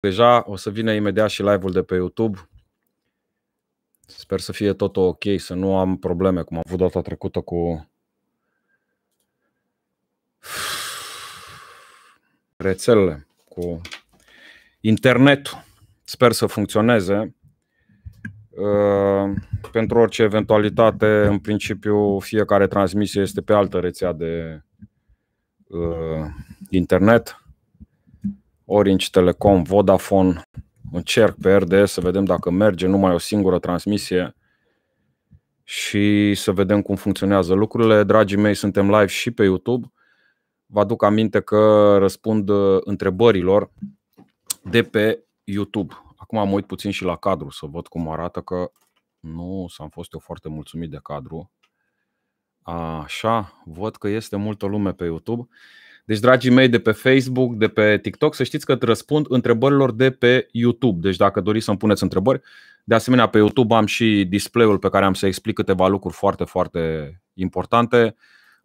Deja o să vină imediat și live-ul de pe YouTube. Sper să fie totul ok, să nu am probleme cum am avut data trecută cu rețelele, cu internetul. Sper să funcționeze. Uh, pentru orice eventualitate, în principiu, fiecare transmisie este pe altă rețea de uh, internet. Orange, Telecom, Vodafone, încerc pe RDS să vedem dacă merge numai o singură transmisie și să vedem cum funcționează lucrurile. Dragii mei, suntem live și pe YouTube. Vă aduc aminte că răspund uh, întrebărilor de pe YouTube. Acum am uit puțin și la cadru să văd cum arată că nu s-am fost eu foarte mulțumit de cadru. Așa, văd că este multă lume pe YouTube. Deci, dragii mei, de pe Facebook, de pe TikTok, să știți că răspund întrebărilor de pe YouTube. Deci, dacă doriți să-mi puneți întrebări, de asemenea, pe YouTube am și display-ul pe care am să explic câteva lucruri foarte, foarte importante.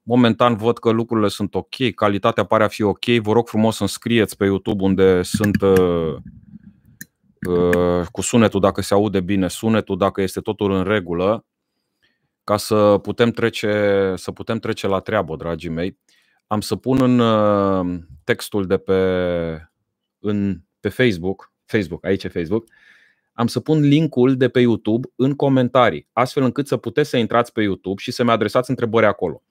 Momentan văd că lucrurile sunt ok, calitatea pare a fi ok. Vă rog frumos să scrieți pe YouTube unde sunt uh, uh, cu sunetul, dacă se aude bine sunetul, dacă este totul în regulă, ca să putem trece, să putem trece la treabă, dragii mei. Am să pun în uh, textul de pe, în, pe Facebook, Facebook, aici e Facebook, am să pun linkul de pe YouTube în comentarii, astfel încât să puteți să intrați pe YouTube și să-mi adresați întrebări acolo.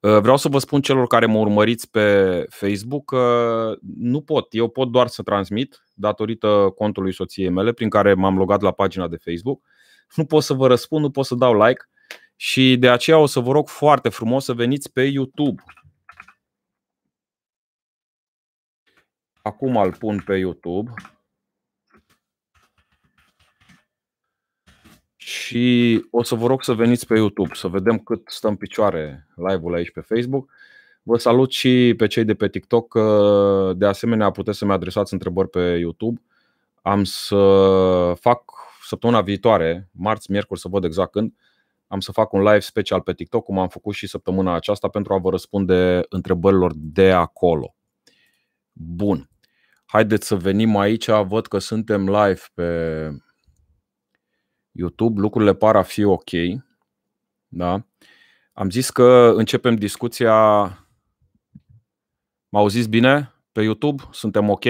Uh, vreau să vă spun celor care mă urmăriți pe Facebook că nu pot. Eu pot doar să transmit datorită contului soției mele prin care m-am logat la pagina de Facebook. Nu pot să vă răspund, nu pot să dau like și de aceea o să vă rog foarte frumos să veniți pe YouTube Acum îl pun pe YouTube. Și o să vă rog să veniți pe YouTube, să vedem cât stăm picioare live-ul aici pe Facebook. Vă salut și pe cei de pe TikTok. De asemenea, puteți să-mi adresați întrebări pe YouTube. Am să fac săptămâna viitoare, marți, miercuri, să văd exact când, am să fac un live special pe TikTok, cum am făcut și săptămâna aceasta, pentru a vă răspunde întrebărilor de acolo. Bun. Haideți să venim aici. Văd că suntem live pe YouTube. Lucrurile par a fi ok. Da? Am zis că începem discuția. M-au zis bine pe YouTube? Suntem ok?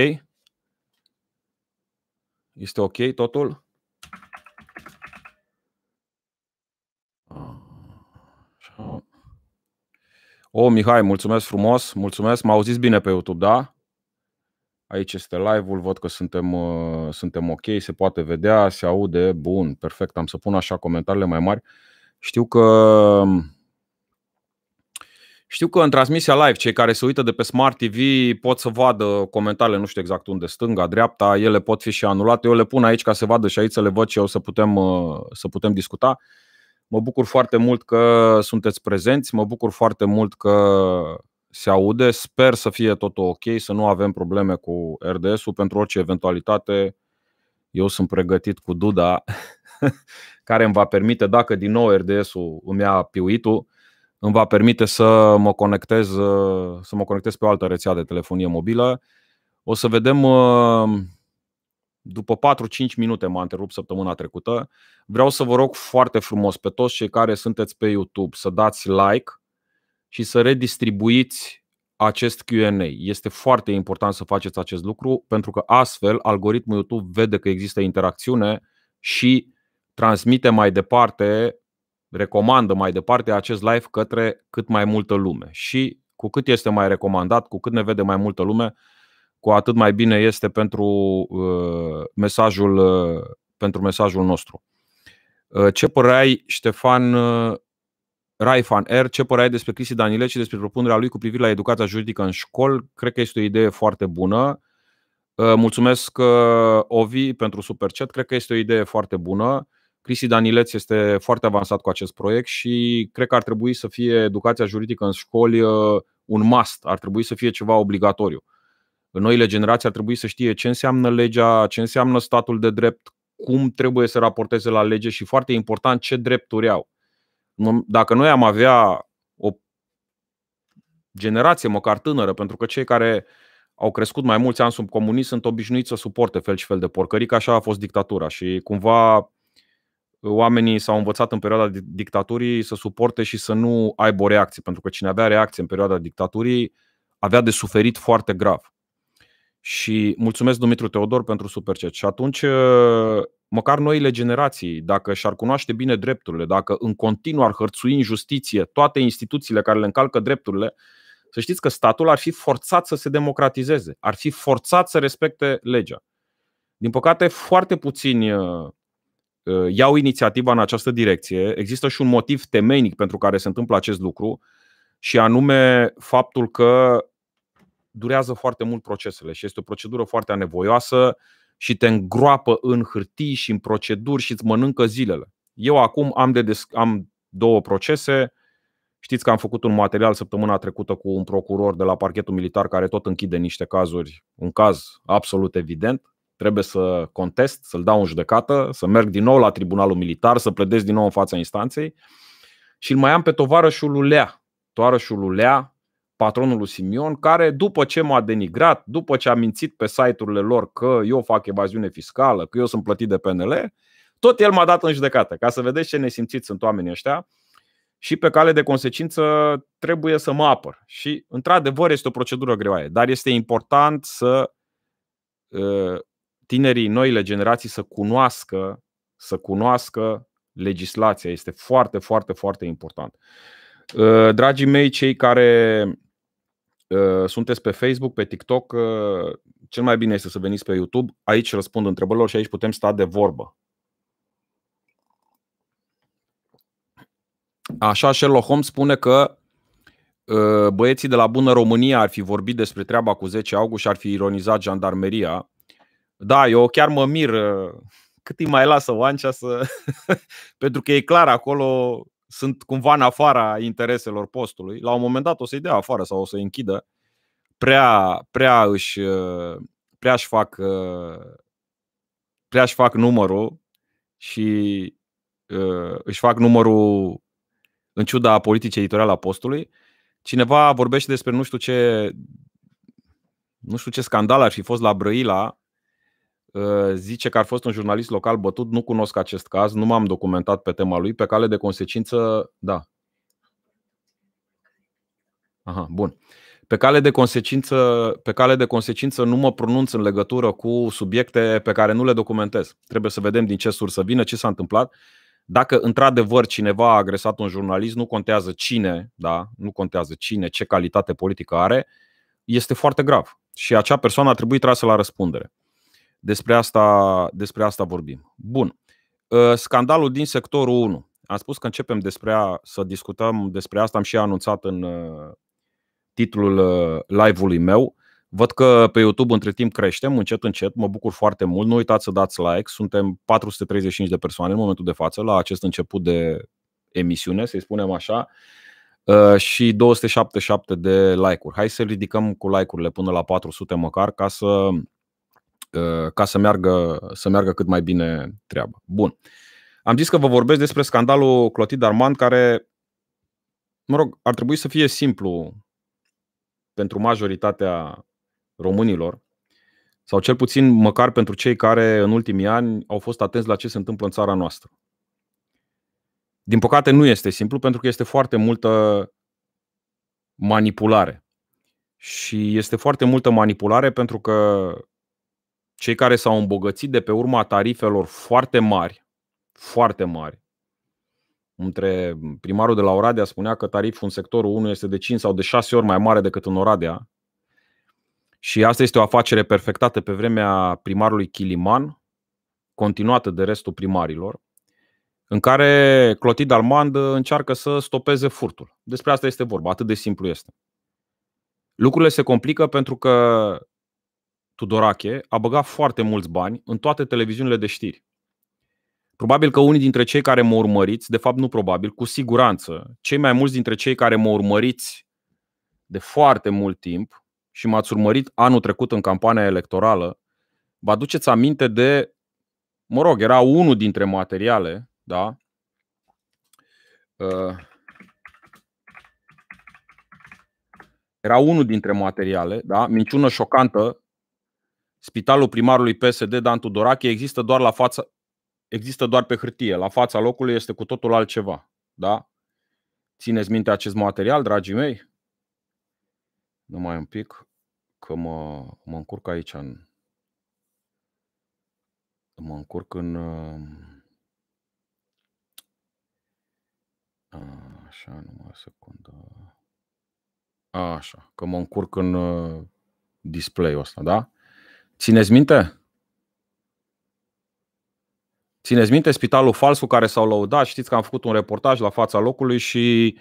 Este ok totul? O, oh, Mihai, mulțumesc frumos, mulțumesc. M-au zis bine pe YouTube, da? Aici este live-ul, văd că suntem, ă, suntem ok, se poate vedea, se aude, bun, perfect, am să pun așa comentariile mai mari. Știu că știu că în transmisia live cei care se uită de pe Smart TV pot să vadă comentariile, nu știu exact unde, stânga, dreapta, ele pot fi și anulate. Eu le pun aici ca să vadă și aici să le văd și eu să putem, ă, să putem discuta. Mă bucur foarte mult că sunteți prezenți, mă bucur foarte mult că se aude. Sper să fie totul ok, să nu avem probleme cu RDS-ul. Pentru orice eventualitate, eu sunt pregătit cu Duda, care îmi va permite, dacă din nou RDS-ul îmi ia piuitul, îmi va permite să mă conectez, uh, să mă conectez pe o altă rețea de telefonie mobilă. O să vedem uh, după 4-5 minute m-a întrerupt săptămâna trecută. Vreau să vă rog foarte frumos pe toți cei care sunteți pe YouTube să dați like, și să redistribuiți acest Q&A. Este foarte important să faceți acest lucru pentru că astfel algoritmul YouTube vede că există interacțiune și transmite mai departe, recomandă mai departe acest live către cât mai multă lume. Și cu cât este mai recomandat, cu cât ne vede mai multă lume, cu atât mai bine este pentru uh, mesajul uh, pentru mesajul nostru. Uh, ce părere ai, Ștefan, uh, Raifan R, ce părere ai despre Cristi Danile și despre propunerea lui cu privire la educația juridică în școli? Cred că este o idee foarte bună. Uh, mulțumesc, uh, Ovi, pentru super chat. Cred că este o idee foarte bună. Cristi Danileț este foarte avansat cu acest proiect și cred că ar trebui să fie educația juridică în școli uh, un must, ar trebui să fie ceva obligatoriu. Noile generații ar trebui să știe ce înseamnă legea, ce înseamnă statul de drept, cum trebuie să raporteze la lege și, foarte important, ce drepturi au dacă noi am avea o generație măcar tânără, pentru că cei care au crescut mai mulți ani sub comunism sunt obișnuiți să suporte fel și fel de porcării, că așa a fost dictatura și cumva oamenii s-au învățat în perioada dictaturii să suporte și să nu aibă o reacție, pentru că cine avea reacție în perioada dictaturii avea de suferit foarte grav. Și mulțumesc Dumitru Teodor pentru Supercet. Și atunci, uh, măcar noile generații, dacă și-ar cunoaște bine drepturile, dacă în continuu ar hărțui în justiție toate instituțiile care le încalcă drepturile, să știți că statul ar fi forțat să se democratizeze, ar fi forțat să respecte legea. Din păcate, foarte puțini uh, uh, iau inițiativa în această direcție. Există și un motiv temeinic pentru care se întâmplă acest lucru, și anume faptul că durează foarte mult procesele și este o procedură foarte anevoioasă și te îngroapă în hârtii și în proceduri și îți mănâncă zilele. Eu acum am, de des- am două procese. Știți că am făcut un material săptămâna trecută cu un procuror de la parchetul militar care tot închide niște cazuri, un caz absolut evident. Trebuie să contest, să-l dau în judecată, să merg din nou la tribunalul militar, să pledez din nou în fața instanței. Și îl mai am pe tovarășul Lulea. Tovarășul Lulea patronul lui Simion, care după ce m-a denigrat, după ce a mințit pe site-urile lor că eu fac evaziune fiscală, că eu sunt plătit de PNL, tot el m-a dat în judecată. Ca să vedeți ce ne simțiți sunt oamenii ăștia și pe cale de consecință trebuie să mă apăr. Și într-adevăr este o procedură greoaie, dar este important să ă, tinerii, noile generații să cunoască, să cunoască legislația. Este foarte, foarte, foarte important. Ă, dragii mei, cei care Uh, sunteți pe Facebook, pe TikTok, uh, cel mai bine este să veniți pe YouTube. Aici răspund întrebărilor și aici putem sta de vorbă. Așa, Sherlock Holmes spune că uh, băieții de la Bună România ar fi vorbit despre treaba cu 10 august și ar fi ironizat jandarmeria. Da, eu chiar mă mir cât îi mai lasă Oancea să... pentru că e clar acolo sunt cumva în afara intereselor postului, la un moment dat o să-i dea afară sau o să-i închidă, prea, prea își uh, prea și fac uh, prea și fac numărul și uh, își fac numărul în ciuda politicii editoriale a postului. Cineva vorbește despre nu știu ce nu știu ce scandal ar fi fost la Brăila Ă, zice că ar fost un jurnalist local bătut, nu cunosc acest caz, nu m-am documentat pe tema lui, pe cale de consecință, da. Aha, bun. Pe cale, de consecință, pe cale de consecință nu mă pronunț în legătură cu subiecte pe care nu le documentez. Trebuie să vedem din ce sursă vine, ce s-a întâmplat. Dacă într-adevăr cineva a agresat un jurnalist, nu contează cine, da, nu contează cine, ce calitate politică are, este foarte grav. Și acea persoană ar trebui trasă la răspundere. Despre asta, despre asta vorbim. Bun. Ă, scandalul din sectorul 1. Am spus că începem despre a, să discutăm despre asta. Am și anunțat în ă, titlul ă, live-ului meu. Văd că pe YouTube între timp creștem încet, încet. Mă bucur foarte mult. Nu uitați să dați like. Suntem 435 de persoane în momentul de față la acest început de emisiune, să-i spunem așa și 277 de like-uri. Hai să ridicăm cu like-urile până la 400 măcar ca să Uh, ca să meargă, să meargă cât mai bine treaba. Bun. Am zis că vă vorbesc despre scandalul Clotid Armand, care, mă rog, ar trebui să fie simplu pentru majoritatea românilor, sau cel puțin măcar pentru cei care în ultimii ani au fost atenți la ce se întâmplă în țara noastră. Din păcate nu este simplu pentru că este foarte multă manipulare. Și este foarte multă manipulare pentru că cei care s-au îmbogățit de pe urma tarifelor foarte mari, foarte mari, între primarul de la Oradea spunea că tariful în sectorul 1 este de 5 sau de 6 ori mai mare decât în Oradea și asta este o afacere perfectată pe vremea primarului Chiliman, continuată de restul primarilor, în care Clotid Almand încearcă să stopeze furtul. Despre asta este vorba, atât de simplu este. Lucrurile se complică pentru că Tudorache a băgat foarte mulți bani în toate televiziunile de știri. Probabil că unii dintre cei care mă urmăriți, de fapt nu probabil, cu siguranță, cei mai mulți dintre cei care mă urmăriți de foarte mult timp și m-ați urmărit anul trecut în campania electorală, vă aduceți aminte de, mă rog, era unul dintre materiale, da? Uh, era unul dintre materiale, da? Minciună șocantă Spitalul primarului PSD Dan Tudorache există doar la fața există doar pe hârtie. La fața locului este cu totul altceva. Da? Țineți minte acest material, dragii mei? Numai un pic, că mă, mă încurc aici în... Mă încurc în... Așa, numai o secundă. Așa, că mă încurc în display-ul ăsta, da? Țineți minte? Țineți minte spitalul fals cu care s-au lăudat? Știți că am făcut un reportaj la fața locului și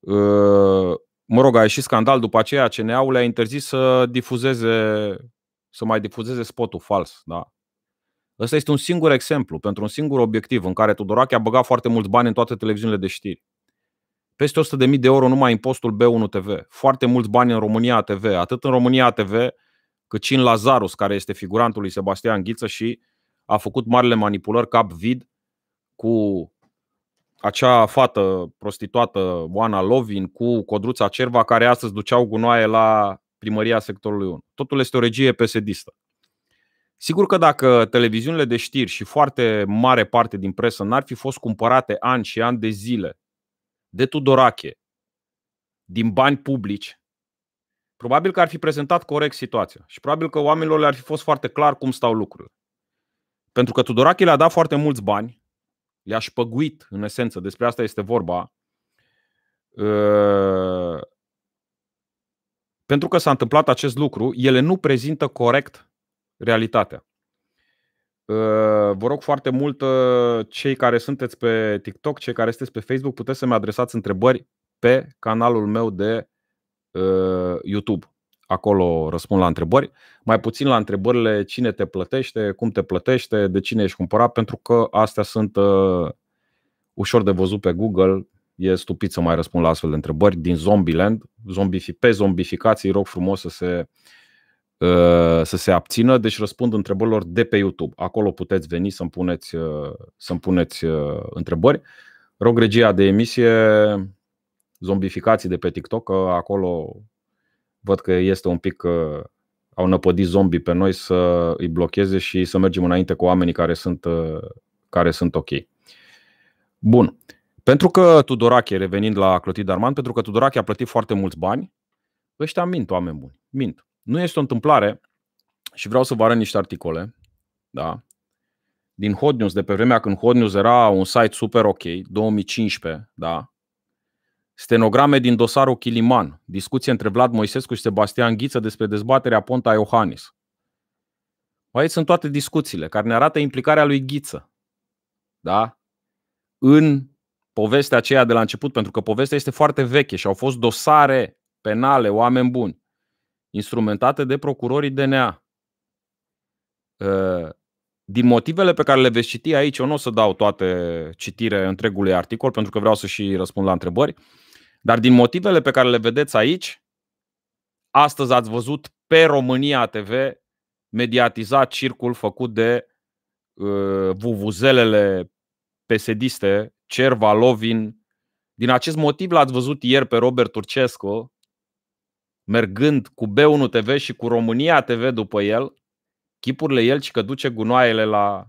uh, mă rog, a ieșit scandal după aceea, CNA-ul le-a interzis să difuzeze, să mai difuzeze spotul fals, da? Ăsta este un singur exemplu, pentru un singur obiectiv în care Tudorache a băgat foarte mulți bani în toate televiziunile de știri. Peste 100.000 de euro numai în postul B1 TV. Foarte mulți bani în România TV, atât în România TV, în Lazarus, care este figurantul lui Sebastian Ghiță și a făcut marile manipulări cap vid cu acea fată prostituată Oana Lovin, cu Codruța Cerva, care astăzi duceau gunoaie la primăria sectorului 1. Totul este o regie pesedistă. Sigur că dacă televiziunile de știri și foarte mare parte din presă n-ar fi fost cumpărate ani și ani de zile de Tudorache, din bani publici, Probabil că ar fi prezentat corect situația și probabil că oamenilor le-ar fi fost foarte clar cum stau lucrurile. Pentru că Tudorache le-a dat foarte mulți bani, le-a șpăguit în esență, despre asta este vorba, uh, pentru că s-a întâmplat acest lucru, ele nu prezintă corect realitatea. Uh, vă rog foarte mult, uh, cei care sunteți pe TikTok, cei care sunteți pe Facebook, puteți să-mi adresați întrebări pe canalul meu de Uh, YouTube. Acolo răspund la întrebări, mai puțin la întrebările cine te plătește, cum te plătește, de cine ești cumpărat, pentru că astea sunt uh, ușor de văzut pe Google. E stupid să mai răspund la astfel de întrebări din Zombieland. Zombifi, pe zombificații rog frumos să se, uh, să se abțină, deci răspund întrebărilor de pe YouTube. Acolo puteți veni să-mi puneți, să puneți întrebări. Rog regia de emisie zombificații de pe TikTok, că acolo văd că este un pic uh, au năpădit zombi pe noi să îi blocheze și să mergem înainte cu oamenii care sunt, uh, care sunt ok. Bun. Pentru că Tudorache, revenind la Clotilde Armand, pentru că Tudorache a plătit foarte mulți bani, ăștia mint, oameni buni. Mint. Nu este o întâmplare și vreau să vă arăt niște articole, da? Din Hot News, de pe vremea când Hot News era un site super ok, 2015, da? Stenograme din dosarul Chiliman. Discuție între Vlad Moisescu și Sebastian Ghiță despre dezbaterea Ponta Iohannis. Aici sunt toate discuțiile care ne arată implicarea lui Ghiță. Da? În povestea aceea de la început, pentru că povestea este foarte veche și au fost dosare penale, oameni buni, instrumentate de procurorii DNA. Uh, din motivele pe care le veți citi aici, eu nu o să dau toate citire întregului articol, pentru că vreau să și răspund la întrebări. Dar din motivele pe care le vedeți aici, astăzi ați văzut pe România TV mediatizat circul făcut de uh, vuvuzelele pesediste, Cerva, Lovin. Din acest motiv l-ați văzut ieri pe Robert Turcescu, mergând cu B1 TV și cu România TV după el, chipurile el și că duce gunoaiele la...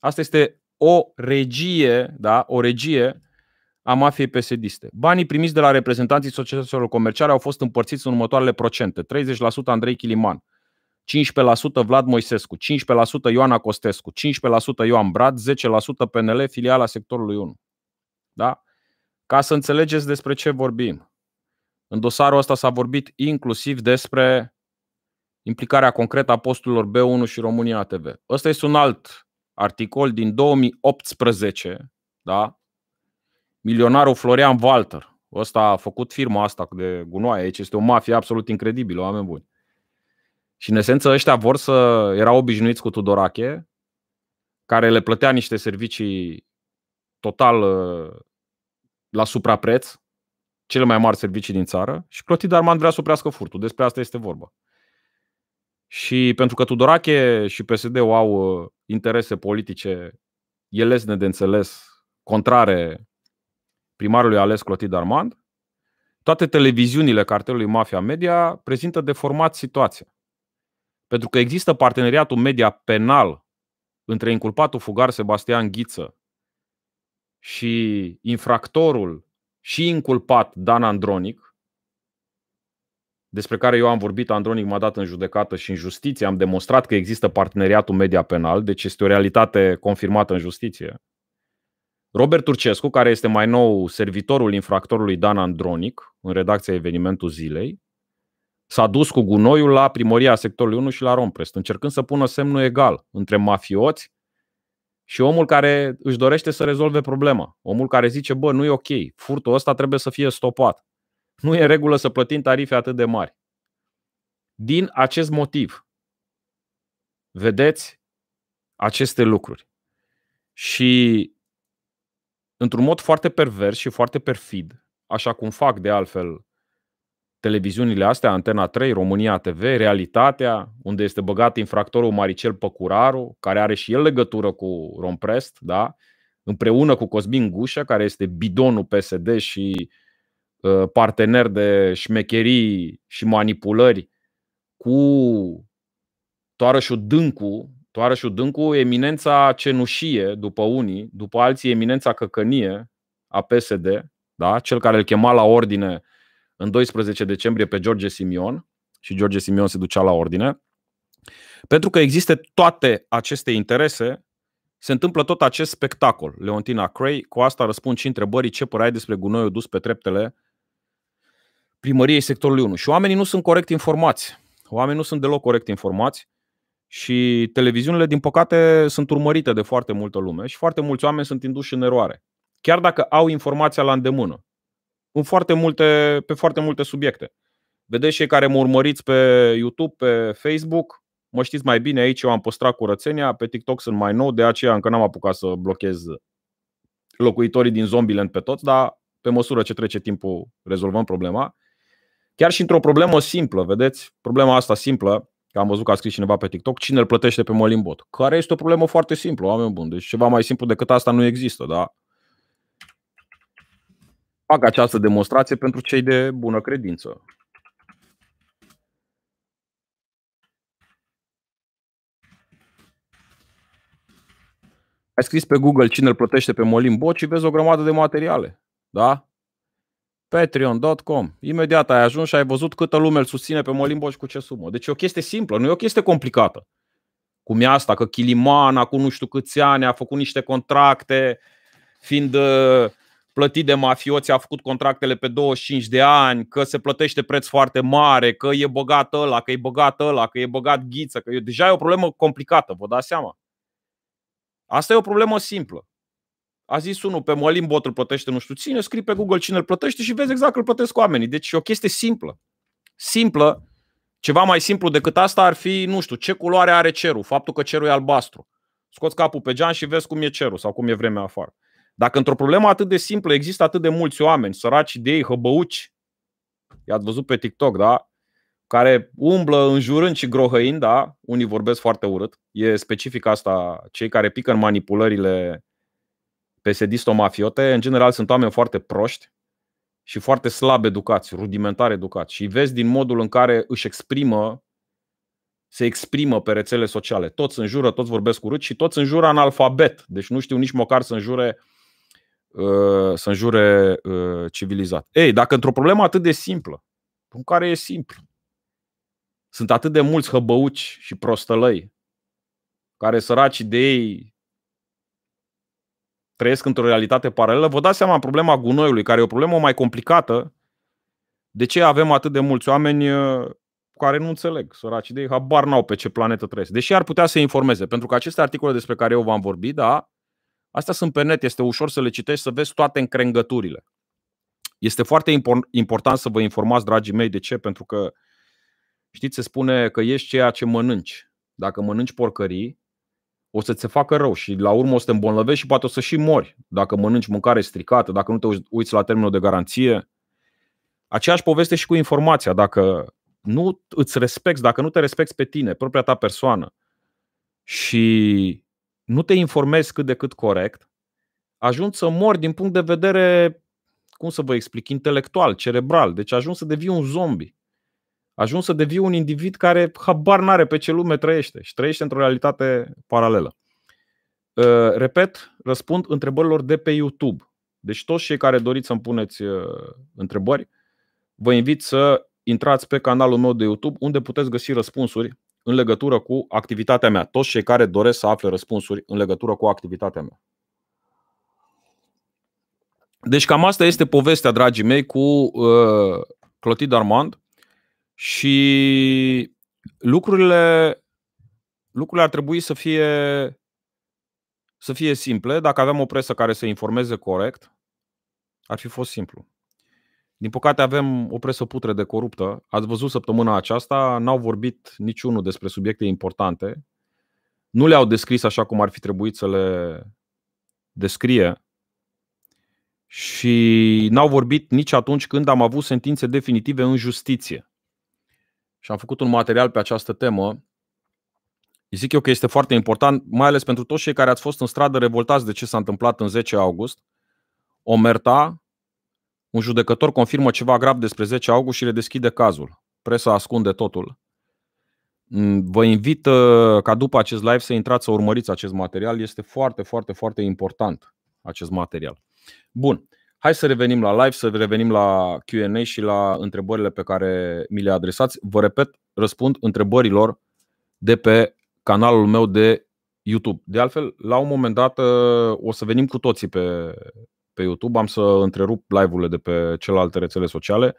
Asta este o regie, da, o regie a mafiei psd Banii primiți de la reprezentanții societăților comerciale au fost împărțiți în următoarele procente. 30% Andrei Chiliman, 15% Vlad Moisescu, 15% Ioana Costescu, 15% Ioan Brad, 10% PNL, filiala sectorului 1. Da? Ca să înțelegeți despre ce vorbim. În dosarul ăsta s-a vorbit inclusiv despre implicarea concretă a posturilor B1 și România TV. Ăsta este un alt articol din 2018, da? milionarul Florian Walter. Ăsta a făcut firma asta de gunoaie aici. Este o mafie absolut incredibilă, oameni buni. Și în esență ăștia vor să erau obișnuiți cu Tudorache, care le plătea niște servicii total uh, la suprapreț, cele mai mari servicii din țară și Clotilde Armand vrea să oprească furtul. Despre asta este vorba. Și pentru că Tudorache și PSD-ul au uh, interese politice elesne de înțeles, contrare primarului ales Clotid Armand, toate televiziunile cartelului Mafia Media prezintă deformat situația. Pentru că există parteneriatul media penal între inculpatul fugar Sebastian Ghiță și infractorul și inculpat Dan Andronic, despre care eu am vorbit, Andronic m-a dat în judecată și în justiție, am demonstrat că există parteneriatul media penal, deci este o realitate confirmată în justiție. Robert Turcescu, care este mai nou servitorul infractorului Dan Andronic, în redacția evenimentul zilei, s-a dus cu gunoiul la primăria sectorului 1 și la Romprest, încercând să pună semnul egal între mafioți și omul care își dorește să rezolve problema. Omul care zice, bă, nu e ok, furtul ăsta trebuie să fie stopat. Nu e în regulă să plătim tarife atât de mari. Din acest motiv, vedeți aceste lucruri. Și într-un mod foarte pervers și foarte perfid, așa cum fac de altfel televiziunile astea, Antena 3, România TV, Realitatea, unde este băgat infractorul Maricel Păcuraru, care are și el legătură cu Romprest, da? împreună cu Cosmin Gușă, care este bidonul PSD și uh, partener de șmecherii și manipulări cu toarășul Dâncu, Toarășul Dâncu, eminența cenușie după unii, după alții eminența căcănie a PSD, da? cel care îl chema la ordine în 12 decembrie pe George Simion și George Simion se ducea la ordine. Pentru că există toate aceste interese, se întâmplă tot acest spectacol. Leontina Cray, cu asta răspund și întrebării ce părere ai despre gunoiul dus pe treptele primăriei sectorului 1. Și oamenii nu sunt corect informați. Oamenii nu sunt deloc corect informați. Și televiziunile, din păcate, sunt urmărite de foarte multă lume și foarte mulți oameni sunt induși în eroare. Chiar dacă au informația la îndemână, în foarte multe, pe foarte multe subiecte. Vedeți cei care mă urmăriți pe YouTube, pe Facebook, mă știți mai bine, aici eu am păstrat curățenia, pe TikTok sunt mai nou, de aceea încă n-am apucat să blochez locuitorii din Zombieland pe toți, dar pe măsură ce trece timpul rezolvăm problema. Chiar și într-o problemă simplă, vedeți, problema asta simplă, că am văzut că a scris cineva pe TikTok, cine îl plătește pe Bot? Care este o problemă foarte simplă, oameni buni. Deci ceva mai simplu decât asta nu există, da? Fac această demonstrație pentru cei de bună credință. Ai scris pe Google cine îl plătește pe Molin Bot și vezi o grămadă de materiale. Da? Patreon.com. Imediat ai ajuns și ai văzut câtă lume îl susține pe Molin Boș cu ce sumă. Deci e o chestie simplă, nu e o chestie complicată. Cum e asta, că Chilimana cu nu știu câți ani a făcut niște contracte, fiind uh, plătit de mafioți, a făcut contractele pe 25 de ani, că se plătește preț foarte mare, că e băgat ăla, că e băgat ăla, că e băgat ghiță, că e... deja e o problemă complicată, vă dați seama. Asta e o problemă simplă a zis unul pe Molin Bot îl plătește nu știu cine, scrii pe Google cine îl plătește și vezi exact că îl plătesc oamenii. Deci e o chestie simplă. Simplă, ceva mai simplu decât asta ar fi, nu știu, ce culoare are cerul, faptul că cerul e albastru. Scoți capul pe geam și vezi cum e cerul sau cum e vremea afară. Dacă într-o problemă atât de simplă există atât de mulți oameni, săraci de ei, hăbăuci, i-ați văzut pe TikTok, da? Care umblă înjurând și grohăind, da? Unii vorbesc foarte urât. E specific asta, cei care pică în manipulările PSD-mafiote, în general sunt oameni foarte proști și foarte slab educați, rudimentar educați. Și vezi din modul în care își exprimă, se exprimă pe rețele sociale. Toți jură, toți vorbesc urât și toți înjură analfabet. Deci nu știu nici măcar să înjure, uh, să înjure uh, civilizat. Ei, dacă într-o problemă atât de simplă, în care e simplu, sunt atât de mulți hăbăuci și prostălăi care săraci de ei trăiesc într-o realitate paralelă, vă dați seama problema gunoiului, care e o problemă mai complicată. De ce avem atât de mulți oameni uh, care nu înțeleg, săraci de ei, habar n-au pe ce planetă trăiesc. Deși ar putea să informeze, pentru că aceste articole despre care eu v-am vorbit, da, astea sunt pe net, este ușor să le citești, să vezi toate încrengăturile. Este foarte important să vă informați, dragii mei, de ce? Pentru că, știți, se spune că ești ceea ce mănânci. Dacă mănânci porcării, o să ți se facă rău și la urmă o să te îmbolnăvești și poate o să și mori dacă mănânci mâncare stricată, dacă nu te uiți la termenul de garanție. Aceeași poveste și cu informația. Dacă nu îți respecti, dacă nu te respecti pe tine, propria ta persoană și nu te informezi cât de cât corect, ajungi să mori din punct de vedere, cum să vă explic, intelectual, cerebral. Deci ajungi să devii un zombie ajungi să devii un individ care habar n-are pe ce lume trăiește și trăiește într-o realitate paralelă. Uh, repet, răspund întrebărilor de pe YouTube. Deci toți cei care doriți să-mi puneți uh, întrebări, vă invit să intrați pe canalul meu de YouTube unde puteți găsi răspunsuri în legătură cu activitatea mea. Toți cei care doresc să afle răspunsuri în legătură cu activitatea mea. Deci cam asta este povestea, dragii mei, cu uh, Clotid Armand. Și lucrurile, lucrurile ar trebui să fie, să fie simple. Dacă aveam o presă care să informeze corect, ar fi fost simplu. Din păcate avem o presă putre de coruptă. Ați văzut săptămâna aceasta, n-au vorbit niciunul despre subiecte importante. Nu le-au descris așa cum ar fi trebuit să le descrie. Și n-au vorbit nici atunci când am avut sentințe definitive în justiție și am făcut un material pe această temă. Îi zic eu că este foarte important, mai ales pentru toți cei care ați fost în stradă revoltați de ce s-a întâmplat în 10 august. Omerta, un judecător confirmă ceva grav despre 10 august și redeschide cazul. Presa ascunde totul. Mm, vă invit uh, ca după acest live să intrați să urmăriți acest material. Este foarte, foarte, foarte important acest material. Bun. Hai să revenim la live, să revenim la Q&A și la întrebările pe care mi le adresați. Vă repet, răspund întrebărilor de pe canalul meu de YouTube. De altfel, la un moment dat uh, o să venim cu toții pe, pe YouTube. Am să întrerup live-urile de pe celelalte rețele sociale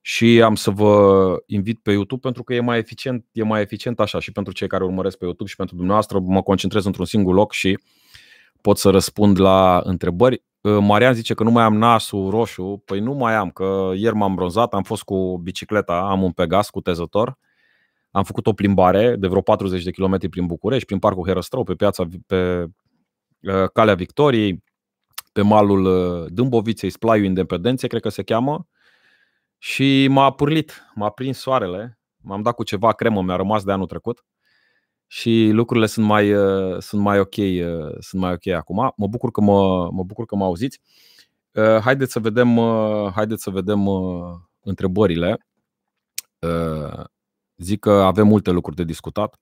și am să vă invit pe YouTube pentru că e mai eficient, e mai eficient așa și pentru cei care urmăresc pe YouTube și pentru dumneavoastră mă concentrez într-un singur loc și pot să răspund la întrebări. Marian zice că nu mai am nasul roșu. Păi nu mai am, că ieri m-am bronzat, am fost cu bicicleta, am un Pegas cu tezător. Am făcut o plimbare de vreo 40 de km prin București, prin parcul Herăstrău, pe piața, pe uh, Calea Victoriei, pe malul uh, Dâmboviței, Splaiul Independenței, cred că se cheamă. Și m-a purlit, m-a prins soarele, m-am dat cu ceva cremă, mi-a rămas de anul trecut și lucrurile sunt mai, uh, sunt mai ok, uh, sunt mai ok acum. Mă bucur că mă, mă bucur că mă auziți. Uh, haideți să vedem, haideți să vedem întrebările. zic că avem multe lucruri de discutat.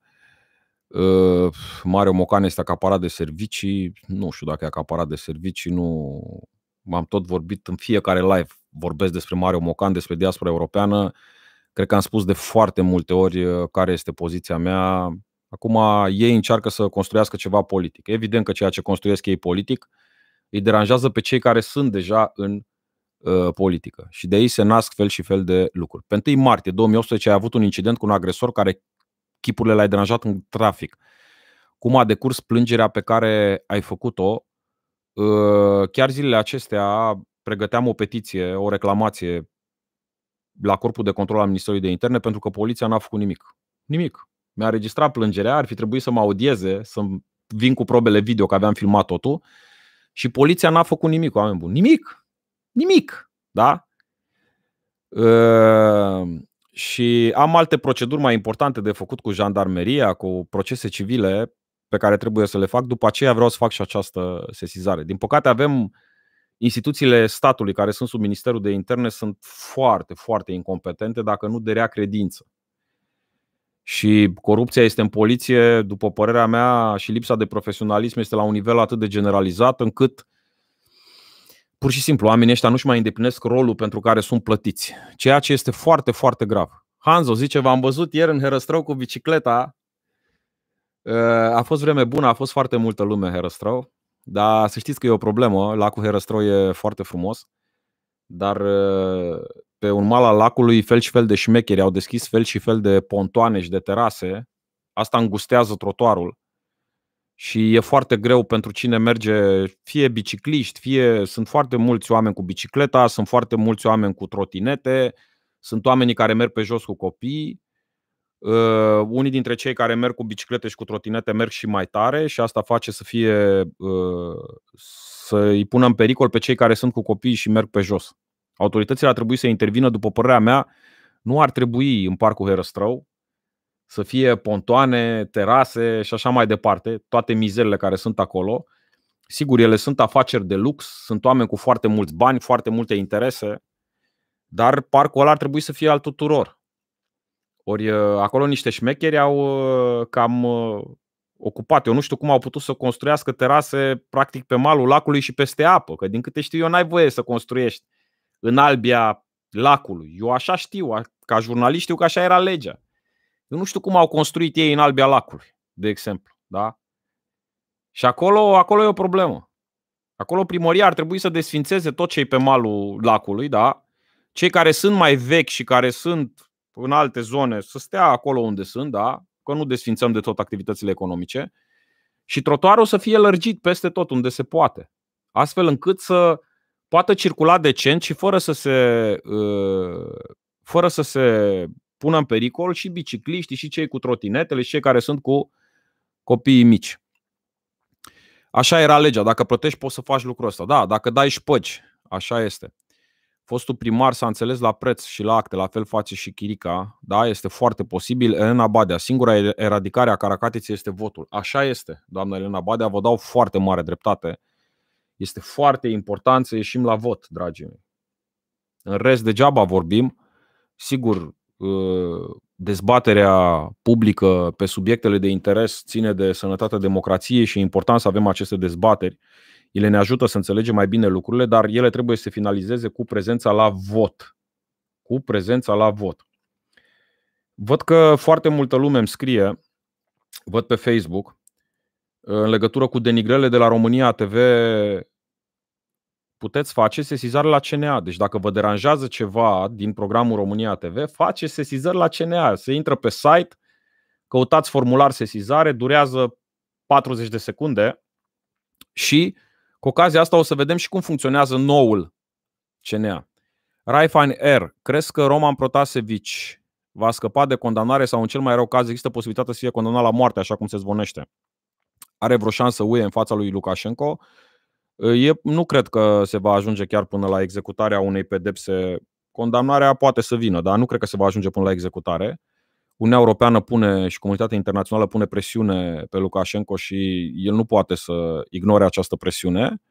Mario Mocan este acaparat de servicii. Nu știu dacă e acaparat de servicii, nu am tot vorbit în fiecare live. Vorbesc despre Mario Mocan, despre diaspora europeană. Cred că am spus de foarte multe ori care este poziția mea Acum ei încearcă să construiască ceva politic. Evident că ceea ce construiesc ei politic îi deranjează pe cei care sunt deja în uh, politică. Și de ei se nasc fel și fel de lucruri. Pe 1 martie 2018 ai avut un incident cu un agresor care chipurile l-ai deranjat în trafic. Cum a decurs plângerea pe care ai făcut-o? Uh, chiar zilele acestea pregăteam o petiție, o reclamație la Corpul de Control al Ministerului de Interne pentru că poliția n-a făcut nimic. Nimic. Mi-a registrat plângerea, ar fi trebuit să mă audieze, să vin cu probele video, că aveam filmat totul. Și poliția n-a făcut nimic, oameni buni. Nimic. Nimic. Da? Uh, și am alte proceduri mai importante de făcut cu jandarmeria, cu procese civile pe care trebuie să le fac. După aceea vreau să fac și această sesizare. Din păcate avem instituțiile statului care sunt sub Ministerul de Interne sunt foarte, foarte incompetente, dacă nu de rea credință. Și corupția este în poliție, după părerea mea, și lipsa de profesionalism este la un nivel atât de generalizat încât pur și simplu oamenii ăștia nu-și mai îndeplinesc rolul pentru care sunt plătiți. Ceea ce este foarte, foarte grav. Hanzo zice, v-am văzut ieri în Herăstrău cu bicicleta. Ă, a fost vreme bună, a fost foarte multă lume în Herăstrău, dar să știți că e o problemă. Lacul Herăstrău e foarte frumos, dar ă, pe un mal al lacului fel și fel de șmecheri, au deschis fel și fel de pontoane și de terase, asta îngustează trotuarul. Și e foarte greu pentru cine merge, fie bicicliști, fie sunt foarte mulți oameni cu bicicleta, sunt foarte mulți oameni cu trotinete, sunt oamenii care merg pe jos cu copii. Uh, unii dintre cei care merg cu biciclete și cu trotinete merg și mai tare și asta face să fie uh, ă, să îi pună în pericol pe cei care sunt cu copii și merg pe jos autoritățile ar trebui să intervină, după părerea mea, nu ar trebui în parcul Herăstrău să fie pontoane, terase și așa mai departe, toate mizerile care sunt acolo. Sigur, ele sunt afaceri de lux, sunt oameni cu foarte mulți bani, foarte multe interese, dar parcul ăla ar trebui să fie al tuturor. Ori ă, acolo niște șmecheri au ă, cam ă, ocupat. Eu nu știu cum au putut să construiască terase practic pe malul lacului și peste apă, că din câte știu eu n-ai voie să construiești în albia lacului. Eu așa știu, ca jurnalist știu că așa era legea. Eu nu știu cum au construit ei în albia lacului, de exemplu. Da? Și acolo, acolo e o problemă. Acolo primăria ar trebui să desfințeze tot cei pe malul lacului, da? Cei care sunt mai vechi și care sunt în alte zone să stea acolo unde sunt, da? Că nu desfințăm de tot activitățile economice. Și trotuarul să fie lărgit peste tot unde se poate. Astfel încât să poată circula decent și fără să se, uh, fără să se pună în pericol și bicicliștii, și cei cu trotinetele, și cei care sunt cu copiii mici. Așa era legea. Dacă plătești, poți să faci lucrul ăsta. Da, dacă dai șpăci, așa este. Fostul primar s-a înțeles la preț și la acte, la fel face și Chirica. Da, este foarte posibil. Elena Badea, singura eradicare a caracatiței este votul. Așa este, doamna Elena Badea, vă dau foarte mare dreptate este foarte important să ieșim la vot, dragii mei. În rest, degeaba vorbim. Sigur, uh, dezbaterea publică pe subiectele de interes ține de sănătatea democrației și e important să avem aceste dezbateri. Ele ne ajută să înțelegem mai bine lucrurile, dar ele trebuie să se finalizeze cu prezența la vot. Cu prezența la vot. Văd că foarte multă lume îmi scrie, văd pe Facebook, în legătură cu denigrele de la România TV puteți face sesizare la CNA. Deci dacă vă deranjează ceva din programul România TV, face sesizări la CNA. Se intră pe site, căutați formular sesizare, durează 40 de secunde și cu ocazia asta o să vedem și cum funcționează noul CNA. Raifan R. Crezi că Roman Protasevic va scăpa de condamnare sau în cel mai rău caz există posibilitatea să fie condamnat la moarte, așa cum se zvonește? Are vreo șansă UE în fața lui Lukashenko? E, nu cred că se va ajunge chiar până la executarea unei pedepse. Condamnarea poate să vină, dar nu cred că se va ajunge până la executare. Uniunea Europeană pune și comunitatea internațională pune presiune pe Lukashenko și el nu poate să ignore această presiune,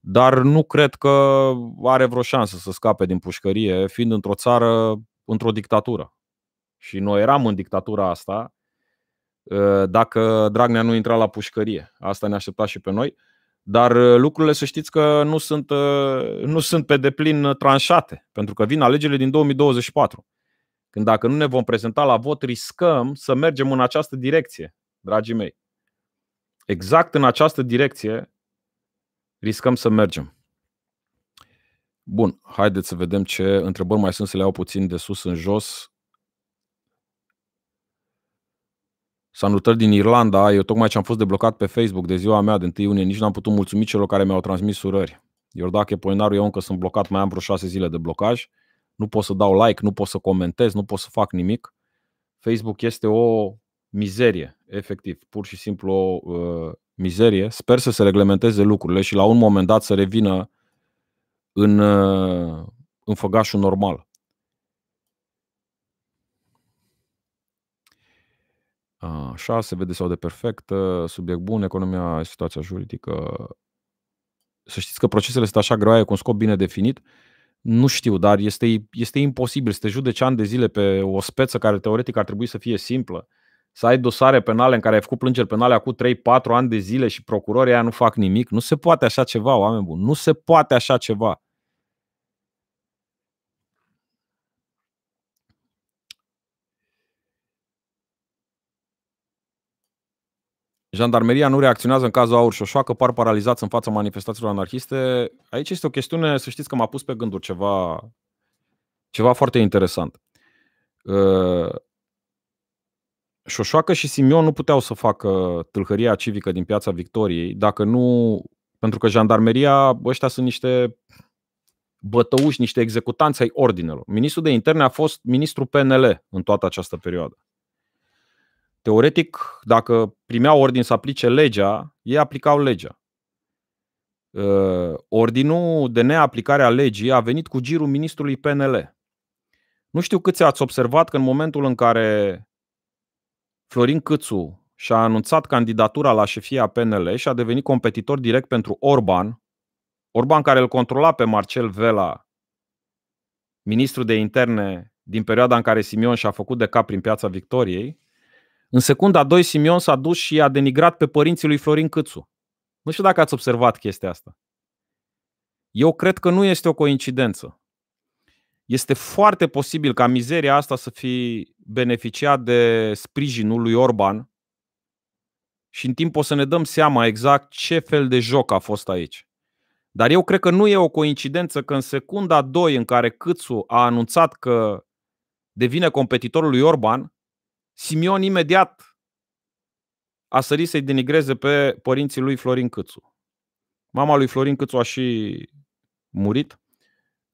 dar nu cred că are vreo șansă să scape din pușcărie, fiind într-o țară, într-o dictatură. Și noi eram în dictatura asta ă, dacă Dragnea nu intra la pușcărie. Asta ne aștepta și pe noi. Dar uh, lucrurile să știți că nu sunt, uh, nu sunt pe deplin uh, tranșate, pentru că vin alegerile din 2024. Când dacă nu ne vom prezenta la vot, riscăm să mergem în această direcție, dragii mei. Exact în această direcție riscăm să mergem. Bun, haideți să vedem ce întrebări mai sunt, să le iau puțin de sus în jos. Salutări din Irlanda. Eu tocmai ce am fost deblocat pe Facebook de ziua mea de 1 iunie, nici n-am putut mulțumi celor care mi-au transmis urări. Iordache Poinaru, eu încă sunt blocat, mai am vreo șase zile de blocaj. Nu pot să dau like, nu pot să comentez, nu pot să fac nimic. Facebook este o mizerie, efectiv, pur și simplu o uh, mizerie. Sper să se reglementeze lucrurile și la un moment dat să revină în, uh, în făgașul normal. Așa se vede sau de perfect subiect bun, economia, situația juridică. Să știți că procesele sunt așa groaie, cu un scop bine definit. Nu știu, dar este, este imposibil să te judeci ani de zile pe o speță care teoretic ar trebui să fie simplă. Să ai dosare penale în care ai făcut plângeri penale acum 3-4 ani de zile și procurorii aia nu fac nimic. Nu se poate așa ceva, oameni buni. Nu se poate așa ceva. Jandarmeria nu reacționează în cazul Aur Șoșoa, că par paralizați în fața manifestațiilor anarhiste. Aici este o chestiune, să știți că m-a pus pe gânduri ceva, ceva foarte interesant. Uh, Șoșoacă și Simion nu puteau să facă tâlhăria civică din piața Victoriei dacă nu... Pentru că jandarmeria, ăștia sunt niște bătăuși, niște executanți ai ordinelor. Ministrul de interne a fost ministru PNL în toată această perioadă. Teoretic, dacă primeau ordin să aplice legea, ei aplicau legea. Ă, ordinul de neaplicare a legii a venit cu girul ministrului PNL. Nu știu câți ați observat că în momentul în care Florin Câțu și-a anunțat candidatura la șefia PNL și a devenit competitor direct pentru Orban, Orban care îl controla pe Marcel Vela, ministru de interne din perioada în care Simion și-a făcut de cap prin piața Victoriei, în secunda 2, Simion s-a dus și a denigrat pe părinții lui Florin Câțu. Nu știu dacă ați observat chestia asta. Eu cred că nu este o coincidență. Este foarte posibil ca mizeria asta să fi beneficiat de sprijinul lui Orban și în timp o să ne dăm seama exact ce fel de joc a fost aici. Dar eu cred că nu e o coincidență că în secunda 2 în care Câțu a anunțat că devine competitorul lui Orban, Simion imediat a sărit să-i denigreze pe părinții lui Florin Câțu. Mama lui Florin Câțu a și murit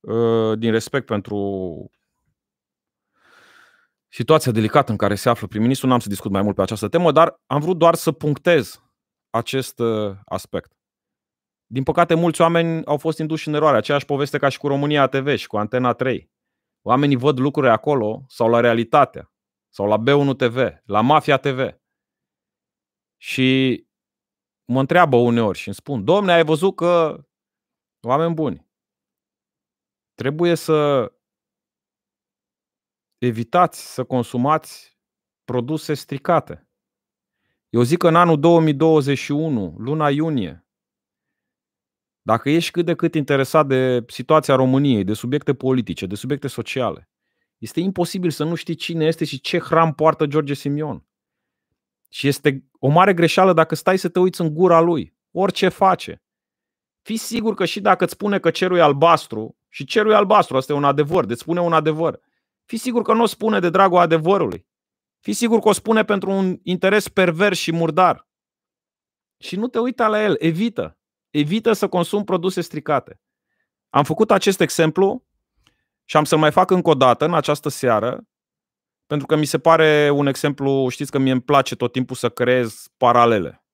uh, din respect pentru situația delicată în care se află prim-ministru. N-am să discut mai mult pe această temă, dar am vrut doar să punctez acest uh, aspect. Din păcate, mulți oameni au fost induși în eroare. Aceeași poveste ca și cu România TV și cu Antena 3. Oamenii văd lucruri acolo sau la realitatea sau la B1 TV, la Mafia TV. Și mă întreabă uneori și îmi spun, domne, ai văzut că, oameni buni, trebuie să evitați să consumați produse stricate. Eu zic că în anul 2021, luna iunie, dacă ești cât de cât interesat de situația României, de subiecte politice, de subiecte sociale, este imposibil să nu știi cine este și ce hram poartă George Simion. Și este o mare greșeală dacă stai să te uiți în gura lui, orice face. Fii sigur că și dacă îți spune că cerul e albastru, și cerul e albastru, asta e un adevăr, deci spune un adevăr. Fii sigur că nu o spune de dragul adevărului. Fii sigur că o spune pentru un interes pervers și murdar. Și nu te uita la el, evită. Evită să consumi produse stricate. Am făcut acest exemplu și am să-l mai fac încă o dată în această seară, pentru că mi se pare un exemplu, știți că mie îmi place tot timpul să creez paralele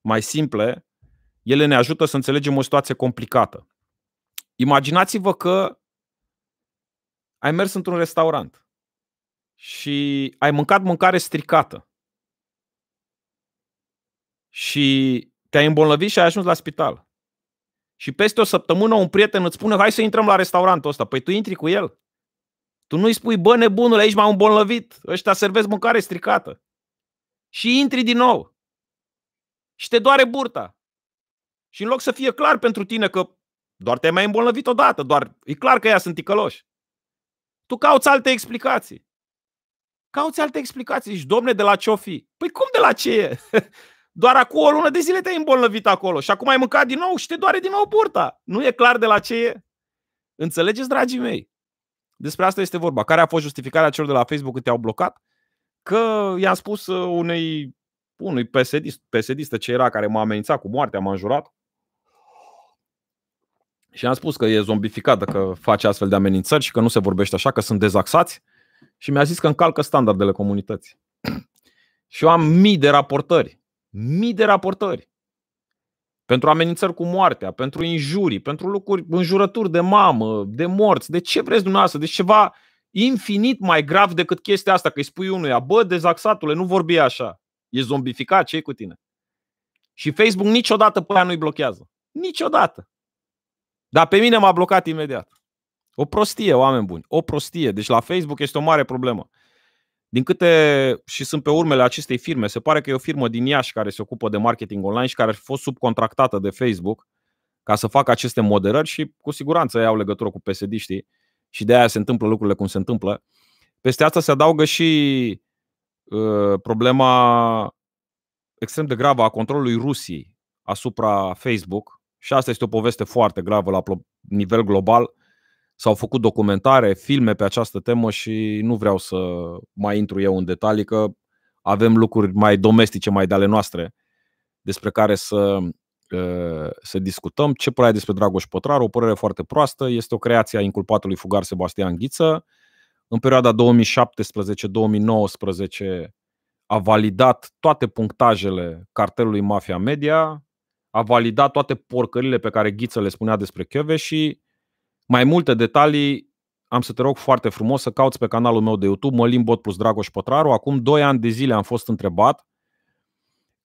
mai simple, ele ne ajută să înțelegem o situație complicată. Imaginați-vă că ai mers într-un restaurant și ai mâncat mâncare stricată și te-ai îmbolnăvit și ai ajuns la spital și peste o săptămână un prieten îți spune hai să intrăm la restaurantul ăsta. Păi tu intri cu el. Tu nu-i spui, bă, nebunule, aici m-am îmbolnăvit. Ăștia servesc mâncare stricată. Și intri din nou. Și te doare burta. Și în loc să fie clar pentru tine că doar te-ai mai îmbolnăvit odată, doar e clar că ea sunt ticăloși. Tu cauți alte explicații. Cauți alte explicații. Și domne, de la ce o fi? Păi cum de la ce e? doar acum o lună de zile te-ai îmbolnăvit acolo și acum ai mâncat din nou și te doare din nou burta. Nu e clar de la ce e. Înțelegeți, dragii mei? Despre asta este vorba. Care a fost justificarea celor de la Facebook că te-au blocat? Că i-am spus uh, unei, unui PSD, psd ce era care m-a amenințat cu moartea, m-a înjurat. Și am spus că e zombificată că face astfel de amenințări și că nu se vorbește așa, că sunt dezaxați. Și mi-a zis că încalcă standardele comunității. și eu am mii de raportări mii de raportări pentru amenințări cu moartea, pentru injurii, pentru lucruri, înjurături de mamă, de morți, de ce vreți dumneavoastră, de deci ceva infinit mai grav decât chestia asta, că îi spui unuia, bă, dezaxatule, nu vorbi așa, e zombificat, ce cu tine? Și Facebook niciodată pe aia nu-i blochează. Niciodată. Dar pe mine m-a blocat imediat. O prostie, oameni buni, o prostie. Deci la Facebook este o mare problemă. Din câte și sunt pe urmele acestei firme, se pare că e o firmă din Iași care se ocupă de marketing online și care a fost subcontractată de Facebook ca să facă aceste moderări și cu siguranță ei au legătură cu psd știi? și de aia se întâmplă lucrurile cum se întâmplă. Peste asta se adaugă și uh, problema extrem de gravă a controlului Rusiei asupra Facebook și asta este o poveste foarte gravă la nivel global S-au făcut documentare, filme pe această temă și nu vreau să mai intru eu în detalii, că avem lucruri mai domestice, mai de ale noastre, despre care să, ă, să discutăm. Ce părere despre Dragoș Pătraru? O părere foarte proastă. Este o creație a inculpatului fugar Sebastian Ghiță. În perioada 2017-2019 a validat toate punctajele cartelului Mafia Media, a validat toate porcările pe care Ghiță le spunea despre Chiove și mai multe detalii am să te rog foarte frumos să cauți pe canalul meu de YouTube Mălin Bot plus Dragoș Pătraru. Acum 2 ani de zile am fost întrebat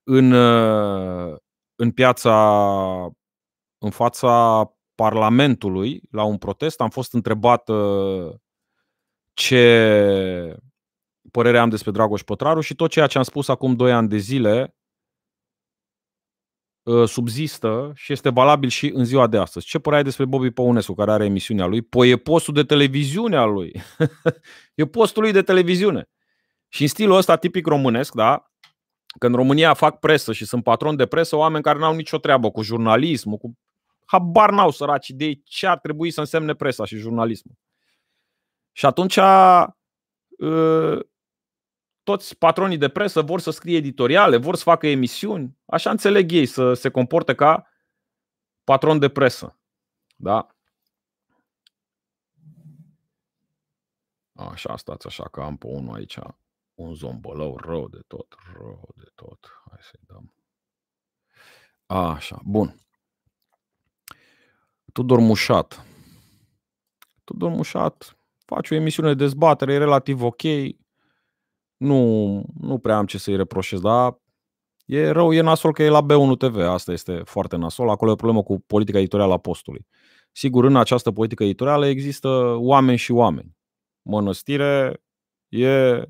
în, uh, în piața, în fața Parlamentului, la un protest, am fost întrebat uh, ce părere am despre Dragoș Pătraru și tot ceea ce am spus acum 2 ani de zile Uh, subzistă și este valabil și în ziua de astăzi. Ce părere ai despre Bobby Păunescu, care are emisiunea lui? Păi e postul de televiziune al lui. e postul lui de televiziune. Și în stilul ăsta tipic românesc, da? când în România fac presă și sunt patron de presă, oameni care n-au nicio treabă cu jurnalismul, cu... Habar n-au săraci de ce ar trebui să însemne presa și jurnalismul. Și atunci uh, toți patronii de presă vor să scrie editoriale, vor să facă emisiuni, așa înțeleg ei să se comporte ca patron de presă. Da? Așa, stați așa că am pe unul aici un zombălău rău de tot, rău de tot. Hai să-i dăm. Așa, bun. Tudor Mușat. Tudor Mușat face o emisiune de dezbatere, e relativ ok nu, nu prea am ce să-i reproșez, dar e rău, e nasol că e la B1 TV, asta este foarte nasol, acolo e o problemă cu politica editorială a postului. Sigur, în această politică editorială există oameni și oameni. Mănăstire e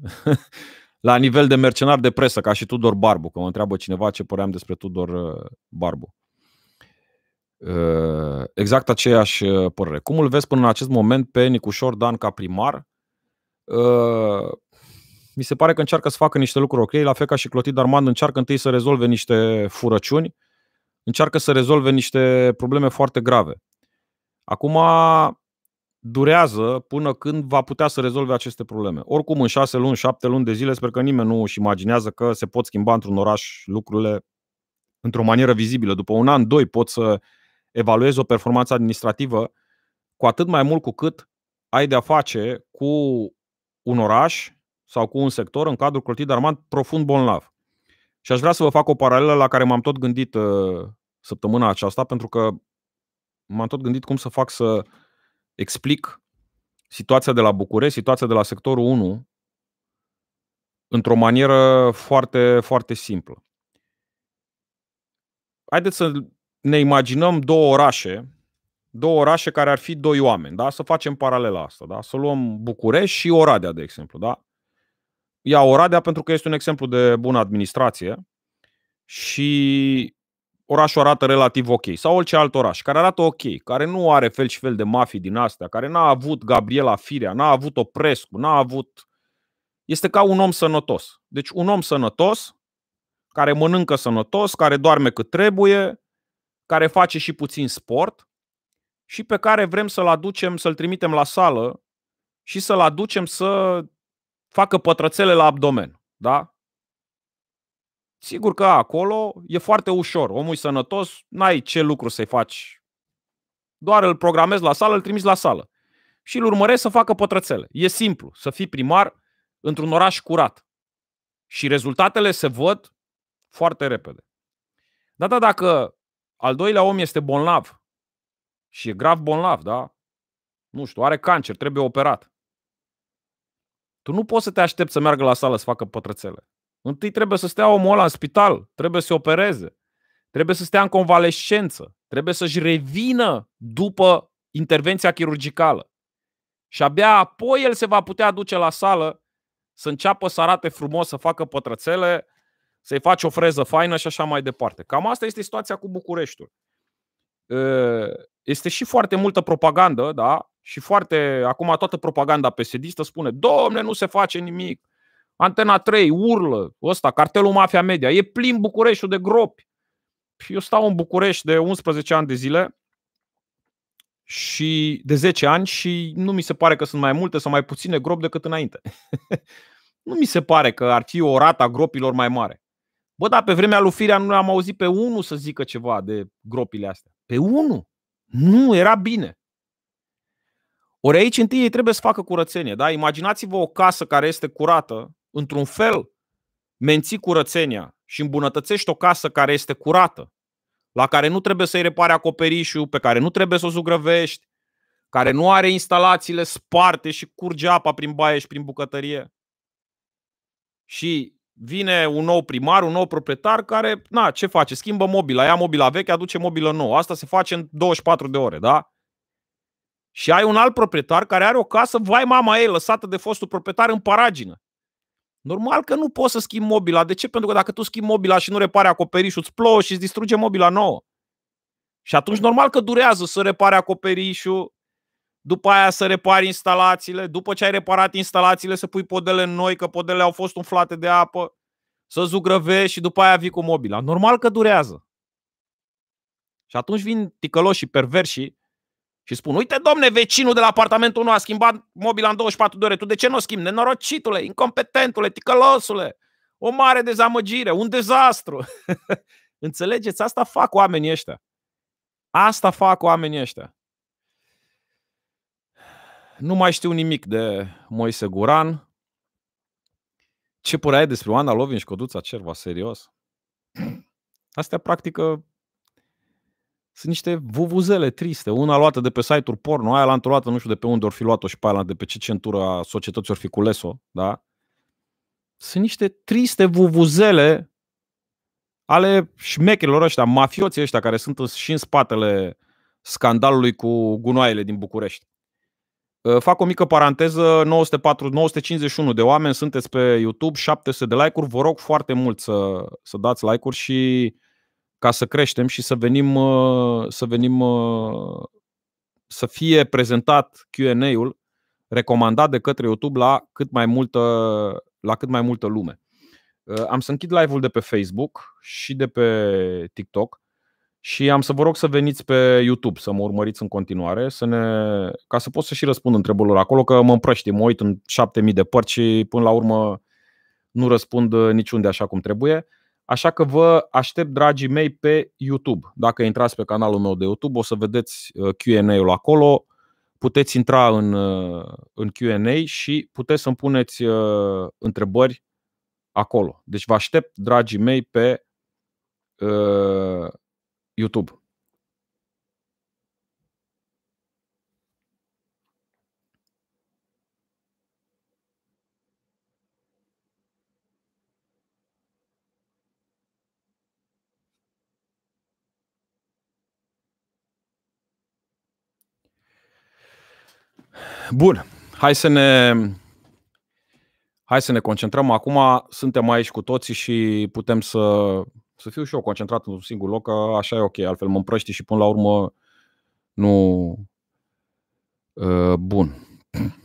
la nivel de mercenar de presă, ca și Tudor Barbu, că mă întreabă cineva ce păream despre Tudor uh, Barbu. Uh, exact aceeași uh, părere. Cum îl vezi până în acest moment pe Nicușor Dan ca primar? mi se pare că încearcă să facă niște lucruri ok, la fel ca și Clotid Armand încearcă întâi să rezolve niște furăciuni, încearcă să rezolve niște probleme foarte grave. Acum durează până când va putea să rezolve aceste probleme. Oricum, în șase luni, șapte luni de zile, sper că nimeni nu își imaginează că se pot schimba într-un oraș lucrurile într-o manieră vizibilă. După un an, doi, pot să evaluezi o performanță administrativă, cu atât mai mult cu cât ai de-a face cu un oraș sau cu un sector în cadrul clotit armat profund bolnav. Și aș vrea să vă fac o paralelă la care m-am tot gândit uh, săptămâna aceasta, pentru că m-am tot gândit cum să fac să explic situația de la București, situația de la sectorul 1, într-o manieră foarte, foarte simplă. Haideți să ne imaginăm două orașe, două orașe care ar fi doi oameni, da? Să facem paralela asta, da? Să luăm București și Oradea, de exemplu, da? ia Oradea pentru că este un exemplu de bună administrație și orașul arată relativ ok. Sau orice alt oraș care arată ok, care nu are fel și fel de mafii din astea, care n-a avut Gabriela Firea, n-a avut Oprescu, n-a avut... Este ca un om sănătos. Deci un om sănătos, care mănâncă sănătos, care doarme cât trebuie, care face și puțin sport și pe care vrem să-l aducem, să-l trimitem la sală și să-l aducem să facă pătrățele la abdomen. Da? Sigur că acolo e foarte ușor. Omul e sănătos, n-ai ce lucru să-i faci. Doar îl programezi la sală, îl trimiți la sală. Și îl urmăresc să facă pătrățele. E simplu să fii primar într-un oraș curat. Și rezultatele se văd foarte repede. Da, da, dacă al doilea om este bolnav și e grav bolnav, da? Nu știu, are cancer, trebuie operat. Tu nu poți să te aștepți să meargă la sală să facă pătrățele. Întâi trebuie să stea omul ăla în spital, trebuie să se opereze, trebuie să stea în convalescență, trebuie să-și revină după intervenția chirurgicală. Și abia apoi el se va putea duce la sală să înceapă să arate frumos, să facă pătrățele, să-i faci o freză faină și așa mai departe. Cam asta este situația cu Bucureștiul. Ă, este și foarte multă propagandă, da? și foarte, acum toată propaganda psd spune, domne, nu se face nimic. Antena 3 urlă, ăsta, cartelul Mafia Media, e plin Bucureștiul de gropi. Păi, eu stau în București de 11 ani de zile și de 10 ani și nu mi se pare că sunt mai multe sau mai puține gropi decât înainte. nu mi se pare că ar fi o rata gropilor mai mare. Bă, da, pe vremea lui Firea nu am auzit pe unul să zică ceva de gropile astea. Pe unul? Nu, era bine. Ori aici întâi ei trebuie să facă curățenie. Da? Imaginați-vă o casă care este curată, într-un fel menții curățenia și îmbunătățești o casă care este curată, la care nu trebuie să-i repare acoperișul, pe care nu trebuie să o zugrăvești, care nu are instalațiile sparte și curge apa prin baie și prin bucătărie. Și vine un nou primar, un nou proprietar care, na, ce face? Schimbă mobila, ia mobila veche, aduce mobilă nouă. Asta se face în 24 de ore, da? Și ai un alt proprietar care are o casă, vai mama ei, lăsată de fostul proprietar în paragină. Normal că nu poți să schimbi mobila. De ce? Pentru că dacă tu schimbi mobila și nu repare acoperișul, îți plouă și îți distruge mobila nouă. Și atunci normal că durează să repare acoperișul, după aia să repari instalațiile, după ce ai reparat instalațiile să pui podele noi, că podele au fost umflate de apă, să zugrăvești și după aia vii cu mobila. Normal că durează. Și atunci vin ticăloșii perversi și spun, uite, domne, vecinul de la apartamentul nu a schimbat mobila în 24 de ore, tu de ce nu o schimbi? Nenorocitule, incompetentule, ticălosule, o mare dezamăgire, un dezastru. Înțelegeți? Asta fac oamenii ăștia. Asta fac oamenii ăștia. Nu mai știu nimic de Moise Guran. Ce părere ai despre Oana Lovin și Coduța Cerva? Serios? Astea practică sunt niște vuvuzele triste. Una luată de pe site-uri porno, aia l-am luată, nu știu de pe unde ori fi luat-o și pe aia, de pe ce centură a societății ori fi cules-o, da? Sunt niște triste vuvuzele ale șmecherilor ăștia, mafioții ăștia care sunt și în spatele scandalului cu gunoaiele din București. Ă, fac o mică paranteză, 904, 951 de oameni sunteți pe YouTube, 700 de like-uri, vă rog foarte mult să, să dați like-uri și ca să creștem și să venim, uh, să venim uh, să fie prezentat Q&A-ul recomandat de către YouTube la cât mai multă, la cât mai multă lume. Uh, am să închid live-ul de pe Facebook și de pe TikTok și am să vă rog să veniți pe YouTube, să mă urmăriți în continuare, să ne... ca să pot să și răspund întrebărilor acolo, că mă împrăști, mă uit în 7000 de părți și până la urmă nu răspund niciunde așa cum trebuie. Așa că vă aștept, dragii mei, pe YouTube. Dacă intrați pe canalul meu de YouTube, o să vedeți uh, Q&A-ul acolo. Puteți intra în, uh, în Q&A și puteți să-mi puneți uh, întrebări acolo. Deci vă aștept, dragii mei, pe uh, YouTube. Bun, hai să ne hai să ne concentrăm acum, suntem aici cu toții și putem să să fiu și eu concentrat într-un singur loc, că așa e ok, altfel mă împrăști și până la urmă nu uh, bun.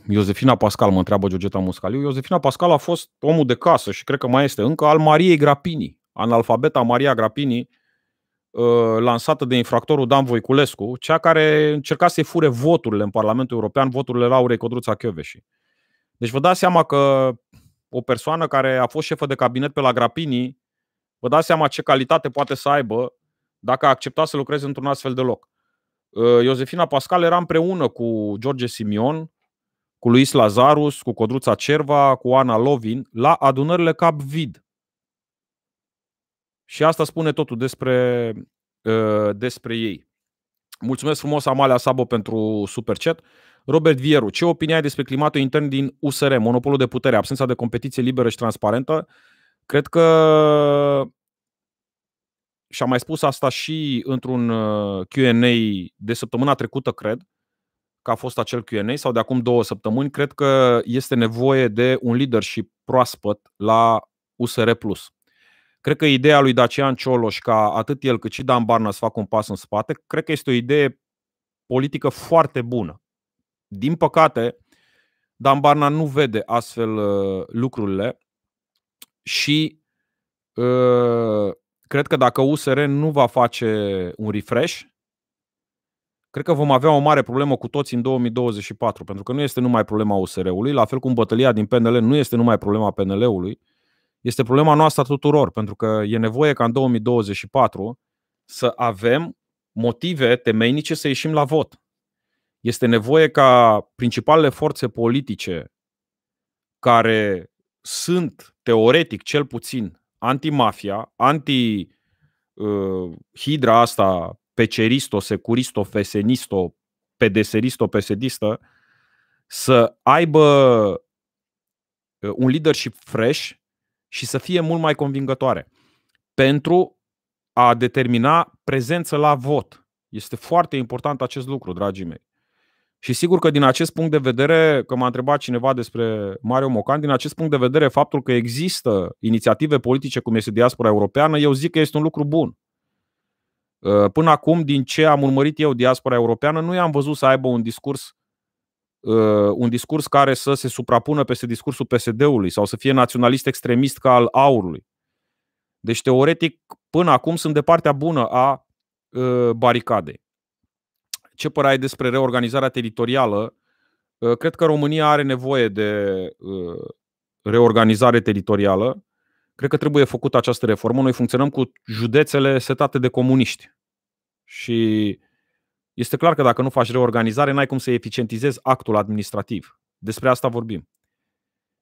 Iosefina Pascal mă întreabă Giorgeta Muscaliu. Iosefina Pascal a fost omul de casă și cred că mai este încă al Mariei Grapini, analfabeta Maria Grapini, Uh, lansată de infractorul Dan Voiculescu, cea care încerca să-i fure voturile în Parlamentul European, voturile Laurei Codruța Chioveși. Deci vă dați seama că o persoană care a fost șefă de cabinet pe la Grapini, vă dați seama ce calitate poate să aibă dacă a acceptat să lucreze într-un astfel de loc. Uh, Iosefina Pascal era împreună cu George Simion, cu Luis Lazarus, cu Codruța Cerva, cu Ana Lovin, la adunările Cap Vid, și asta spune totul despre, ă, despre ei. Mulțumesc frumos, Amalia Sabo, pentru super chat. Robert Vieru, ce opinie ai despre climatul intern din USR, monopolul de putere, absența de competiție liberă și transparentă? Cred că și am mai spus asta și într-un ă, Q&A de săptămâna trecută, cred, că a fost acel Q&A sau de acum două săptămâni, cred că este nevoie de un leadership proaspăt la USR+. Plus. Cred că ideea lui Dacian Cioloș ca atât el cât și Dan Barna să facă un pas în spate, cred că este o idee politică foarte bună. Din păcate, Dan Barna nu vede astfel uh, lucrurile și uh, cred că dacă USR nu va face un refresh, cred că vom avea o mare problemă cu toți în 2024, pentru că nu este numai problema USR-ului, la fel cum bătălia din PNL nu este numai problema PNL-ului, este problema noastră a tuturor, pentru că e nevoie ca în 2024 să avem motive temeinice să ieșim la vot. Este nevoie ca principalele forțe politice care sunt teoretic cel puțin antimafia, anti uh, hidra asta peceristo, securisto, fesenisto, pedeseristo, pesedistă, să aibă uh, un leadership fresh și să fie mult mai convingătoare pentru a determina prezență la vot. Este foarte important acest lucru, dragii mei. Și sigur că din acest punct de vedere, că m-a întrebat cineva despre Mario Mocan, din acest punct de vedere, faptul că există inițiative politice cum este diaspora europeană, eu zic că este un lucru bun. Ă, până acum, din ce am urmărit eu diaspora europeană, nu i-am văzut să aibă un discurs Uh, un discurs care să se suprapună peste discursul PSD-ului sau să fie naționalist extremist ca al aurului. Deci, teoretic, până acum sunt de partea bună a uh, baricadei. Ce părere ai despre reorganizarea teritorială? Uh, cred că România are nevoie de reorganizare teritorială. Cred că trebuie făcută această reformă. Noi funcționăm cu județele setate de comuniști. Și este clar că dacă nu faci reorganizare, n-ai cum să eficientizezi actul administrativ. Despre asta vorbim.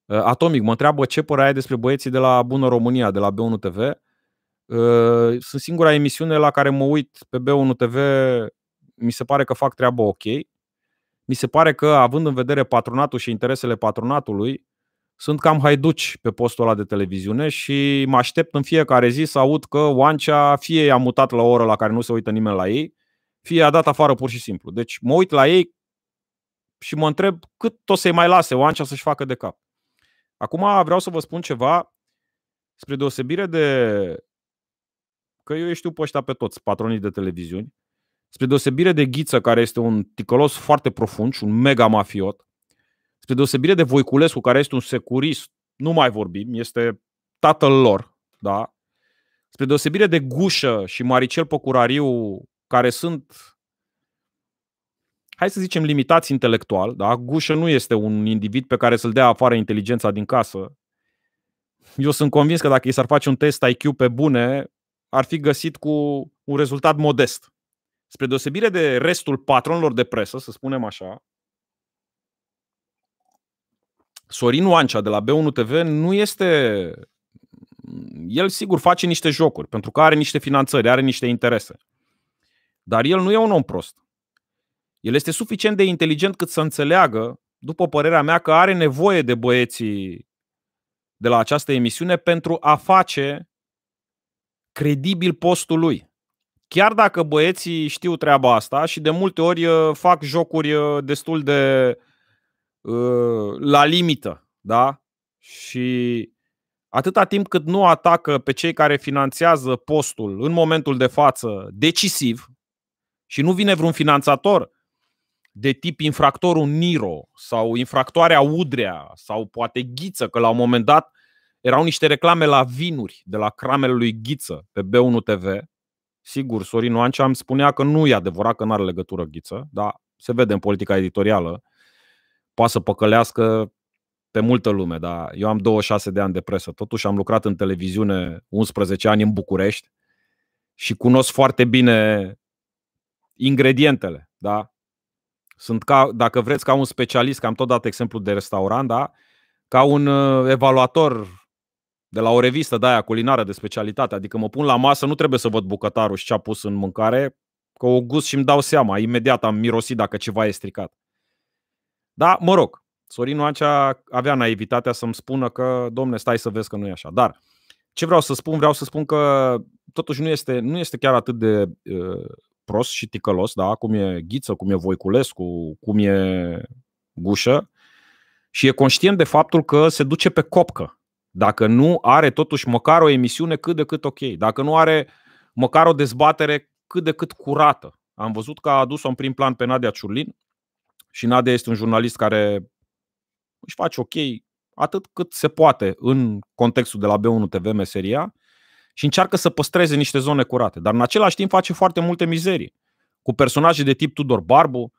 Uh, Atomic mă întreabă ce părere ai despre băieții de la Bună România, de la B1 TV. Uh, sunt singura emisiune la care mă uit pe B1 TV. Mi se pare că fac treaba ok. Mi se pare că, având în vedere patronatul și interesele patronatului, sunt cam haiduci pe postul ăla de televiziune și mă aștept în fiecare zi să aud că Oancea fie i-a mutat la o oră la care nu se uită nimeni la ei, fie a dat afară pur și simplu. Deci mă uit la ei și mă întreb cât o să-i mai lase Oancea să-și facă de cap. Acum vreau să vă spun ceva spre deosebire de că eu știu pe ăștia pe toți, patronii de televiziuni, spre deosebire de Ghiță, care este un ticălos foarte profund și un mega mafiot, spre deosebire de Voiculescu, care este un securist, nu mai vorbim, este tatăl lor, da? Spre deosebire de Gușă și Maricel Păcurariu, care sunt hai să zicem, limitați intelectual, da? Gușă nu este un individ pe care să-l dea afară inteligența din casă. Eu sunt convins că dacă i s-ar face un test IQ pe bune, ar fi găsit cu un rezultat modest. Spre deosebire de restul patronilor de presă, să spunem așa, Sorin Oancea de la B1 TV nu este... El sigur face niște jocuri, pentru că are niște finanțări, are niște interese. Dar el nu e un om prost. El este suficient de inteligent cât să înțeleagă, după părerea mea, că are nevoie de băieții de la această emisiune pentru a face credibil postul lui. Chiar dacă băieții știu treaba asta și de multe ori uh, fac jocuri uh, destul de uh, la limită, da? Și atâta timp cât nu atacă pe cei care finanțează postul în momentul de față decisiv, și nu vine vreun finanțator de tip infractorul Niro sau infractoarea Udrea sau poate Ghiță, că la un moment dat erau niște reclame la vinuri de la cramele lui Ghiță pe B1 TV. Sigur, Sorin Oancea îmi spunea că nu e adevărat că nu are legătură Ghiță, dar se vede în politica editorială. Poate să păcălească pe multă lume, dar eu am 26 de ani de presă. Totuși am lucrat în televiziune 11 ani în București și cunosc foarte bine ingredientele, da? Sunt ca, dacă vreți, ca un specialist, că am tot dat exemplu de restaurant, da? Ca un uh, evaluator de la o revistă de aia culinară de specialitate, adică mă pun la masă, nu trebuie să văd bucătarul și ce a pus în mâncare, că o gust și îmi dau seama, imediat am mirosit dacă ceva e stricat. Da, mă rog, Sorinu Oacea avea naivitatea să-mi spună că, domne, stai să vezi că nu e așa. Dar ce vreau să spun? Vreau să spun că totuși nu este, nu este chiar atât de uh, prost și ticălos, da? cum e Ghiță, cum e Voiculescu, cum e Gușă, și e conștient de faptul că se duce pe copcă. Dacă nu are totuși măcar o emisiune cât de cât ok, dacă nu are măcar o dezbatere cât de cât curată. Am văzut că a adus-o în prim plan pe Nadia Ciurlin și Nadia este un jurnalist care își face ok atât cât se poate în contextul de la B1 TV Meseria, și încearcă să păstreze niște zone curate, dar în același timp face foarte multe mizerii. Cu personaje de tip Tudor Barbu,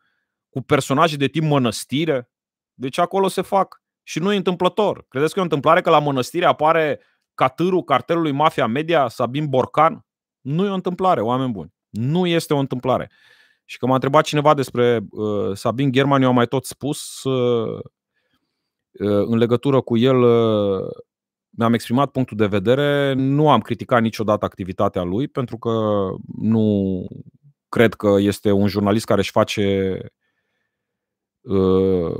cu personaje de tip mănăstire. Deci acolo se fac. Și nu e întâmplător. Credeți că e o întâmplare că la mănăstire apare catârul cartelului Mafia Media, Sabin Borcan? Nu e o întâmplare, oameni buni. Nu este o întâmplare. Și că m-a întrebat cineva despre uh, Sabin German, eu am mai tot spus uh, uh, în legătură cu el uh, mi-am exprimat punctul de vedere, nu am criticat niciodată activitatea lui, pentru că nu cred că este un jurnalist care își face uh,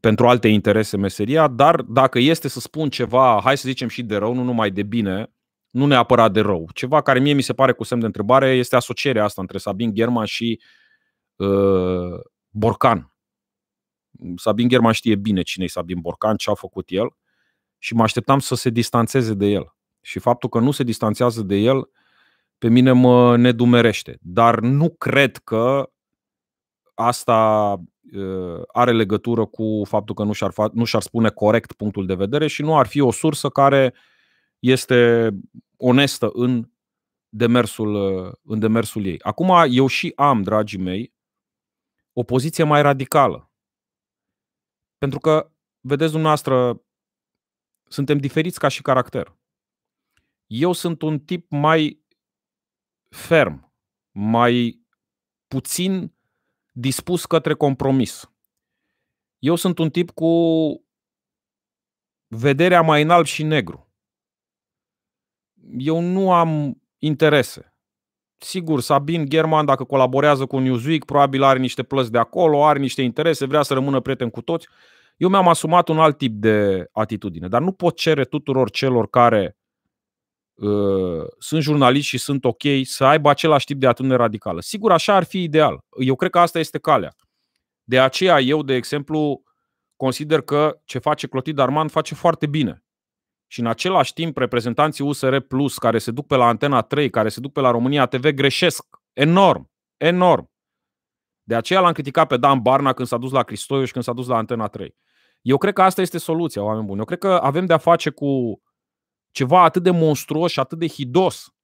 pentru alte interese meseria, dar dacă este să spun ceva, hai să zicem și de rău, nu numai de bine, nu neapărat de rău. Ceva care mie mi se pare cu semn de întrebare este asocierea asta între Sabin German și uh, Borcan. Sabin German știe bine cine e Sabin Borcan, ce a făcut el și mă așteptam să se distanțeze de el. Și faptul că nu se distanțează de el, pe mine mă nedumerește. Dar nu cred că asta ă, are legătură cu faptul că nu și-ar, fa- nu și-ar spune corect punctul de vedere și nu ar fi o sursă care este onestă în demersul, ă, în demersul ei. Acum, eu și am, dragii mei, o poziție mai radicală. Pentru că, vedeți dumneavoastră, suntem diferiți ca și caracter. Eu sunt un tip mai ferm, mai puțin dispus către compromis. Eu sunt un tip cu vederea mai în alb și negru. Eu nu am interese. Sigur, Sabin German, dacă colaborează cu Newsweek, probabil are niște plăți de acolo, are niște interese, vrea să rămână prieten cu toți. Eu mi-am asumat un alt tip de atitudine, dar nu pot cere tuturor celor care uh, sunt jurnaliști și sunt ok să aibă același tip de atitudine radicală. Sigur, așa ar fi ideal. Eu cred că asta este calea. De aceea eu, de exemplu, consider că ce face Clotid Arman face foarte bine. Și în același timp, reprezentanții USR Plus, care se duc pe la Antena 3, care se duc pe la România TV, greșesc enorm, enorm. De aceea l-am criticat pe Dan Barna când s-a dus la Cristoiu și când s-a dus la Antena 3. Eu cred că asta este soluția, oameni buni. Eu cred că avem de-a face cu ceva atât de monstruos și atât de hidos,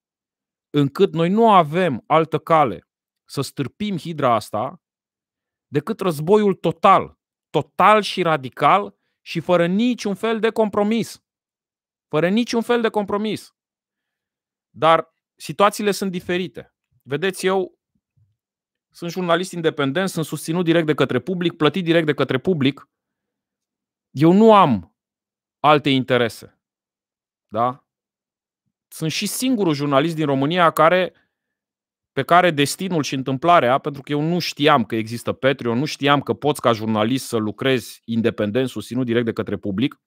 încât noi nu avem altă cale să stârpim hidra asta decât războiul total, total și radical și fără niciun fel de compromis. Fără niciun fel de compromis. Dar situațiile sunt diferite. Vedeți, eu sunt jurnalist independent, sunt susținut direct de către public, plătit direct de către public, eu nu am alte interese. Da? Sunt și singurul jurnalist din România care pe care destinul și întâmplarea, pentru că eu nu știam că există Patreon, nu știam că poți ca jurnalist să lucrezi independent, susținut direct de către public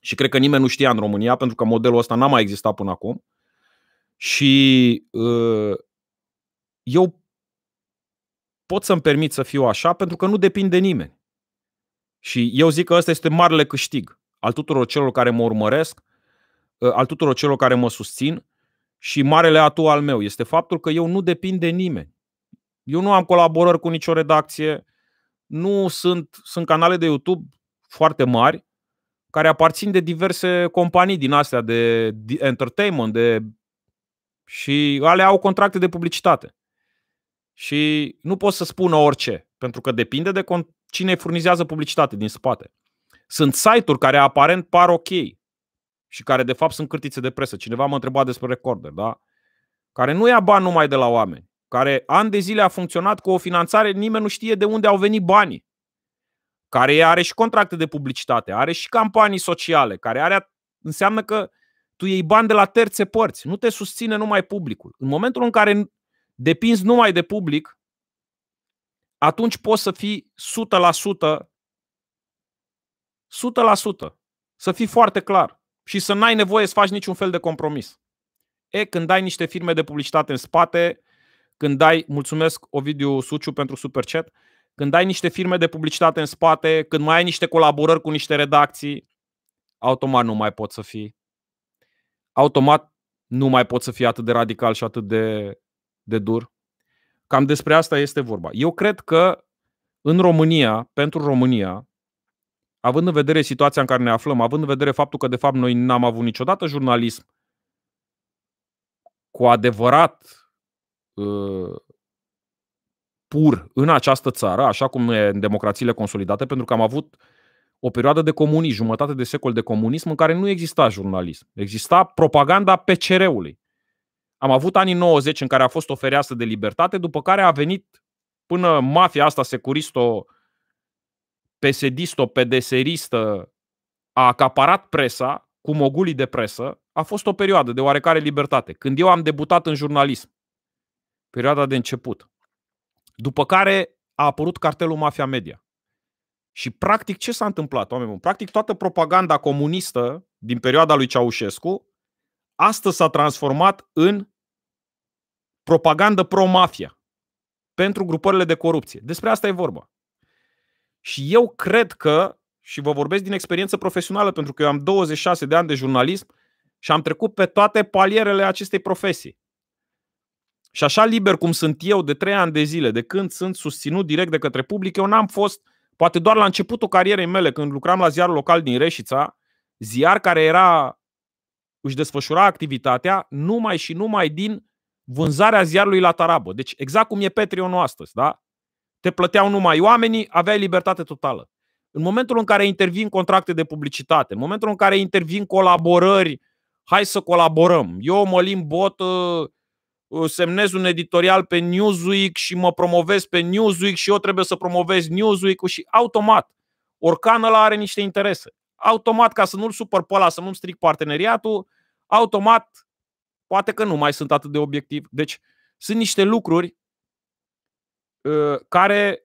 și cred că nimeni nu știa în România, pentru că modelul ăsta n-a mai existat până acum. Și uh, eu pot să-mi permit să fiu așa pentru că nu depind de nimeni. Și eu zic că ăsta este marele câștig al tuturor celor care mă urmăresc, ă, al tuturor celor care mă susțin și marele atu al meu este faptul că eu nu depind de nimeni. Eu nu am colaborări cu nicio redacție, nu sunt, sunt canale de YouTube foarte mari care aparțin de diverse companii din astea de entertainment de și ale au contracte de publicitate. Și nu pot să spună orice, pentru că depinde de, con- cine furnizează publicitate din spate. Sunt site-uri care aparent par ok și care de fapt sunt cârtițe de presă. Cineva m-a întrebat despre recorder, da? Care nu ia bani numai de la oameni, care an de zile a funcționat cu o finanțare, nimeni nu știe de unde au venit banii, care are și contracte de publicitate, are și campanii sociale, care are, înseamnă că tu iei bani de la terțe părți, nu te susține numai publicul. În momentul în care depinzi numai de public, atunci poți să fii 100%, 100%, să fii foarte clar și să n-ai nevoie să faci niciun fel de compromis. E, când ai niște firme de publicitate în spate, când ai, mulțumesc Ovidiu Suciu pentru superchat, când ai niște firme de publicitate în spate, când mai ai niște colaborări cu niște redacții, automat nu mai poți să fii. Automat nu mai poți să fii atât de radical și atât de, de dur. Cam despre asta este vorba. Eu cred că în România, pentru România, având în vedere situația în care ne aflăm, având în vedere faptul că, de fapt, noi n-am avut niciodată jurnalism cu adevărat uh, pur în această țară, așa cum e în democrațiile consolidate, pentru că am avut o perioadă de comunism, jumătate de secol de comunism, în care nu exista jurnalism. Exista propaganda PCR-ului. Am avut anii 90 în care a fost o fereastră de libertate, după care a venit până mafia asta securisto, pesedisto, pedeseristă a acaparat presa cu mogulii de presă, a fost o perioadă de oarecare libertate. Când eu am debutat în jurnalism, perioada de început, după care a apărut cartelul Mafia Media. Și practic ce s-a întâmplat, oameni buni? Practic toată propaganda comunistă din perioada lui Ceaușescu asta s-a transformat în propagandă pro-mafia pentru grupările de corupție. Despre asta e vorba. Și eu cred că, și vă vorbesc din experiență profesională, pentru că eu am 26 de ani de jurnalism și am trecut pe toate palierele acestei profesii. Și așa liber cum sunt eu de trei ani de zile, de când sunt susținut direct de către public, eu n-am fost, poate doar la începutul carierei mele, când lucram la ziarul local din Reșița, ziar care era își desfășura activitatea numai și numai din vânzarea ziarului la tarabă. Deci exact cum e patreon astăzi, da? Te plăteau numai oamenii, aveai libertate totală. În momentul în care intervin contracte de publicitate, în momentul în care intervin colaborări, hai să colaborăm. Eu, Mălin Bot, uh, semnez un editorial pe Newsweek și mă promovez pe Newsweek și eu trebuie să promovez Newsweek-ul și automat, orcan ăla are niște interese automat, ca să nu-l supăr pe ăla, să nu-mi stric parteneriatul, automat, poate că nu mai sunt atât de obiectiv. Deci, sunt niște lucruri uh, care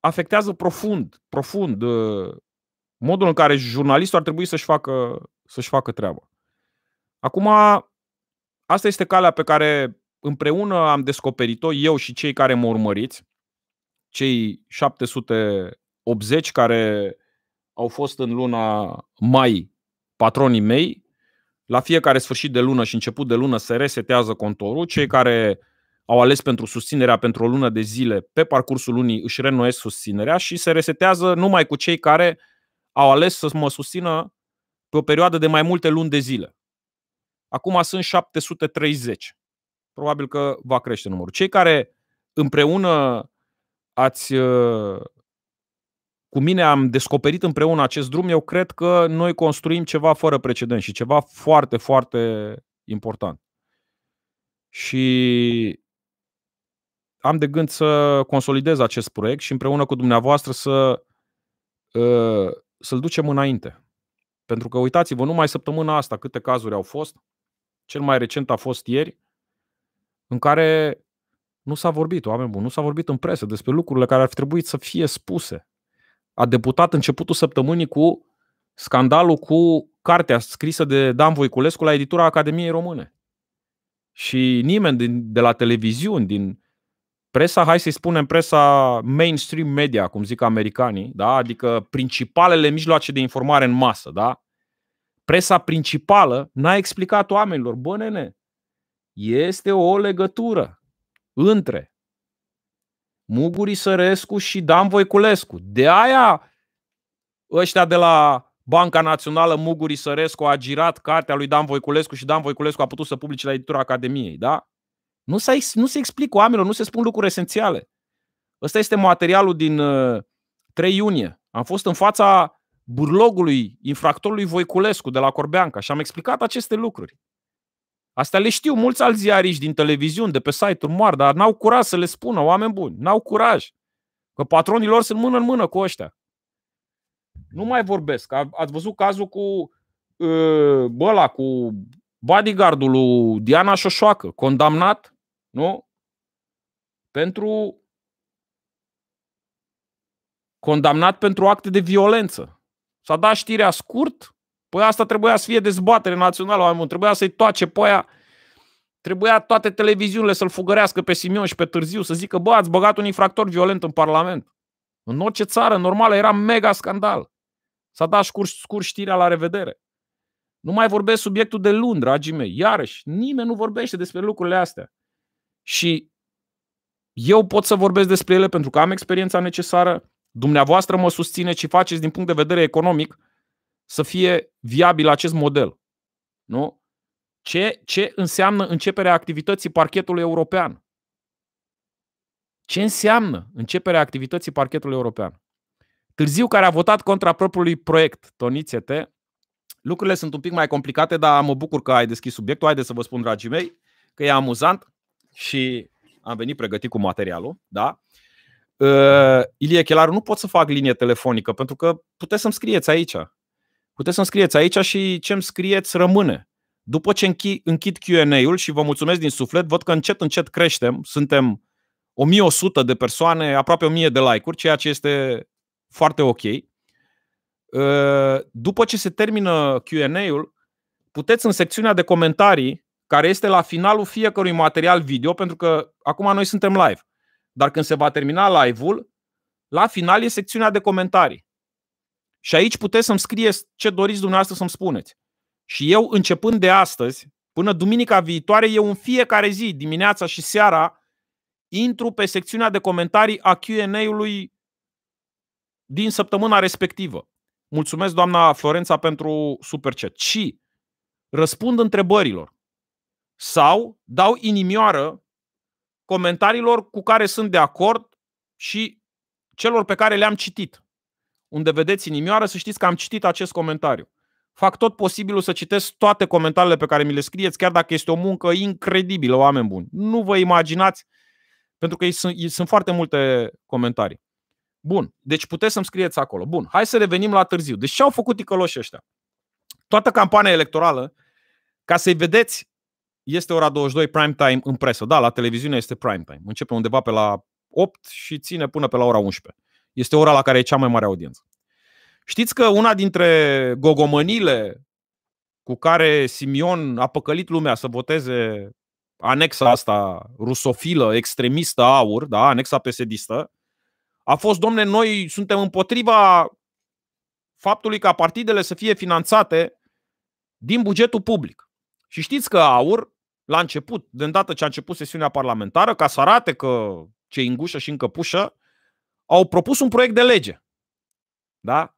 afectează profund, profund uh, modul în care jurnalistul ar trebui să-și facă, să-și facă treaba. Acum, asta este calea pe care împreună am descoperit-o, eu și cei care mă urmăriți, cei 780 care au fost în luna mai patronii mei. La fiecare sfârșit de lună și început de lună se resetează contorul. Cei care au ales pentru susținerea pentru o lună de zile, pe parcursul lunii își renoiesc susținerea și se resetează numai cu cei care au ales să mă susțină pe o perioadă de mai multe luni de zile. Acum sunt 730. Probabil că va crește numărul. Cei care împreună ați uh, cu mine am descoperit împreună acest drum, eu cred că noi construim ceva fără precedent și ceva foarte, foarte important. Și am de gând să consolidez acest proiect și împreună cu dumneavoastră să, ă, să-l ducem înainte. Pentru că uitați-vă, numai săptămâna asta câte cazuri au fost. Cel mai recent a fost ieri, în care nu s-a vorbit, oameni buni, nu s-a vorbit în presă despre lucrurile care ar fi trebuit să fie spuse a debutat începutul săptămânii cu scandalul cu cartea scrisă de Dan Voiculescu la editura Academiei Române. Și nimeni din, de la televiziuni, din presa, hai să-i spunem presa mainstream media, cum zic americanii, da? adică principalele mijloace de informare în masă, da? presa principală n-a explicat oamenilor, bă nene, este o legătură între Muguri Sărescu și Dan Voiculescu. De aia ăștia de la Banca Națională Muguri Sărescu a girat cartea lui Dan Voiculescu și Dan Voiculescu a putut să publice la editura Academiei, da? Nu se, nu se explică oamenilor, nu se spun lucruri esențiale. Ăsta este materialul din 3 uh, iunie. Am fost în fața burlogului, infractorului Voiculescu de la Corbeanca și am explicat aceste lucruri. Asta le știu mulți alți ziariști din televiziuni, de pe site-uri mari, dar n-au curaj să le spună, oameni buni, n-au curaj. Că patronii lor sunt mână în mână cu ăștia. Nu mai vorbesc. Ați văzut cazul cu ă, băla, cu bodyguardul lui Diana Șoșoacă, condamnat, nu? Pentru condamnat pentru acte de violență. S-a dat știrea scurt Păi asta trebuia să fie dezbatere națională mai mult. Trebuia să-i toace pe aia. Trebuia toate televiziunile să-l fugărească pe Simion și pe Târziu să zică, bă, ați băgat un infractor violent în Parlament. În orice țară normală era mega scandal. S-a dat scurt, scurt știrea la revedere. Nu mai vorbesc subiectul de luni, dragii mei. Iarăși, nimeni nu vorbește despre lucrurile astea. Și eu pot să vorbesc despre ele pentru că am experiența necesară, dumneavoastră mă susțineți și faceți din punct de vedere economic, să fie viabil acest model. Nu? Ce, ce înseamnă începerea activității parchetului european? Ce înseamnă începerea activității parchetului european? Târziu, care a votat contra propriului proiect, Tonițete, lucrurile sunt un pic mai complicate, dar mă bucur că ai deschis subiectul. Haideți să vă spun, dragii mei, că e amuzant și am venit pregătit cu materialul. Da? Uh, Ilie Chelaru, nu pot să fac linie telefonică, pentru că puteți să-mi scrieți aici puteți să-mi scrieți aici și ce îmi scrieți rămâne. După ce închid Q&A-ul și vă mulțumesc din suflet, văd că încet, încet creștem. Suntem 1100 de persoane, aproape 1000 de like-uri, ceea ce este foarte ok. Uh, după ce se termină Q&A-ul, puteți în secțiunea de comentarii, care este la finalul fiecărui material video, pentru că acum noi suntem live. Dar când se va termina live-ul, la final e secțiunea de comentarii. Și aici puteți să-mi scrieți ce doriți dumneavoastră să-mi spuneți. Și eu, începând de astăzi, până duminica viitoare, eu în fiecare zi, dimineața și seara, intru pe secțiunea de comentarii a Q&A-ului din săptămâna respectivă. Mulțumesc, doamna Florența, pentru super chat. Și răspund întrebărilor sau dau inimioară comentariilor cu care sunt de acord și celor pe care le-am citit unde vedeți inimioară, să știți că am citit acest comentariu. Fac tot posibilul să citesc toate comentariile pe care mi le scrieți, chiar dacă este o muncă incredibilă, oameni buni. Nu vă imaginați, pentru că sunt, sunt foarte multe comentarii. Bun, deci puteți să-mi scrieți acolo. Bun, hai să revenim la târziu. Deci ce au făcut ticăloșii ăștia? Toată campania electorală, ca să-i vedeți, este ora 22 prime time în presă. Da, la televiziune este prime time. Începe undeva pe la 8 și ține până pe la ora 11. Este ora la care e cea mai mare audiență. Știți că una dintre gogomănile cu care Simion a păcălit lumea să voteze anexa asta rusofilă, extremistă, aur, da, anexa pesedistă, a fost, domne, noi suntem împotriva faptului ca partidele să fie finanțate din bugetul public. Și știți că AUR, la început, de îndată ce a început sesiunea parlamentară, ca să arate că ce îngușă și încăpușă, au propus un proiect de lege. Da?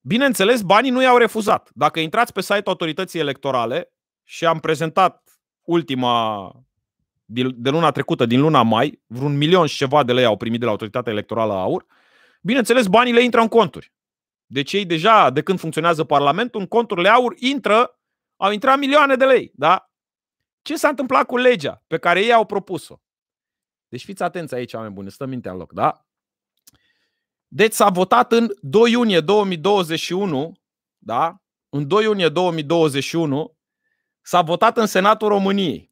Bineînțeles, banii nu i-au refuzat. Dacă intrați pe site-ul autorității electorale și am prezentat ultima de luna trecută, din luna mai, vreun milion și ceva de lei au primit de la autoritatea electorală AUR, bineînțeles, banii le intră în conturi. Deci ei deja, de când funcționează Parlamentul, în conturile AUR intră, au intrat milioane de lei. Da? Ce s-a întâmplat cu legea pe care ei au propus-o? Deci fiți atenți aici, oameni buni, stăm mintea în loc, da? Deci s-a votat în 2 iunie 2021, da? În 2 iunie 2021 s-a votat în Senatul României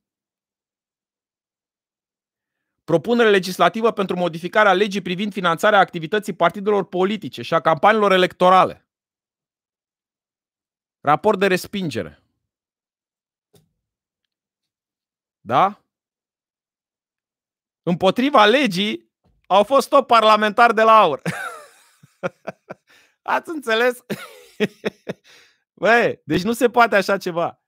propunere legislativă pentru modificarea legii privind finanțarea activității partidelor politice și a campaniilor electorale. Raport de respingere. Da? împotriva legii, au fost tot parlamentari de la aur. Ați înțeles? Băi, deci nu se poate așa ceva.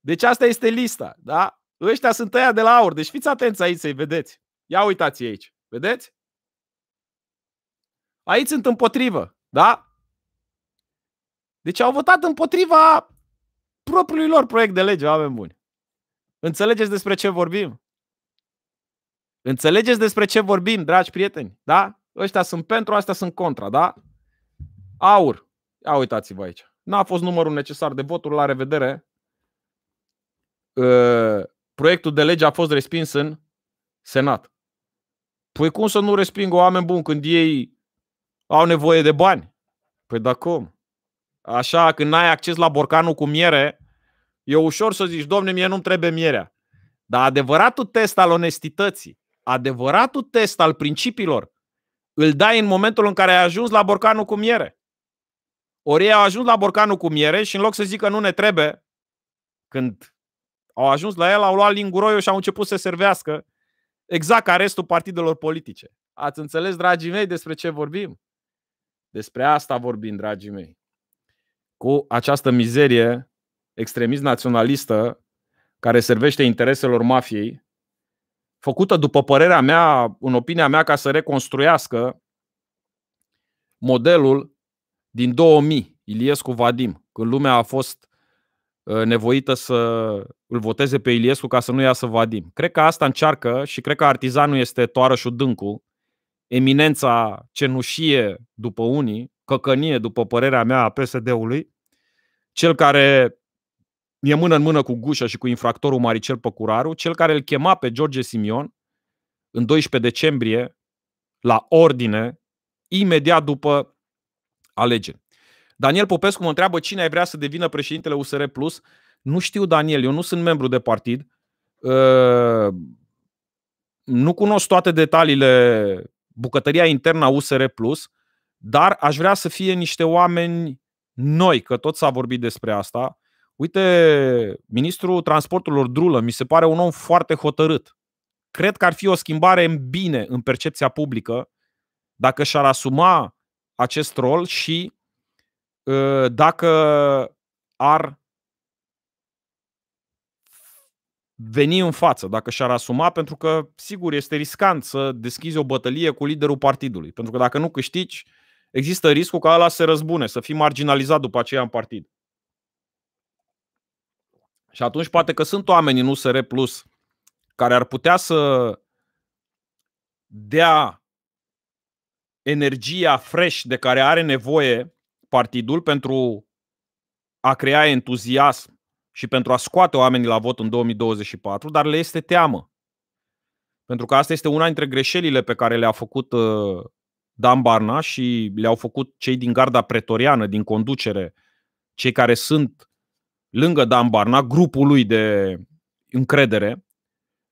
Deci asta este lista, da? Ăștia sunt tăia de la aur, deci fiți atenți aici să-i vedeți. Ia uitați aici, vedeți? Aici sunt împotrivă, da? Deci au votat împotriva propriului lor proiect de lege, oameni buni. Înțelegeți despre ce vorbim? Înțelegeți despre ce vorbim, dragi prieteni? Da? Ăștia sunt pentru, astea sunt contra, da? Aur. Ia uitați-vă aici. N-a fost numărul necesar de voturi. La revedere. Uh, proiectul de lege a fost respins în Senat. Păi cum să nu resping oameni buni când ei au nevoie de bani? Păi da cum? Așa, când n-ai acces la borcanul cu miere, e ușor să zici, domne, mie nu-mi trebuie mierea. Dar adevăratul test al onestității adevăratul test al principiilor îl dai în momentul în care ai ajuns la borcanul cu miere. Ori ei au ajuns la borcanul cu miere și în loc să zică nu ne trebuie, când au ajuns la el, au luat linguroiul și au început să servească exact ca restul partidelor politice. Ați înțeles, dragii mei, despre ce vorbim? Despre asta vorbim, dragii mei. Cu această mizerie extremist naționalistă care servește intereselor mafiei, făcută, după părerea mea, în opinia mea, ca să reconstruiască modelul din 2000, Iliescu Vadim, când lumea a fost uh, nevoită să îl voteze pe Iliescu ca să nu iasă Vadim. Cred că asta încearcă și cred că artizanul este și Dâncu, eminența cenușie după unii, căcănie după părerea mea a PSD-ului, cel care e mână în mână cu Gușa și cu infractorul Maricel Păcuraru, cel care îl chema pe George Simion în 12 decembrie la ordine, imediat după alegeri. Daniel Popescu mă întreabă cine ai vrea să devină președintele USR Plus. Nu știu, Daniel, eu nu sunt membru de partid. Ă, nu cunosc toate detaliile bucătăria internă a USR Plus, dar aș vrea să fie niște oameni noi, că tot s-a vorbit despre asta, Uite, ministrul transporturilor Drulă mi se pare un om foarte hotărât. Cred că ar fi o schimbare în bine în percepția publică dacă și-ar asuma acest rol și ă, dacă ar veni în față, dacă și-ar asuma, pentru că, sigur, este riscant să deschizi o bătălie cu liderul partidului. Pentru că dacă nu câștigi, există riscul ca ăla să se răzbune, să fii marginalizat după aceea în partid. Și atunci poate că sunt oameni în USR Plus care ar putea să dea energia fresh de care are nevoie partidul pentru a crea entuziasm și pentru a scoate oamenii la vot în 2024, dar le este teamă. Pentru că asta este una dintre greșelile pe care le-a făcut uh, Dan Barna și le-au făcut cei din garda pretoriană, din conducere, cei care sunt lângă Dan Barna, grupul lui de încredere.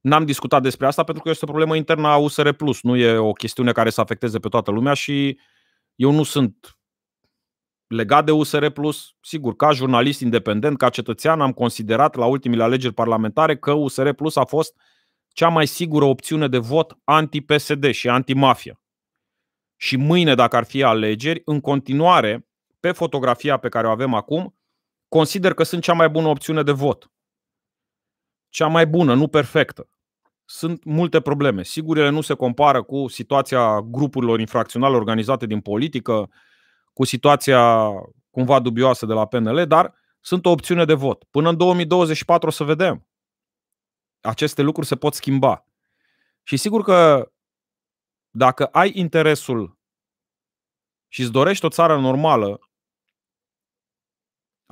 N-am discutat despre asta pentru că este o problemă internă a USR+, nu e o chestiune care să afecteze pe toată lumea și eu nu sunt legat de USR+, sigur, ca jurnalist independent, ca cetățean, am considerat la ultimile alegeri parlamentare că USR Plus a fost cea mai sigură opțiune de vot anti-PSD și anti-mafia. Și mâine, dacă ar fi alegeri, în continuare, pe fotografia pe care o avem acum, consider că sunt cea mai bună opțiune de vot. Cea mai bună, nu perfectă. Sunt multe probleme. Sigur, ele nu se compară cu situația grupurilor infracționale organizate din politică, cu situația cumva dubioasă de la PNL, dar sunt o opțiune de vot. Până în 2024 o să vedem. Aceste lucruri se pot schimba. Și sigur că dacă ai interesul și îți dorești o țară normală,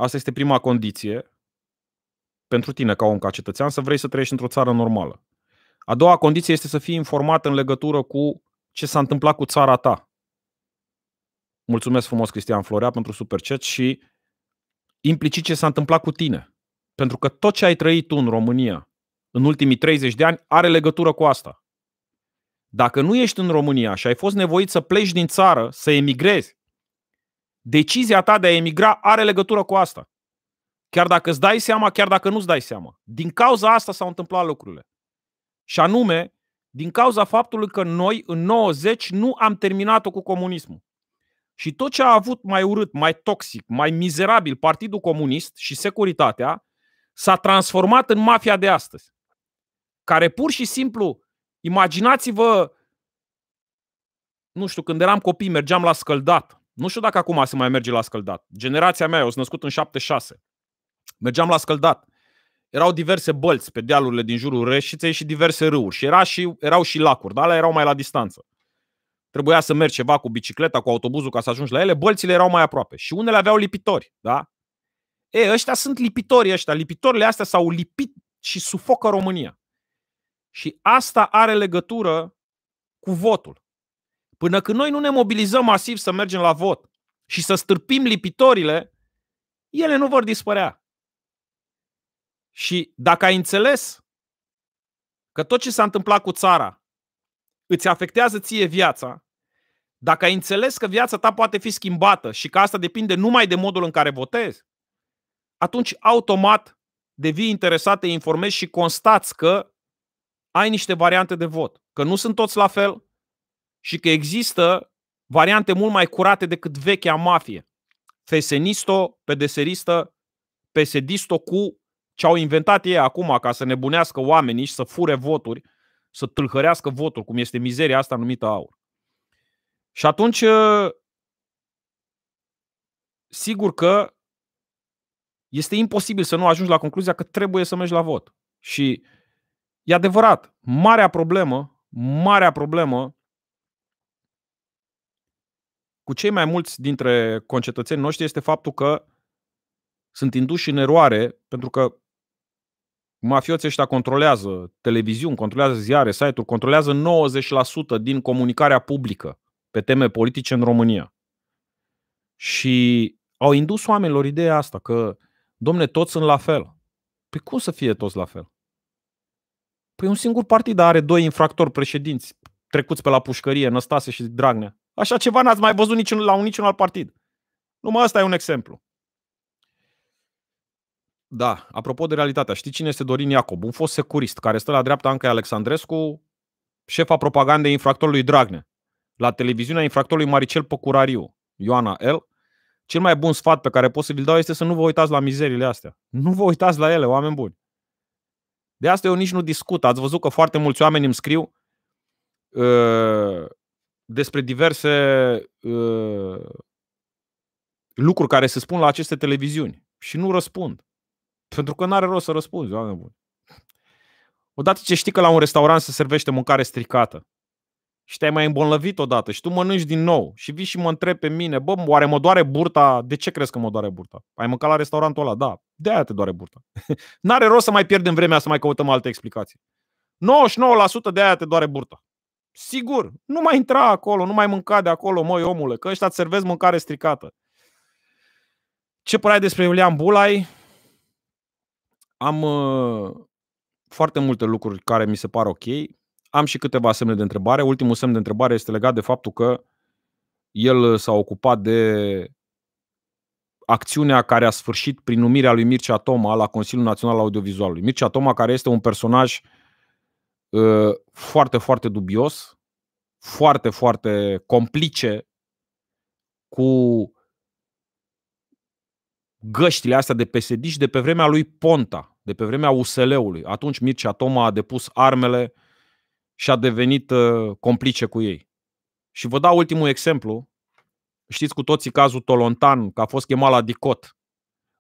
Asta este prima condiție pentru tine ca om, ca cetățean, să vrei să trăiești într-o țară normală. A doua condiție este să fii informat în legătură cu ce s-a întâmplat cu țara ta. Mulțumesc frumos, Cristian Florea, pentru super chat și implicit ce s-a întâmplat cu tine. Pentru că tot ce ai trăit tu în România în ultimii 30 de ani are legătură cu asta. Dacă nu ești în România și ai fost nevoit să pleci din țară, să emigrezi, Decizia ta de a emigra are legătură cu asta. Chiar dacă îți dai seama, chiar dacă nu îți dai seama. Din cauza asta s-au întâmplat lucrurile. Și anume, din cauza faptului că noi, în 90, nu am terminat-o cu comunismul. Și tot ce a avut mai urât, mai toxic, mai mizerabil Partidul Comunist și securitatea s-a transformat în mafia de astăzi, care pur și simplu, imaginați-vă, nu știu, când eram copii, mergeam la scăldat nu știu dacă acum se mai merge la scăldat. Generația mea, eu sunt născut în 76. Mergeam la scăldat. Erau diverse bălți pe dealurile din jurul Reșiței și diverse râuri. Și, era și erau și lacuri, dar alea erau mai la distanță. Trebuia să mergi ceva cu bicicleta, cu autobuzul ca să ajungi la ele. Bălțile erau mai aproape. Și unele aveau lipitori, da? E, ăștia sunt lipitori ăștia. Lipitorile astea s-au lipit și sufocă România. Și asta are legătură cu votul. Până când noi nu ne mobilizăm masiv să mergem la vot și să stârpim lipitorile, ele nu vor dispărea. Și dacă ai înțeles că tot ce s-a întâmplat cu țara îți afectează ție viața, dacă ai înțeles că viața ta poate fi schimbată și că asta depinde numai de modul în care votezi, atunci automat devii interesat, te informezi și constați că ai niște variante de vot. Că nu sunt toți la fel, și că există variante mult mai curate decât vechea mafie. Fesenisto, pedeseristă, pesedisto cu ce au inventat ei acum ca să nebunească oamenii și să fure voturi, să tâlhărească voturi, cum este mizeria asta numită aur. Și atunci, ă, sigur că este imposibil să nu ajungi la concluzia că trebuie să mergi la vot. Și e adevărat, marea problemă, marea problemă cu cei mai mulți dintre concetățenii noștri este faptul că sunt induși în eroare pentru că mafioții ăștia controlează televiziuni, controlează ziare, site-uri, controlează 90% din comunicarea publică pe teme politice în România. Și au indus oamenilor ideea asta că, domne, toți sunt la fel. Păi cum să fie toți la fel? Păi un singur partid are doi infractori președinți trecuți pe la pușcărie, Năstase și Dragnea. Așa ceva n-ați mai văzut niciun, la un, niciun alt partid. Numai ăsta e un exemplu. Da, apropo de realitatea, știi cine este Dorin Iacob? Un fost securist care stă la dreapta Anca Alexandrescu, șefa propagandei infractorului Dragnea, la televiziunea infractorului Maricel Păcurariu, Ioana L. Cel mai bun sfat pe care pot să vi-l dau este să nu vă uitați la mizerile astea. Nu vă uitați la ele, oameni buni. De asta eu nici nu discut. Ați văzut că foarte mulți oameni îmi scriu uh, despre diverse ă, lucruri care se spun la aceste televiziuni și nu răspund. Pentru că nu are rost să răspunzi, doamne bun. Odată ce știi că la un restaurant se servește mâncare stricată și te-ai mai îmbolnăvit odată și tu mănânci din nou și vii și mă întrebi pe mine, bă, oare mă doare burta? De ce crezi că mă doare burta? Ai mâncat la restaurantul ăla? Da, de aia te doare burta. N-are rost să mai pierdem vremea să mai căutăm alte explicații. 99% de aia te doare burta. Sigur, nu mai intra acolo, nu mai mânca de acolo, măi omule, că ăștia servez mâncare stricată. Ce părere despre Iulian Bulai? Am uh, foarte multe lucruri care mi se par ok. Am și câteva semne de întrebare. Ultimul semn de întrebare este legat de faptul că el uh, s-a ocupat de acțiunea care a sfârșit prin numirea lui Mircea Toma la Consiliul Național Audiovizual. Audiovizualului. Mircea Toma, care este un personaj uh, Ă, foarte, foarte dubios, foarte, foarte complice cu găștile astea de psd de pe vremea lui Ponta, de pe vremea USL-ului. Atunci Mircea Toma a depus armele și a devenit ă, complice cu ei. Și vă dau ultimul exemplu. Știți cu toții cazul Tolontan, că a fost chemat la Dicot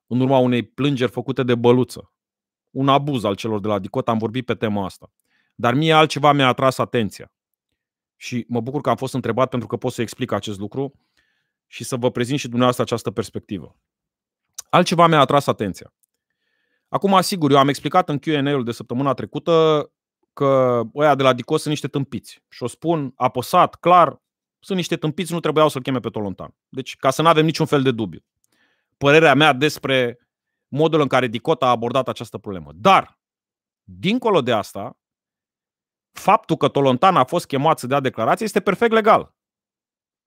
în urma unei plângeri făcute de băluță. Un abuz al celor de la Dicot, am vorbit pe tema asta. Dar mie altceva mi-a atras atenția. Și mă bucur că am fost întrebat pentru că pot să explic acest lucru și să vă prezint și dumneavoastră această perspectivă. Altceva mi-a atras atenția. Acum, asigur, eu am explicat în Q&A-ul de săptămâna trecută că ăia de la Dicos sunt niște tâmpiți. Și o spun apăsat, clar, sunt niște tâmpiți, nu trebuiau să-l cheme pe Tolontan. Deci, ca să nu avem niciun fel de dubiu. Părerea mea despre modul în care Dicot a abordat această problemă. Dar, dincolo de asta, faptul că Tolontan a fost chemat să dea declarație este perfect legal.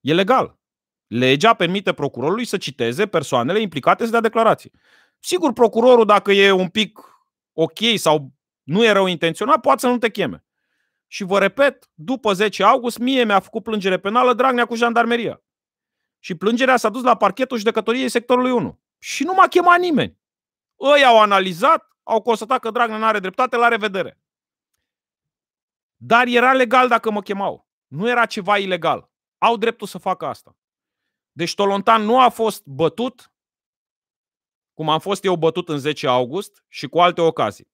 E legal. Legea permite procurorului să citeze persoanele implicate să dea declarație. Sigur, procurorul, dacă e un pic ok sau nu e rău intenționat, poate să nu te cheme. Și vă repet, după 10 august, mie mi-a făcut plângere penală Dragnea cu jandarmeria. Și plângerea s-a dus la parchetul judecătoriei sectorului 1. Și nu m-a chemat nimeni. Ei au analizat, au constatat că Dragnea nu are dreptate, la revedere. Dar era legal dacă mă chemau. Nu era ceva ilegal. Au dreptul să facă asta. Deci Tolontan nu a fost bătut, cum am fost eu bătut în 10 august și cu alte ocazii.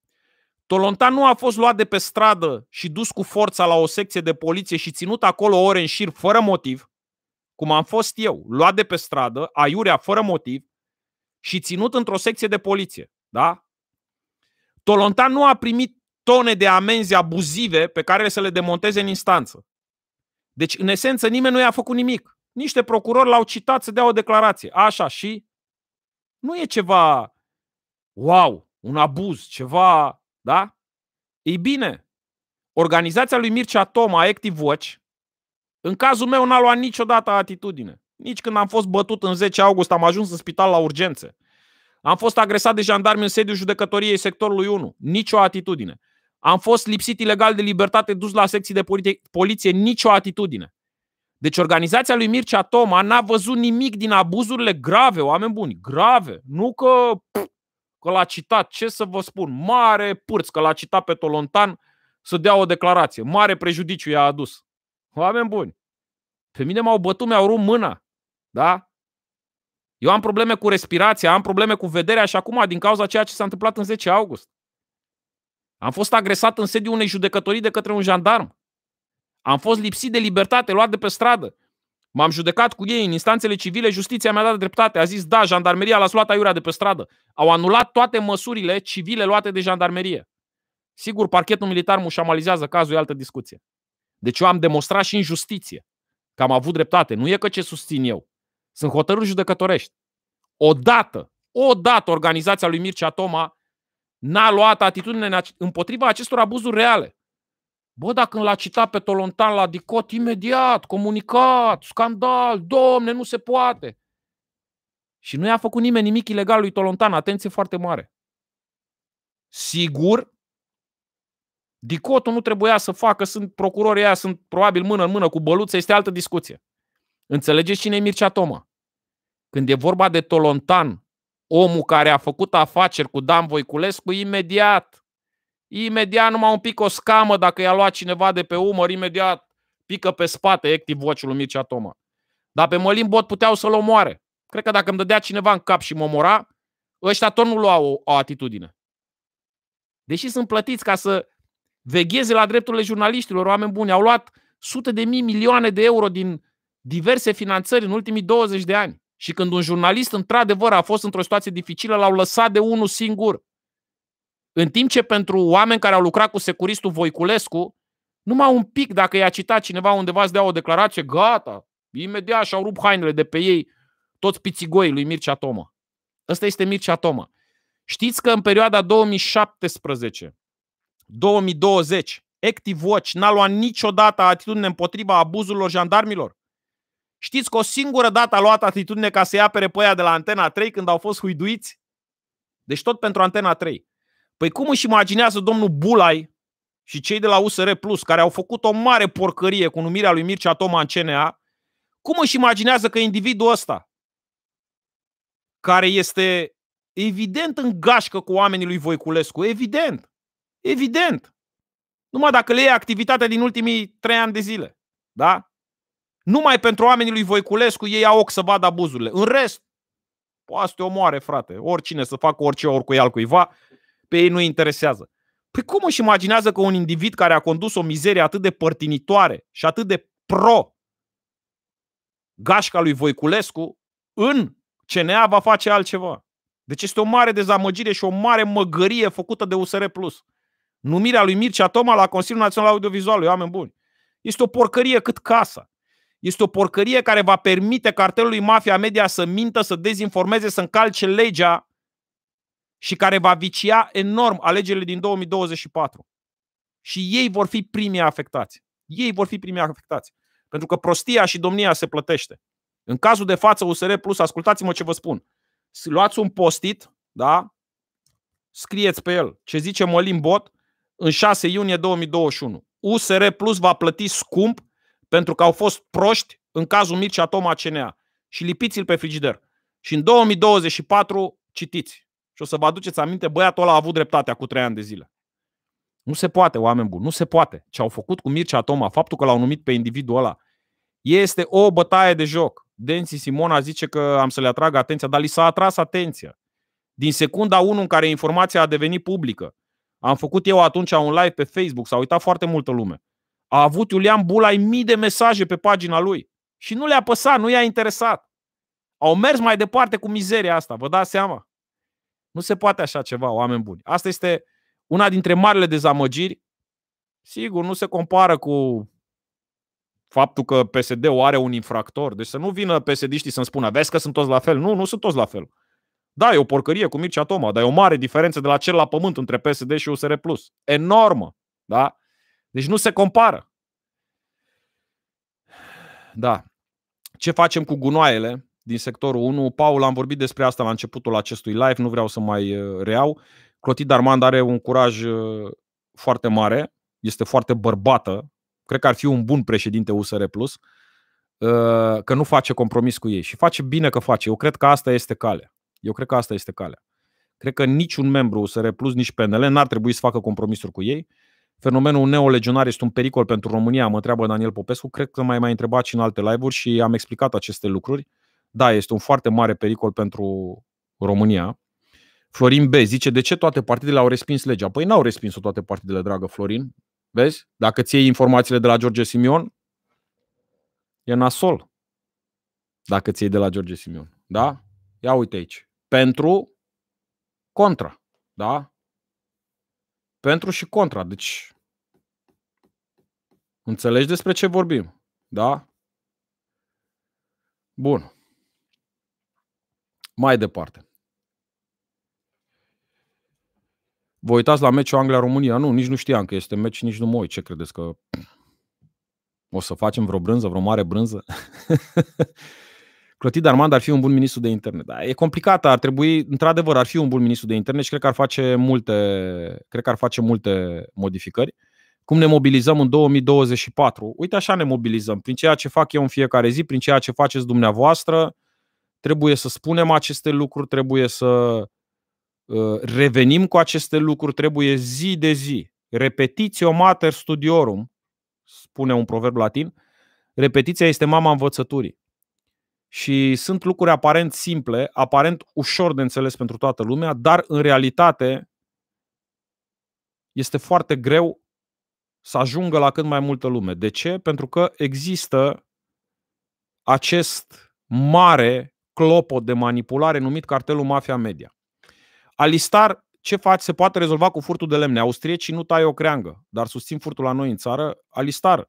Tolontan nu a fost luat de pe stradă și dus cu forța la o secție de poliție și ținut acolo ore în șir fără motiv, cum am fost eu, luat de pe stradă, aiurea fără motiv și ținut într-o secție de poliție. Da? Tolontan nu a primit tone de amenzi abuzive pe care să le demonteze în instanță. Deci, în esență, nimeni nu i-a făcut nimic. Niște procurori l-au citat să dea o declarație. Așa și nu e ceva wow, un abuz, ceva, da? Ei bine, organizația lui Mircea Toma, Active Watch, în cazul meu n-a luat niciodată atitudine. Nici când am fost bătut în 10 august, am ajuns în spital la urgențe. Am fost agresat de jandarmi în sediul judecătoriei sectorului 1. Nicio atitudine. Am fost lipsit ilegal de libertate, dus la secții de poliție, poliție, nicio atitudine. Deci organizația lui Mircea Toma n-a văzut nimic din abuzurile grave, oameni buni, grave. Nu că, că l-a citat, ce să vă spun, mare pârț, că l-a citat pe Tolontan să dea o declarație. Mare prejudiciu i-a adus. Oameni buni, pe mine m-au bătut, mi-au rupt mâna. Da? Eu am probleme cu respirația, am probleme cu vederea și acum, din cauza ceea ce s-a întâmplat în 10 august. Am fost agresat în sediul unei judecătorii de către un jandarm. Am fost lipsit de libertate, luat de pe stradă. M-am judecat cu ei în instanțele civile, justiția mi-a dat dreptate. A zis, da, jandarmeria l-a luat aiurea de pe stradă. Au anulat toate măsurile civile luate de jandarmerie. Sigur, parchetul militar mușamalizează cazul, e altă discuție. Deci eu am demonstrat și în justiție că am avut dreptate. Nu e că ce susțin eu. Sunt hotărâri judecătorești. Odată, odată organizația lui Mircea Toma n-a luat atitudine împotriva acestor abuzuri reale. Bă, dacă l-a citat pe Tolontan la Dicot, imediat, comunicat, scandal, domne, nu se poate. Și nu i-a făcut nimeni nimic ilegal lui Tolontan, atenție foarte mare. Sigur, Dicotul nu trebuia să facă, sunt procurorii aia, sunt probabil mână în mână cu băluță, este altă discuție. Înțelegeți cine e Mircea Toma? Când e vorba de Tolontan omul care a făcut afaceri cu Dan Voiculescu imediat. Imediat, numai un pic o scamă, dacă i-a luat cineva de pe umăr, imediat pică pe spate active watch lui Mircea Toma. Dar pe Mălin Bot puteau să-l omoare. Cred că dacă îmi dădea cineva în cap și mă omora, ăștia tot nu luau o, o atitudine. Deși sunt plătiți ca să vegheze la drepturile jurnaliștilor, oameni buni, au luat sute de mii milioane de euro din diverse finanțări în ultimii 20 de ani. Și când un jurnalist într-adevăr a fost într-o situație dificilă, l-au lăsat de unul singur. În timp ce pentru oameni care au lucrat cu securistul Voiculescu, numai un pic, dacă i-a citat cineva undeva, îți dea o declarație, gata, imediat și-au rupt hainele de pe ei toți pițigoii lui Mircea Tomă. Ăsta este Mircea Tomă. Știți că în perioada 2017 2020. Active Watch n-a luat niciodată atitudine împotriva abuzurilor jandarmilor. Știți că o singură dată a luat atitudine ca să-i apere pe de la Antena 3 când au fost huiduiți? Deci tot pentru Antena 3. Păi cum își imaginează domnul Bulai și cei de la USR Plus, care au făcut o mare porcărie cu numirea lui Mircea Toma în CNA, cum își imaginează că individul ăsta, care este evident în gașcă cu oamenii lui Voiculescu, evident, evident, numai dacă le iei activitatea din ultimii trei ani de zile, da? Numai pentru oamenii lui Voiculescu ei au ochi să vadă abuzurile. În rest, poate să te omoare, frate. Oricine să facă orice ori cu el cuiva, pe ei nu interesează. Păi cum își imaginează că un individ care a condus o mizerie atât de părtinitoare și atât de pro gașca lui Voiculescu în CNA va face altceva? Deci este o mare dezamăgire și o mare măgărie făcută de USR+. Numirea lui Mircea Toma la Consiliul Național Audiovizual, oameni buni. Este o porcărie cât casa. Este o porcărie care va permite cartelului Mafia Media să mintă, să dezinformeze, să încalce legea și care va vicia enorm alegerile din 2024. Și ei vor fi primii afectați. Ei vor fi primii afectați. Pentru că prostia și domnia se plătește. În cazul de față USR Plus, ascultați-mă ce vă spun. Luați un postit, da? Scrieți pe el ce zice Mălin Bot în 6 iunie 2021. USR Plus va plăti scump pentru că au fost proști în cazul Mircea Toma CNA. Și lipiți-l pe frigider. Și în 2024 citiți. Și o să vă aduceți aminte, băiatul ăla a avut dreptatea cu trei ani de zile. Nu se poate, oameni buni, nu se poate. Ce au făcut cu Mircea Toma, faptul că l-au numit pe individul ăla, este o bătaie de joc. Densi Simona zice că am să le atrag atenția, dar li s-a atras atenția. Din secunda 1 în care informația a devenit publică, am făcut eu atunci un live pe Facebook, s-a uitat foarte multă lume. A avut Iulian Bulai mii de mesaje pe pagina lui și nu le-a păsat, nu i-a interesat. Au mers mai departe cu mizeria asta, vă dați seama? Nu se poate așa ceva, oameni buni. Asta este una dintre marile dezamăgiri. Sigur, nu se compară cu faptul că PSD-ul are un infractor. Deci să nu vină psd să-mi spună, vezi că sunt toți la fel. Nu, nu sunt toți la fel. Da, e o porcărie cu Mircea Toma, dar e o mare diferență de la cel la pământ între PSD și USR+. Enormă, da? Deci nu se compară. Da. Ce facem cu gunoaiele din sectorul 1? Paul, am vorbit despre asta la începutul acestui live, nu vreau să mai uh, reau. Clotid Armand are un curaj uh, foarte mare, este foarte bărbată, cred că ar fi un bun președinte USR+, uh, că nu face compromis cu ei și face bine că face. Eu cred că asta este cale. Eu cred că asta este cale. Cred că niciun membru USR+, nici PNL n-ar trebui să facă compromisuri cu ei Fenomenul neolegionar este un pericol pentru România, mă întreabă Daniel Popescu. Cred că mai ai mai întrebat și în alte live-uri și am explicat aceste lucruri. Da, este un foarte mare pericol pentru România. Florin B. zice, de ce toate partidele au respins legea? Păi n-au respins-o toate partidele, dragă Florin. Vezi? Dacă ți iei informațiile de la George Simion, e nasol. Dacă ți iei de la George Simion. Da? Ia uite aici. Pentru, contra. Da? pentru și contra. Deci, înțelegi despre ce vorbim, da? Bun. Mai departe. Vă uitați la meciul Anglia-România? Nu, nici nu știam că este meci, nici nu mă uit. Ce credeți că o să facem vreo brânză, vreo mare brânză? Clotid Armand ar fi un bun ministru de internet. Da, e complicat, ar trebui, într-adevăr, ar fi un bun ministru de internet și cred că ar face multe, cred că ar face multe modificări. Cum ne mobilizăm în 2024? Uite așa ne mobilizăm, prin ceea ce fac eu în fiecare zi, prin ceea ce faceți dumneavoastră. Trebuie să spunem aceste lucruri, trebuie să uh, revenim cu aceste lucruri, trebuie zi de zi. Repetitio mater studiorum, spune un proverb latin, repetiția este mama învățăturii și sunt lucruri aparent simple, aparent ușor de înțeles pentru toată lumea, dar în realitate este foarte greu să ajungă la cât mai multă lume. De ce? Pentru că există acest mare clopot de manipulare numit cartelul Mafia Media. Alistar, ce faci? Se poate rezolva cu furtul de lemne. Austriecii nu tai o creangă, dar susțin furtul la noi în țară. Alistar,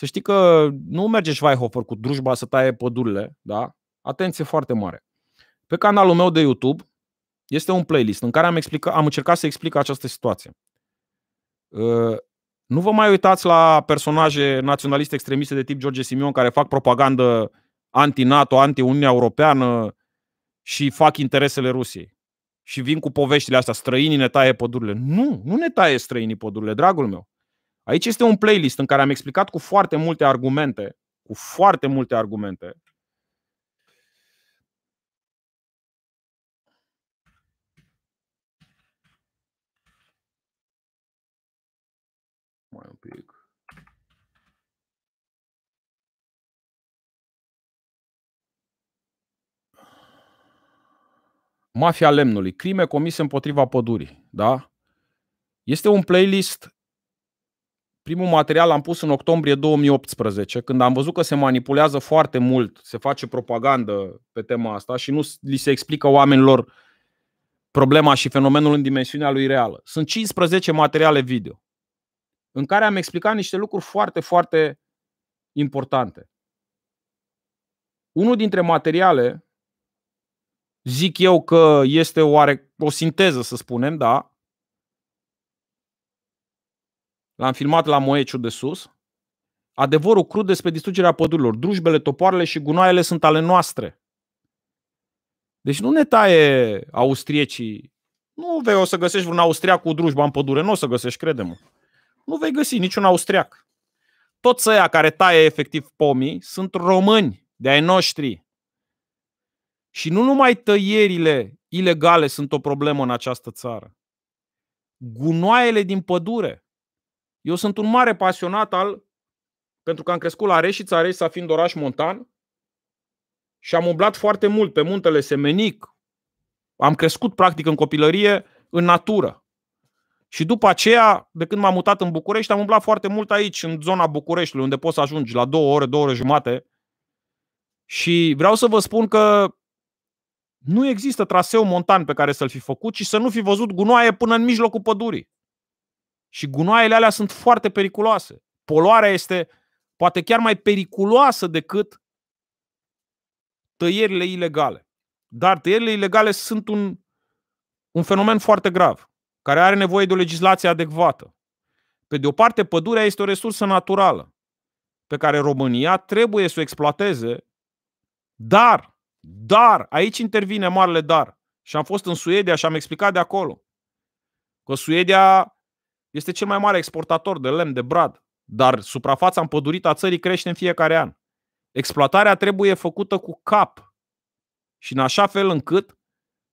să știi că nu merge Schweighofer cu drujba să taie pădurile, da? Atenție foarte mare. Pe canalul meu de YouTube este un playlist în care am, explica, am încercat să explic această situație. Ă, nu vă mai uitați la personaje naționaliste extremiste de tip George Simion care fac propagandă anti-NATO, anti-Uniunea Europeană și fac interesele Rusiei. Și vin cu poveștile astea, străinii ne taie pădurile. Nu, nu ne taie străinii pădurile, dragul meu. Aici este un playlist în care am explicat cu foarte multe argumente, cu foarte multe argumente, mai un pic. Mafia lemnului, crime comise împotriva pădurii, da? Este un playlist Primul material l-am pus în octombrie 2018, când am văzut că se manipulează foarte mult, se face propagandă pe tema asta și nu li se explică oamenilor problema și fenomenul în dimensiunea lui reală. Sunt 15 materiale video în care am explicat niște lucruri foarte, foarte importante. Unul dintre materiale, zic eu că este oare o sinteză, să spunem, da, L-am filmat la Moeciu de sus. Adevărul crud despre distrugerea pădurilor. Drujbele, topoarele și gunoaiele sunt ale noastre. Deci nu ne taie austriecii. Nu vei o să găsești vreun austriac cu drujba în pădure. Nu o să găsești, credem. Nu vei găsi niciun austriac. Toți ăia care taie efectiv pomii sunt români de ai noștri. Și nu numai tăierile ilegale sunt o problemă în această țară. Gunoaiele din pădure eu sunt un mare pasionat al, pentru că am crescut la Reșița, Reșița fiind oraș montan, și am umblat foarte mult pe muntele Semenic. Am crescut practic în copilărie în natură. Și după aceea, de când m-am mutat în București, am umblat foarte mult aici, în zona Bucureștiului, unde poți să ajungi la două ore, două ore jumate. Și vreau să vă spun că nu există traseu montan pe care să-l fi făcut și să nu fi văzut gunoaie până în mijlocul pădurii. Și gunoaiele alea sunt foarte periculoase. Poluarea este poate chiar mai periculoasă decât tăierile ilegale. Dar tăierile ilegale sunt un, un fenomen foarte grav, care are nevoie de o legislație adecvată. Pe de o parte, pădurea este o resursă naturală pe care România trebuie să o exploateze, dar, dar, aici intervine marele dar. Și am fost în Suedia și am explicat de acolo că Suedia este cel mai mare exportator de lemn de brad, dar suprafața împădurită a țării crește în fiecare an. Exploatarea trebuie făcută cu cap și în așa fel încât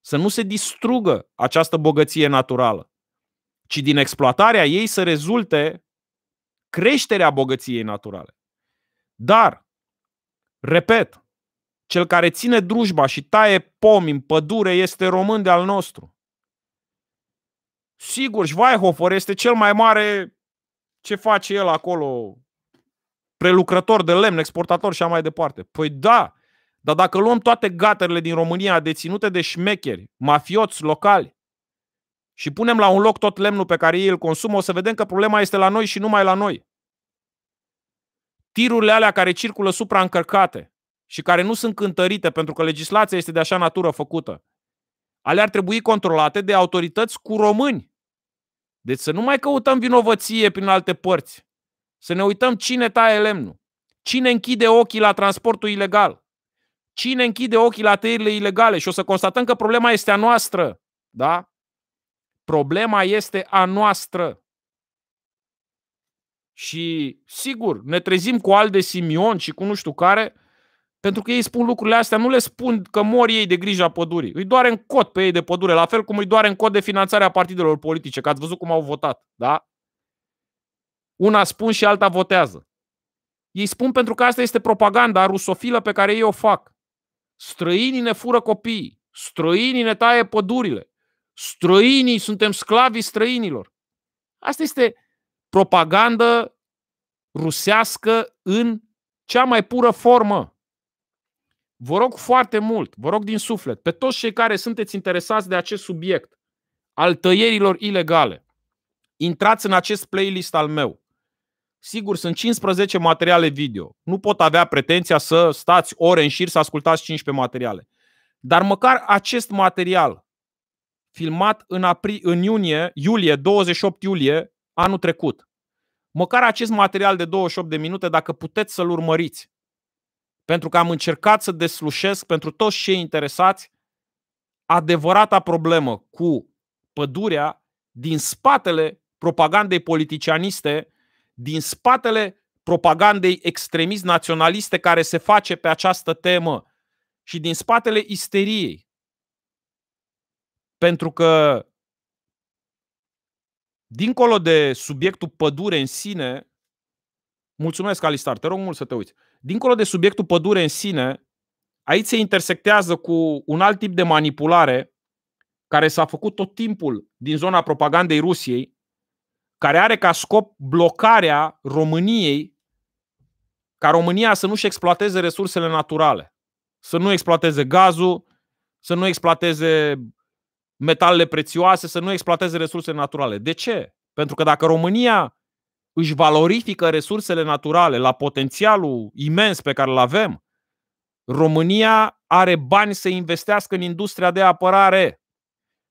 să nu se distrugă această bogăție naturală, ci din exploatarea ei să rezulte creșterea bogăției naturale. Dar, repet, cel care ține drujba și taie pomi în pădure este român de al nostru. Sigur, Schweighofer este cel mai mare ce face el acolo, prelucrător de lemn, exportator și așa mai departe. Păi da, dar dacă luăm toate gaterele din România deținute de șmecheri, mafioți locali, și punem la un loc tot lemnul pe care ei îl consumă, o să vedem că problema este la noi și numai la noi. Tirurile alea care circulă supraîncărcate și care nu sunt cântărite pentru că legislația este de așa natură făcută, ale ar trebui controlate de autorități cu români. Deci să nu mai căutăm vinovăție prin alte părți. Să ne uităm cine taie lemnul, cine închide ochii la transportul ilegal, cine închide ochii la tăierile ilegale și o să constatăm că problema este a noastră. Da? Problema este a noastră. Și sigur, ne trezim cu al de Simion și cu nu știu care, pentru că ei spun lucrurile astea, nu le spun că mor ei de grija pădurii. Îi doare în cot pe ei de pădure, la fel cum îi doare în cot de finanțarea partidelor politice, că ați văzut cum au votat, da? Una spun și alta votează. Ei spun pentru că asta este propaganda rusofilă pe care ei o fac. Străinii ne fură copiii, străinii ne taie pădurile, străinii suntem sclavii străinilor. Asta este propagandă rusească în cea mai pură formă. Vă rog foarte mult, vă rog din suflet, pe toți cei care sunteți interesați de acest subiect al tăierilor ilegale, intrați în acest playlist al meu. Sigur, sunt 15 materiale video. Nu pot avea pretenția să stați ore în șir să ascultați 15 materiale. Dar măcar acest material, filmat în, apri, în iunie, iulie, 28 iulie, anul trecut, măcar acest material de 28 de minute, dacă puteți să-l urmăriți, pentru că am încercat să deslușesc pentru toți cei interesați adevărata problemă cu pădurea din spatele propagandei politicianiste, din spatele propagandei extremist naționaliste care se face pe această temă și din spatele isteriei. Pentru că dincolo de subiectul pădure în sine, mulțumesc Alistar, te rog mult să te uiți dincolo de subiectul pădure în sine, aici se intersectează cu un alt tip de manipulare care s-a făcut tot timpul din zona propagandei Rusiei, care are ca scop blocarea României ca România să nu-și exploateze resursele naturale, să nu exploateze gazul, să nu exploateze metalele prețioase, să nu exploateze resursele naturale. De ce? Pentru că dacă România își valorifică resursele naturale la potențialul imens pe care îl avem, România are bani să investească în industria de apărare.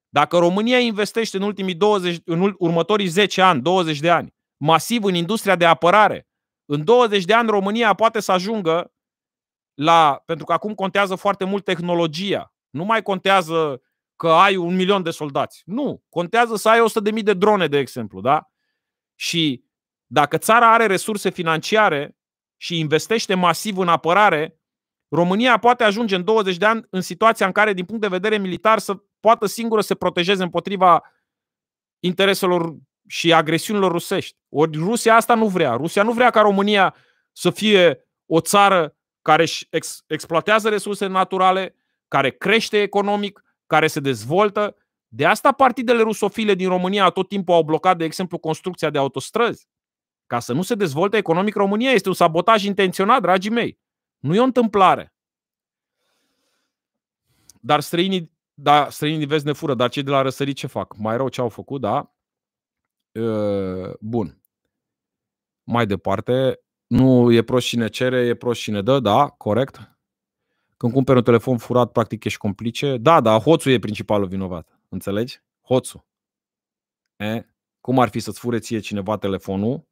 Dacă România investește în, ultimii 20, în următorii 10 ani, 20 de ani, masiv în industria de apărare, în 20 de ani România poate să ajungă la. pentru că acum contează foarte mult tehnologia. Nu mai contează că ai un milion de soldați. Nu. Contează să ai 100.000 de drone, de exemplu, da? Și dacă țara are resurse financiare și investește masiv în apărare, România poate ajunge în 20 de ani în situația în care, din punct de vedere militar, să poată singură să se protejeze împotriva intereselor și agresiunilor rusești. Ori Rusia asta nu vrea. Rusia nu vrea ca România să fie o țară care își ex- exploatează resurse naturale, care crește economic, care se dezvoltă. De asta partidele rusofile din România tot timpul au blocat, de exemplu, construcția de autostrăzi. Ca să nu se dezvolte economic România este un sabotaj intenționat, dragii mei. Nu e o întâmplare. Dar străinii, da, străinii vezi ne fură, dar cei de la răsărit ce fac? Mai rău ce au făcut, da? E, ă, bun. Mai departe, nu e prost cine cere, e prost cine dă, da, corect. Când cumperi un telefon furat, practic ești complice. Da, da, hoțul e principalul vinovat. Înțelegi? Hoțul. E? Cum ar fi să-ți fure ție cineva telefonul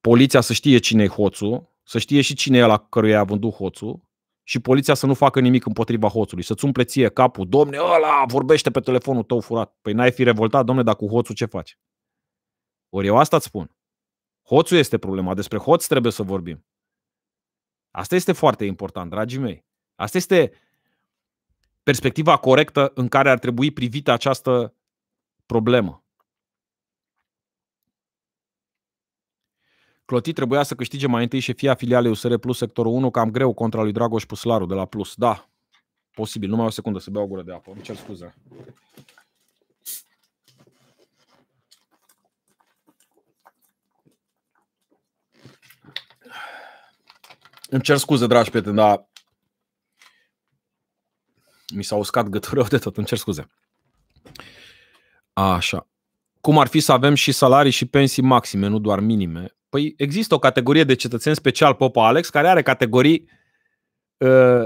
poliția să știe cine e hoțul, să știe și cine e la căruia a vândut hoțul și poliția să nu facă nimic împotriva hoțului, să-ți umple ție capul, domne, ăla vorbește pe telefonul tău furat. Păi n-ai fi revoltat, domne, dar cu hoțul ce faci? Ori eu asta îți spun. Hoțul este problema, despre hoț trebuie să vorbim. Asta este foarte important, dragii mei. Asta este perspectiva corectă în care ar trebui privită această problemă. Cloti trebuia să câștige mai întâi și fie filialei USR Plus sectorul 1, cam greu contra lui Dragoș Puslaru de la Plus. Da, posibil. Numai o secundă să beau o gură de apă. Îmi cer scuze. Îmi cer scuze, dragi prieteni, dar mi s-a uscat gâtul rău de tot. Îmi cer scuze. Așa cum ar fi să avem și salarii și pensii maxime, nu doar minime. Păi există o categorie de cetățeni special Popa Alex care are categorii uh,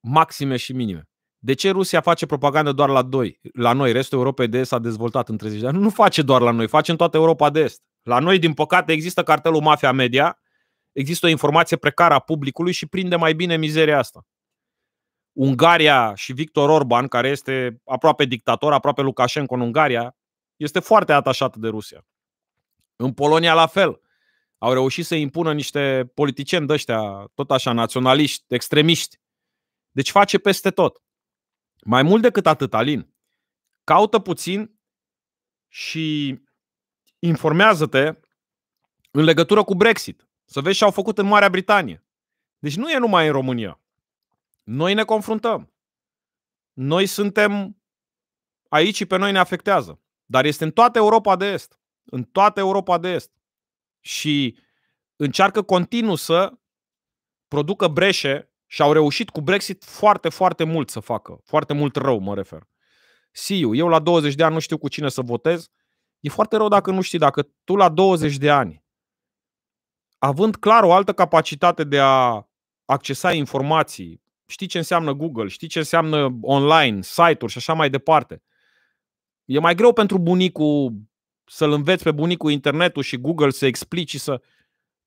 maxime și minime. De ce Rusia face propagandă doar la, doi, la noi? Restul Europei de Est s-a dezvoltat în 30 de ani. Nu face doar la noi, face în toată Europa de Est. La noi, din păcate, există cartelul Mafia Media, există o informație precară a publicului și prinde mai bine mizeria asta. Ungaria și Victor Orban, care este aproape dictator, aproape Lukashenko în Ungaria, este foarte atașată de Rusia. În Polonia la fel. Au reușit să impună niște politicieni ăștia, tot așa, naționaliști, extremiști. Deci face peste tot. Mai mult decât atât, Alin, caută puțin și informează-te în legătură cu Brexit. Să vezi ce au făcut în Marea Britanie. Deci nu e numai în România. Noi ne confruntăm. Noi suntem aici și pe noi ne afectează. Dar este în toată Europa de Est. În toată Europa de Est. Și încearcă continuu să producă breșe și au reușit cu Brexit foarte, foarte mult să facă. Foarte mult rău, mă refer. Siu, eu la 20 de ani nu știu cu cine să votez. E foarte rău dacă nu știi. Dacă tu la 20 de ani, având clar o altă capacitate de a accesa informații, știi ce înseamnă Google, știi ce înseamnă online, site-uri și așa mai departe, E mai greu pentru bunicul să-l înveți pe bunicul internetul și Google să explici să...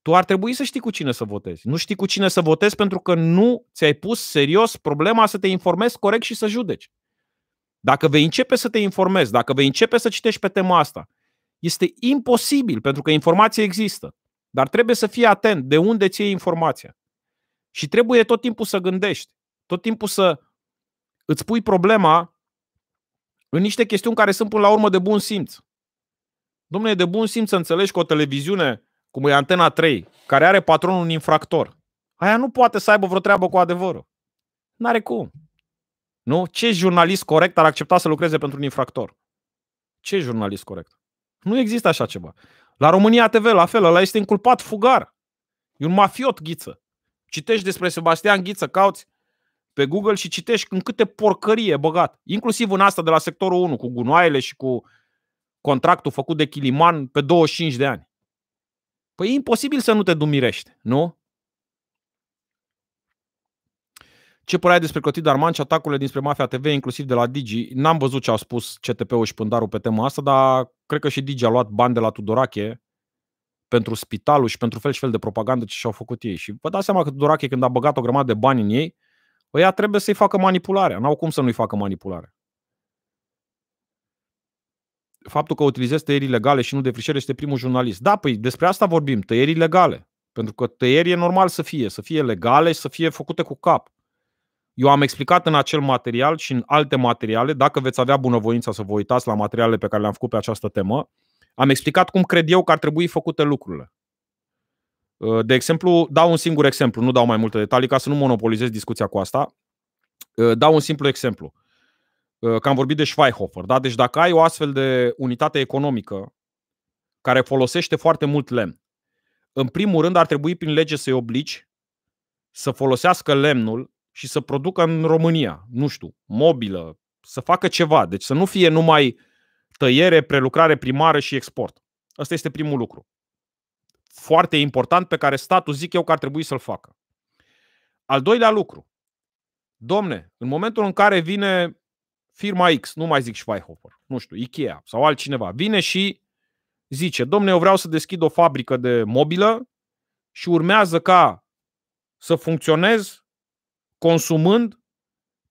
Tu ar trebui să știi cu cine să votezi. Nu știi cu cine să votezi pentru că nu ți-ai pus serios problema să te informezi corect și să judeci. Dacă vei începe să te informezi, dacă vei începe să citești pe tema asta, este imposibil pentru că informația există. Dar trebuie să fii atent de unde ție informația. Și trebuie tot timpul să gândești, tot timpul să îți pui problema în niște chestiuni care sunt până la urmă de bun simț. Domnule, de bun simț să înțelegi că o televiziune, cum e Antena 3, care are patronul un infractor, aia nu poate să aibă vreo treabă cu adevărul. N-are cum. Nu? Ce jurnalist corect ar accepta să lucreze pentru un infractor? Ce jurnalist corect? Nu există așa ceva. La România TV, la fel, ăla este inculpat fugar. E un mafiot ghiță. Citești despre Sebastian Ghiță, cauți pe Google și citești în câte porcărie băgat. Inclusiv în asta de la sectorul 1, cu gunoaiele și cu contractul făcut de Kiliman pe 25 de ani. Păi e imposibil să nu te dumirești, nu? Ce părere ai despre Clotid de Arman și atacurile dinspre Mafia TV, inclusiv de la Digi? N-am văzut ce au spus CTP-ul și Pândarul pe tema asta, dar cred că și Digi a luat bani de la Tudorache pentru spitalul și pentru fel și fel de propagandă ce și-au făcut ei. Și vă dați seama că Tudorache, când a băgat o grămadă de bani în ei, Ăia trebuie să-i facă manipularea. N-au cum să nu-i facă manipularea. Faptul că utilizezi tăieri legale și nu de frișere este primul jurnalist. Da, păi despre asta vorbim, tăieri legale. Pentru că tăieri e normal să fie, să fie legale și să fie făcute cu cap. Eu am explicat în acel material și în alte materiale, dacă veți avea bunăvoința să vă uitați la materialele pe care le-am făcut pe această temă, am explicat cum cred eu că ar trebui făcute lucrurile. Uh, de exemplu, dau un singur exemplu, nu dau mai multe detalii ca să nu monopolizez discuția cu asta. Uh, dau un simplu exemplu. Uh, că am vorbit de Schweihofer. Da? Deci dacă ai o astfel de unitate economică care folosește foarte mult lemn, în primul rând ar trebui prin lege să-i obligi să folosească lemnul și să producă în România, nu știu, mobilă, să facă ceva. Deci să nu fie numai tăiere, prelucrare primară și export. Asta este primul lucru foarte important pe care statul zic eu că ar trebui să-l facă. Al doilea lucru. Domne, în momentul în care vine firma X, nu mai zic Schweihofer, nu știu, Ikea sau altcineva, vine și zice, domne, eu vreau să deschid o fabrică de mobilă și urmează ca să funcționez consumând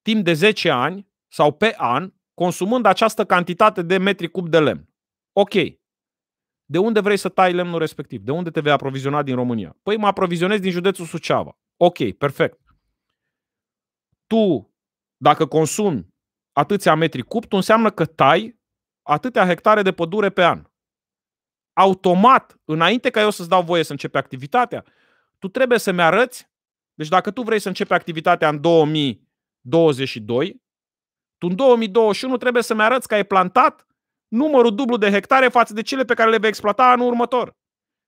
timp de 10 ani sau pe an, consumând această cantitate de metri cub de lemn. Ok, de unde vrei să tai lemnul respectiv? De unde te vei aproviziona din România? Păi mă aprovizionez din județul Suceava. Ok, perfect. Tu, dacă consumi atâția metri cub, tu înseamnă că tai atâtea hectare de pădure pe an. Automat, înainte ca eu să-ți dau voie să începe activitatea, tu trebuie să-mi arăți, deci dacă tu vrei să începi activitatea în 2022, tu în 2021 trebuie să-mi arăți că ai plantat numărul dublu de hectare față de cele pe care le vei exploata anul următor.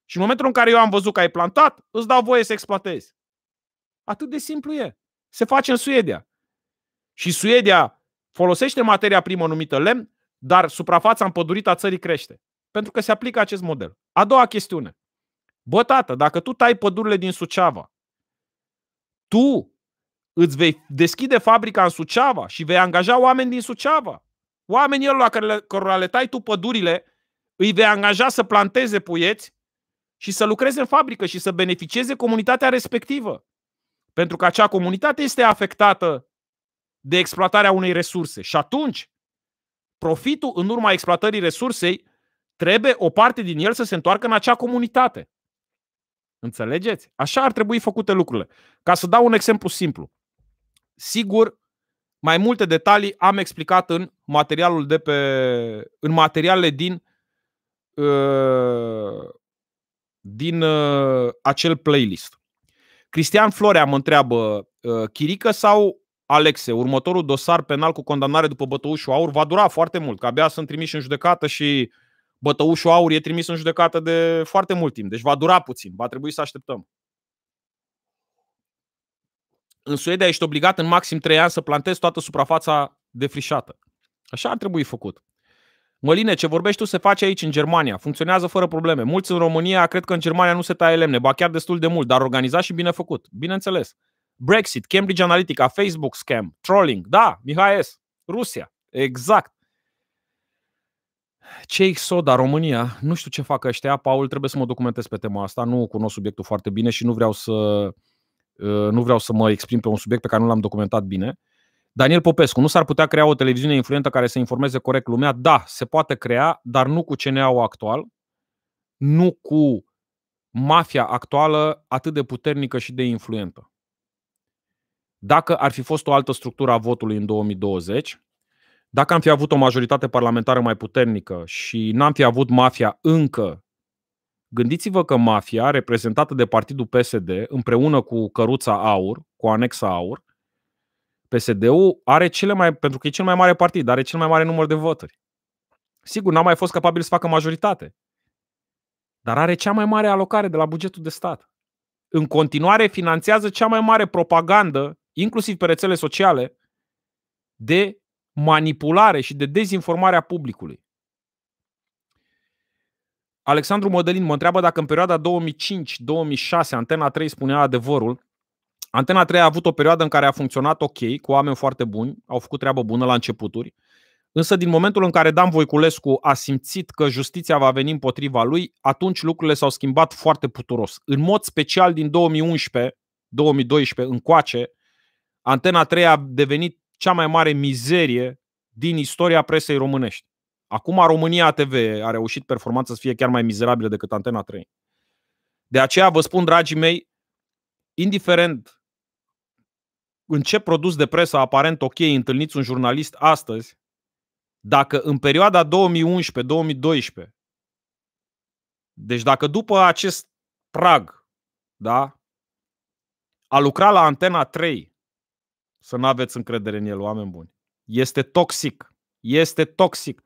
Și în momentul în care eu am văzut că ai plantat, îți dau voie să exploatezi. Atât de simplu e. Se face în Suedia. Și Suedia folosește materia primă numită lemn, dar suprafața împădurită a țării crește. Pentru că se aplică acest model. A doua chestiune. Bă, tată, dacă tu tai pădurile din Suceava, tu îți vei deschide fabrica în Suceava și vei angaja oameni din Suceava. Oamenii ăla care le, care le tai tu pădurile, îi vei angaja să planteze puieți și să lucreze în fabrică și să beneficieze comunitatea respectivă. Pentru că acea comunitate este afectată de exploatarea unei resurse. Și atunci, profitul în urma exploatării resursei trebuie o parte din el să se întoarcă în acea comunitate. Înțelegeți? Așa ar trebui făcute lucrurile. Ca să dau un exemplu simplu. Sigur, mai multe detalii am explicat în materialul de pe în materialele din uh, din uh, acel playlist. Cristian Florea mă întreabă uh, Chirică sau Alexe, următorul dosar penal cu condamnare după Bătăușul Aur va dura foarte mult, că abia sunt trimiși în judecată și Bătăușul Aur e trimis în judecată de foarte mult timp. Deci va dura puțin, va trebui să așteptăm. În Suedia ești obligat în maxim 3 ani să plantezi toată suprafața defrișată. Așa ar trebui făcut. Măline, ce vorbești tu se face aici în Germania. Funcționează fără probleme. Mulți în România cred că în Germania nu se taie lemne, ba chiar destul de mult, dar organizat și bine făcut. Bineînțeles. Brexit, Cambridge Analytica, Facebook scam, trolling. Da, Mihai S. Rusia. Exact. Ce exoda România, nu știu ce fac ăștia, Paul, trebuie să mă documentez pe tema asta, nu cunosc subiectul foarte bine și nu vreau să Uh, nu vreau să mă exprim pe un subiect pe care nu l-am documentat bine. Daniel Popescu, nu s-ar putea crea o televiziune influentă care să informeze corect lumea? Da, se poate crea, dar nu cu CNA-ul actual, nu cu mafia actuală atât de puternică și de influentă. Dacă ar fi fost o altă structură a votului în 2020, dacă am fi avut o majoritate parlamentară mai puternică și n-am fi avut mafia încă Gândiți-vă că mafia, reprezentată de partidul PSD, împreună cu căruța aur, cu anexa aur, PSD-ul are cele mai, pentru că e cel mai mare partid, are cel mai mare număr de voturi. Sigur, n-a mai fost capabil să facă majoritate, dar are cea mai mare alocare de la bugetul de stat. În continuare finanțează cea mai mare propagandă, inclusiv pe rețele sociale, de manipulare și de dezinformare a publicului. Alexandru Modelin mă întreabă dacă în perioada 2005-2006 Antena 3 spunea adevărul. Antena 3 a avut o perioadă în care a funcționat ok, cu oameni foarte buni, au făcut treabă bună la începuturi, însă din momentul în care Dan Voiculescu a simțit că justiția va veni împotriva lui, atunci lucrurile s-au schimbat foarte puturos. În mod special din 2011, 2012 încoace, Antena 3 a devenit cea mai mare mizerie din istoria presei românești. Acum România TV a reușit performanța să fie chiar mai mizerabilă decât Antena 3. De aceea vă spun, dragii mei, indiferent în ce produs de presă aparent ok întâlniți un jurnalist astăzi, dacă în perioada 2011-2012, deci dacă după acest prag, da, a lucrat la Antena 3, să nu aveți încredere în el, oameni buni. Este toxic. Este toxic.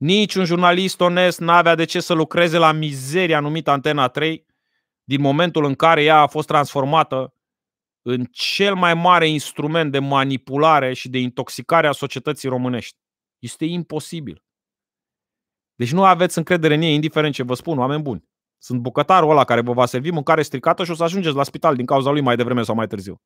Niciun jurnalist onest n-avea de ce să lucreze la mizeria numită Antena 3 din momentul în care ea a fost transformată în cel mai mare instrument de manipulare și de intoxicare a societății românești. Este imposibil. Deci nu aveți încredere în ei, indiferent ce vă spun, oameni buni. Sunt bucătarul ăla care vă va servi mâncare stricată și o să ajungeți la spital din cauza lui mai devreme sau mai târziu.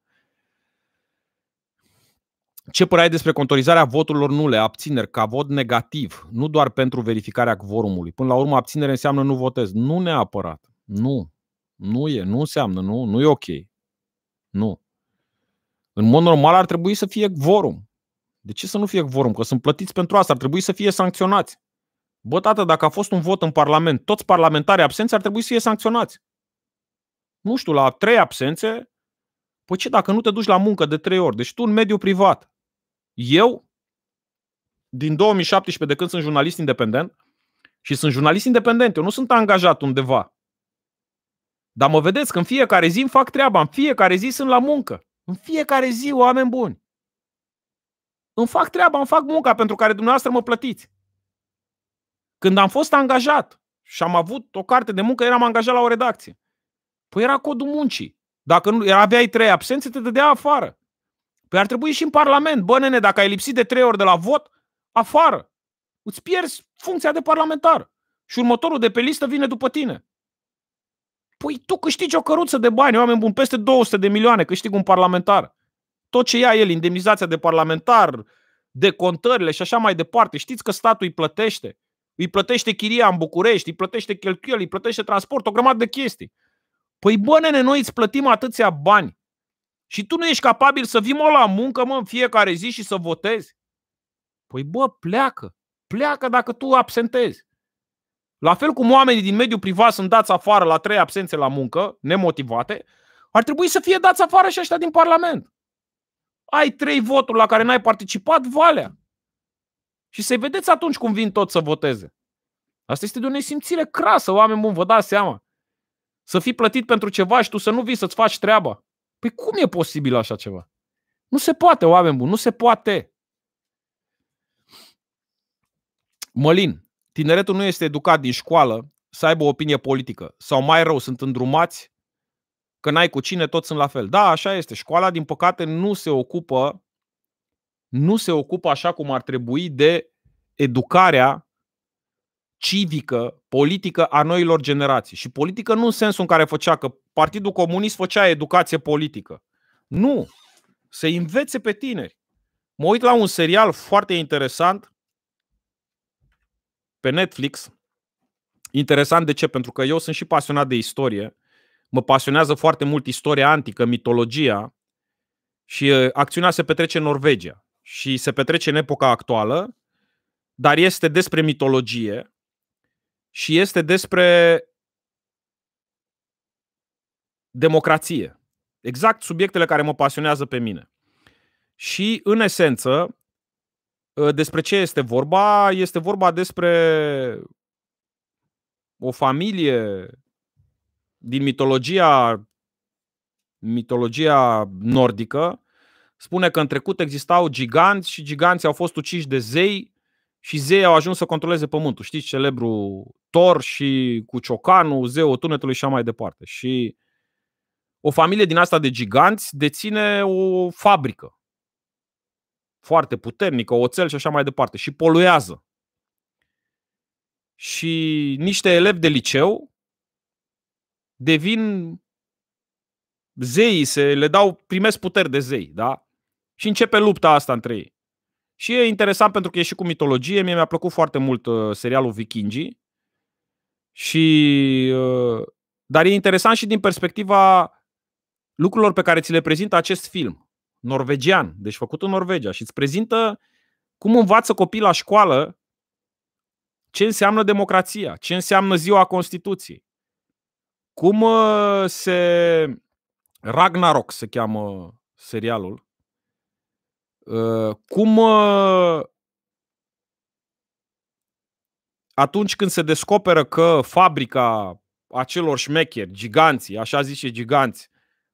Ce părere ai despre contorizarea voturilor nule, abțineri, ca vot negativ, nu doar pentru verificarea cvorumului. Până la urmă, abținere înseamnă nu votez. Nu neapărat. Nu. Nu e. Nu înseamnă. Nu. Nu e ok. Nu. În mod normal ar trebui să fie cvorum, De ce să nu fie cvorum? Că sunt plătiți pentru asta. Ar trebui să fie sancționați. Bă, tată, dacă a fost un vot în Parlament, toți parlamentarii absenți ar trebui să fie sancționați. Nu știu, la trei absențe, păi ce dacă nu te duci la muncă de trei ori? Deci tu în mediul privat, eu, din 2017, de când sunt jurnalist independent, și sunt jurnalist independent, eu nu sunt angajat undeva. Dar mă vedeți că în fiecare zi îmi fac treaba, în fiecare zi sunt la muncă. În fiecare zi, oameni buni. Îmi fac treaba, îmi fac munca pentru care dumneavoastră mă plătiți. Când am fost angajat și am avut o carte de muncă, eram angajat la o redacție. Păi era codul muncii. Dacă nu, aveai trei absențe, te dădea afară. Păi ar trebui și în Parlament. Bă, nene, dacă ai lipsit de trei ori de la vot, afară. Îți pierzi funcția de parlamentar. Și următorul de pe listă vine după tine. Păi tu câștigi o căruță de bani, oameni buni, peste 200 de milioane câștig un parlamentar. Tot ce ia el, indemnizația de parlamentar, de contările și așa mai departe. Știți că statul îi plătește. Îi plătește chiria în București, îi plătește cheltuieli, îi plătește transport, o grămadă de chestii. Păi bă, nene, noi îți plătim atâția bani și tu nu ești capabil să vii mă la muncă, mă, în fiecare zi și să votezi? Păi bă, pleacă. Pleacă dacă tu absentezi. La fel cum oamenii din mediul privat sunt dați afară la trei absențe la muncă, nemotivate, ar trebui să fie dați afară și ăștia din Parlament. Ai trei voturi la care n-ai participat, valea. Și să-i vedeți atunci cum vin toți să voteze. Asta este de o nesimțire crasă, oameni buni, vă dați seama. Să fii plătit pentru ceva și tu să nu vii să-ți faci treaba. Păi cum e posibil așa ceva? Nu se poate, oameni buni, nu se poate. Mălin, tineretul nu este educat din școală să aibă o opinie politică. Sau mai rău, sunt îndrumați că n-ai cu cine, toți sunt la fel. Da, așa este. Școala, din păcate, nu se ocupă nu se ocupă așa cum ar trebui de educarea civică, politică a noilor generații. Și politică nu în sensul în care făcea că Partidul Comunist făcea educație politică. Nu! Se învețe pe tineri. Mă uit la un serial foarte interesant pe Netflix. Interesant de ce? Pentru că eu sunt și pasionat de istorie. Mă pasionează foarte mult istoria antică, mitologia și acțiunea se petrece în Norvegia și se petrece în epoca actuală, dar este despre mitologie și este despre democrație. Exact subiectele care mă pasionează pe mine. Și, în esență, ă, despre ce este vorba? Este vorba despre o familie din mitologia, mitologia nordică. Spune că în trecut existau giganți și giganții au fost uciși de zei și zei au ajuns să controleze pământul. Știți celebrul Thor și cu Ciocanul, zeul tunetului și așa mai departe. Și o familie din asta de giganți deține o fabrică foarte puternică, oțel și așa mai departe, și poluează. Și niște elevi de liceu devin zei, se le dau, primesc puteri de zei, da? Și începe lupta asta între ei. Și e interesant pentru că e și cu mitologie. Mie mi-a plăcut foarte mult uh, serialul Vikingii. Și, uh, dar e interesant și din perspectiva lucrurilor pe care ți le prezintă acest film. Norvegian, deci făcut în Norvegia și îți prezintă cum învață copii la școală ce înseamnă democrația, ce înseamnă ziua Constituției, cum uh, se... Ragnarok se cheamă serialul, uh, cum atunci când se descoperă că fabrica acelor șmecheri, giganții, așa zice giganți,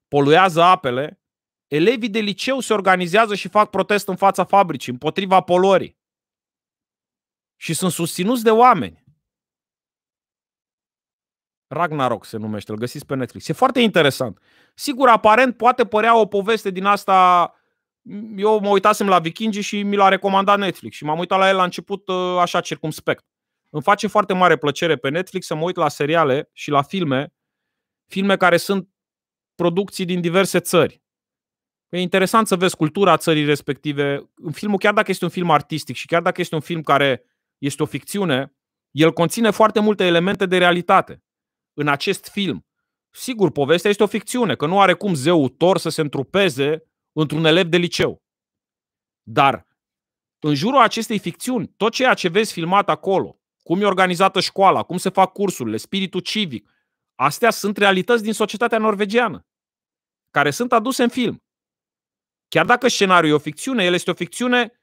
poluează apele, elevii de liceu se organizează și fac protest în fața fabricii, împotriva poluării. Și sunt susținuți de oameni. Ragnarok se numește, îl găsiți pe Netflix. E foarte interesant. Sigur, aparent poate părea o poveste din asta eu mă uitasem la Vikingi și mi l-a recomandat Netflix și m-am uitat la el la început ă, așa circumspect. Îmi face foarte mare plăcere pe Netflix să mă uit la seriale și la filme, filme care sunt producții din diverse țări. E interesant să vezi cultura țării respective. În filmul, chiar dacă este un film artistic și chiar dacă este un film care este o ficțiune, el conține foarte multe elemente de realitate în acest film. Sigur, povestea este o ficțiune, că nu are cum zeul Thor să se întrupeze într-un elev de liceu. Dar în jurul acestei ficțiuni, tot ceea ce vezi filmat acolo, cum e organizată școala, cum se fac cursurile, spiritul civic. Astea sunt realități din societatea norvegiană, care sunt aduse în film. Chiar dacă scenariul e o ficțiune, el este o ficțiune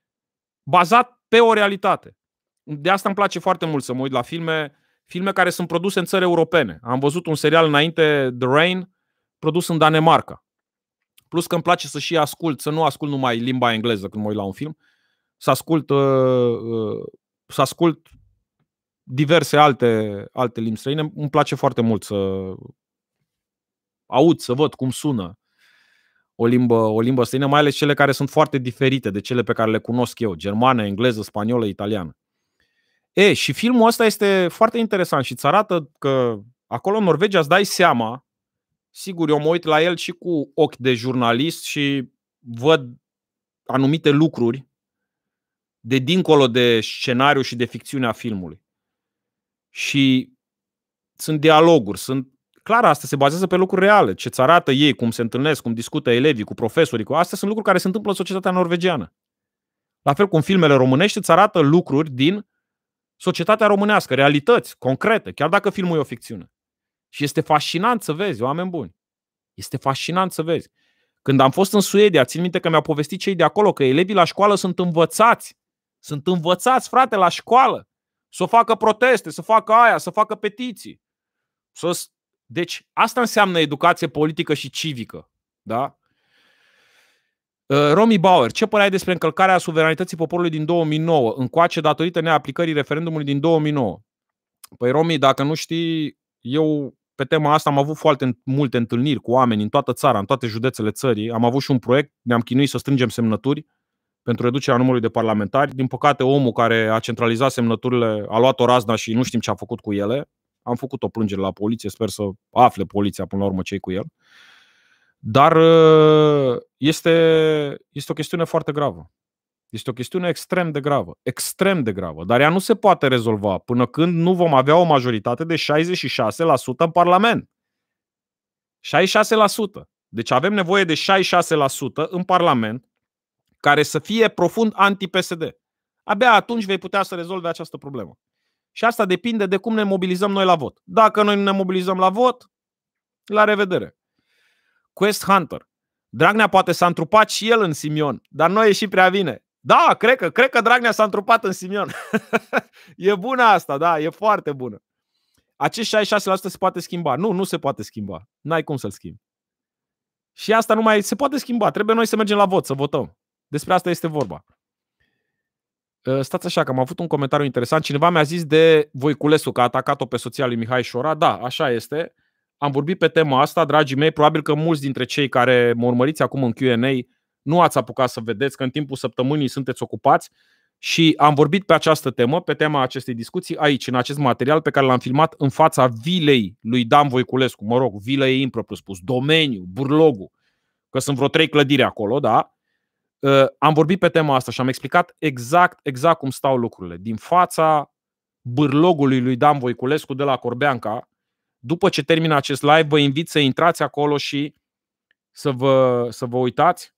bazat pe o realitate. De asta îmi place foarte mult să mă uit la filme, filme care sunt produse în țări europene. Am văzut un serial înainte, The Rain, produs în Danemarca. Plus că îmi place să și ascult, să nu ascult numai limba engleză când mă uit la un film, să ascult, uh, uh, să ascult diverse alte, alte limbi străine. Îmi place foarte mult să aud, să văd cum sună o limbă, o limbă străină, mai ales cele care sunt foarte diferite de cele pe care le cunosc eu, germană, engleză, spaniolă, italiană. E, și filmul ăsta este foarte interesant și îți arată că acolo în Norvegia îți dai seama, sigur eu mă uit la el și cu ochi de jurnalist și văd anumite lucruri de dincolo de scenariu și de ficțiunea filmului și sunt dialoguri, sunt Clar, asta se bazează pe lucruri reale. Ce ți arată ei, cum se întâlnesc, cum discută elevii cu profesorii, cu astea sunt lucruri care se întâmplă în societatea norvegiană. La fel cum filmele românești îți arată lucruri din societatea românească, realități concrete, chiar dacă filmul e o ficțiune. Și este fascinant să vezi, oameni buni. Este fascinant să vezi. Când am fost în Suedia, țin minte că mi-au povestit cei de acolo că elevii la școală sunt învățați. Sunt învățați, frate, la școală. Să facă proteste, să facă aia, să facă petiții. Să... Deci asta înseamnă educație politică și civică. Da? Uh, Romy Bauer, ce părere ai despre încălcarea suveranității poporului din 2009, încoace datorită neaplicării referendumului din 2009? Păi, Romy, dacă nu știi, eu pe tema asta am avut foarte multe întâlniri cu oameni în toată țara, în toate județele țării. Am avut și un proiect, ne-am chinuit să strângem semnături pentru reducerea numărului de parlamentari. Din păcate, omul care a centralizat semnăturile a luat o razna și nu știm ce a făcut cu ele. Am făcut o plângere la poliție, sper să afle poliția până la urmă cei cu el. Dar uh, este, este o chestiune foarte gravă. Este o chestiune extrem de gravă, extrem de gravă, dar ea nu se poate rezolva până când nu vom avea o majoritate de 66% în Parlament. 66%. Deci avem nevoie de 66% în Parlament care să fie profund anti-PSD. Abia atunci vei putea să rezolve această problemă. Și asta depinde de cum ne mobilizăm noi la vot. Dacă noi nu ne mobilizăm la vot, la revedere. Quest Hunter. Dragnea poate s-a întrupat și el în Simion, dar noi e și prea bine. Da, cred că, cred că Dragnea s-a întrupat în Simion. e bună asta, da, e foarte bună. Acest 66% se poate schimba. Nu, nu se poate schimba. N-ai cum să-l schimbi. Și asta nu mai se poate schimba. Trebuie noi să mergem la vot, să votăm. Despre asta este vorba. Ă, stați așa, că am avut un comentariu interesant. Cineva mi-a zis de Voiculescu că a atacat-o pe soția lui Mihai Șora. Da, așa este. Am vorbit pe tema asta, dragii mei. Probabil că mulți dintre cei care mă urmăriți acum în Q&A nu ați apucat să vedeți că în timpul săptămânii sunteți ocupați și am vorbit pe această temă, pe tema acestei discuții, aici, în acest material pe care l-am filmat în fața vilei lui Dan Voiculescu. Mă rog, vila e impropriu spus, domeniu, burlogul, că sunt vreo trei clădiri acolo, da? Ă, am vorbit pe tema asta și am explicat exact, exact cum stau lucrurile. Din fața bârlogului lui Dan Voiculescu de la Corbeanca, după ce termină acest live, vă invit să intrați acolo și să vă, să vă uitați,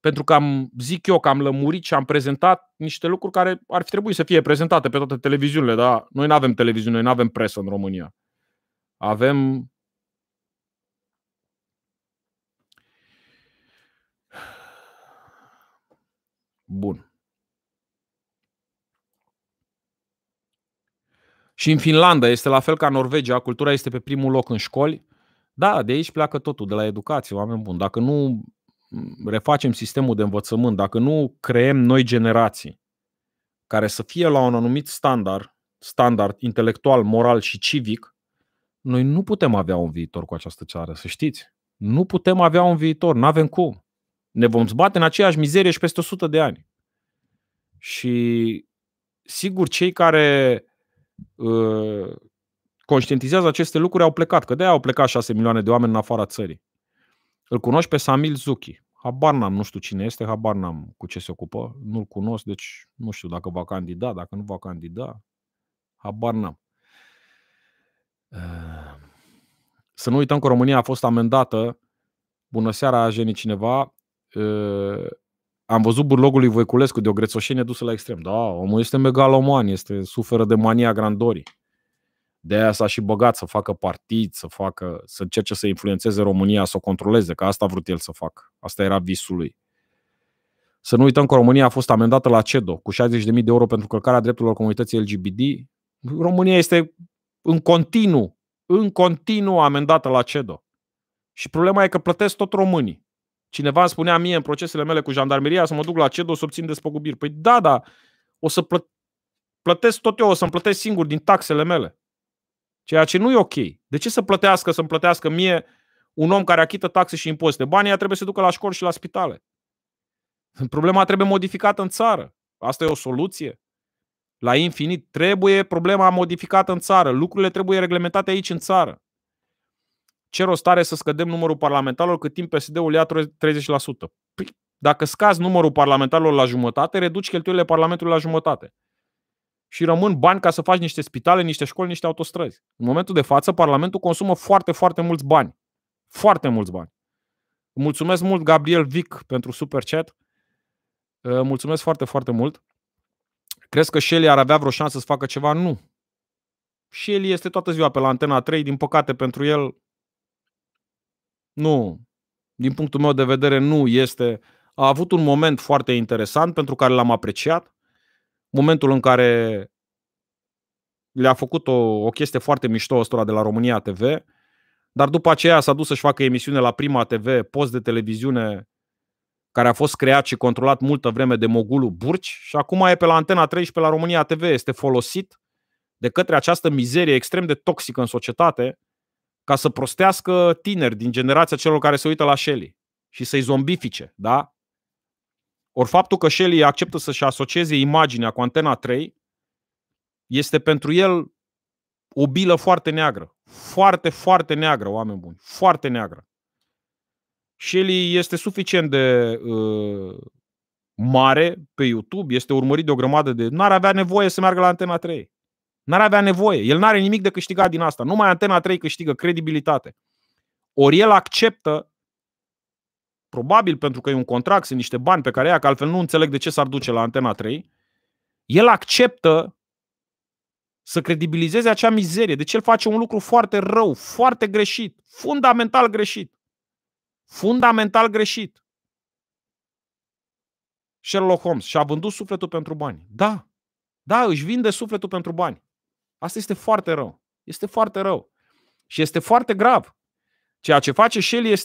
pentru că am, zic eu, că am lămurit și am prezentat niște lucruri care ar fi trebuit să fie prezentate pe toate televiziunile, dar noi nu avem televiziune, noi nu avem presă în România. Avem Bun. Și în Finlanda este la fel ca Norvegia, cultura este pe primul loc în școli. Da, de aici pleacă totul, de la educație, oameni buni. Dacă nu refacem sistemul de învățământ, dacă nu creăm noi generații care să fie la un anumit standard, standard intelectual, moral și civic, noi nu putem avea un viitor cu această țară, să știți. Nu putem avea un viitor, nu avem cum ne vom zbate în aceeași mizerie și peste 100 de ani. Și sigur, cei care uh, conștientizează aceste lucruri au plecat, că de-aia au plecat 6 milioane de oameni în afara țării. Îl cunoști pe Samil Zuki. Habar n-am, nu știu cine este, habar n-am cu ce se ocupă, nu-l cunosc, deci nu știu dacă va candida, dacă nu va candida, habar n-am. Uh, să nu uităm că România a fost amendată, bună seara, a genit cineva, Ă, am văzut burlogul lui Voiculescu de o grețoșenie dusă la extrem. Da, omul este megaloman, este, suferă de mania grandorii. De aia s-a și băgat să facă partid, să facă, să încerce să influențeze România, să o controleze, că asta a vrut el să facă. Asta era visul lui. Să nu uităm că România a fost amendată la CEDO cu 60.000 de euro pentru călcarea drepturilor comunității LGBT. România este în continuu, în continuu amendată la CEDO. Și problema e că plătesc tot românii. Cineva îmi spunea mie în procesele mele cu jandarmeria să mă duc la CEDO să obțin despăgubiri. Păi da, da, o să plă- plătesc tot eu, o să-mi plătesc singur din taxele mele. Ceea ce nu e ok. De ce să plătească, să-mi plătească mie un om care achită taxe și impozite? Banii ea trebuie să ducă la școli și la spitale. Problema trebuie modificată în țară. Asta e o soluție. La infinit. Trebuie problema modificată în țară. Lucrurile trebuie reglementate aici în țară ce rost are să scădem numărul parlamentarilor cât timp PSD-ul ia 30%? Păi, dacă scazi numărul parlamentarilor la jumătate, reduci cheltuielile Parlamentului la jumătate. Și rămân bani ca să faci niște spitale, niște școli, niște autostrăzi. În momentul de față, Parlamentul consumă foarte, foarte mulți bani. Foarte mulți bani. Mulțumesc mult, Gabriel Vic, pentru super chat. Ă, mulțumesc foarte, foarte mult. Crezi că Shelly ar avea vreo șansă să facă ceva? Nu. Și el este toată ziua pe la Antena 3, din păcate pentru el nu. Din punctul meu de vedere, nu este. A avut un moment foarte interesant pentru care l-am apreciat. Momentul în care le-a făcut o, o chestie foarte mișto ăstora de la România TV, dar după aceea s-a dus să-și facă emisiune la Prima TV, post de televiziune care a fost creat și controlat multă vreme de mogulul Burci și acum e pe la Antena 13 la România TV, este folosit de către această mizerie extrem de toxică în societate, ca să prostească tineri din generația celor care se uită la Shelley și să-i zombifice, da? Ori faptul că Shelley acceptă să-și asocieze imaginea cu Antena 3 este pentru el o bilă foarte neagră. Foarte, foarte neagră, oameni buni. Foarte neagră. Shelley este suficient de uh, mare pe YouTube, este urmărit de o grămadă de... N-ar avea nevoie să meargă la Antena 3. N-ar avea nevoie. El n-are nimic de câștigat din asta. Numai Antena 3 câștigă credibilitate. Ori el acceptă, probabil pentru că e un contract, sunt niște bani pe care ia, că altfel nu înțeleg de ce s-ar duce la Antena 3, el acceptă să credibilizeze acea mizerie. Deci el face un lucru foarte rău, foarte greșit, fundamental greșit. Fundamental greșit. Sherlock Holmes și-a vândut sufletul pentru bani. Da, da, își vinde sufletul pentru bani. Asta este foarte rău. Este foarte rău. Și este foarte grav. Ceea ce face Shelley este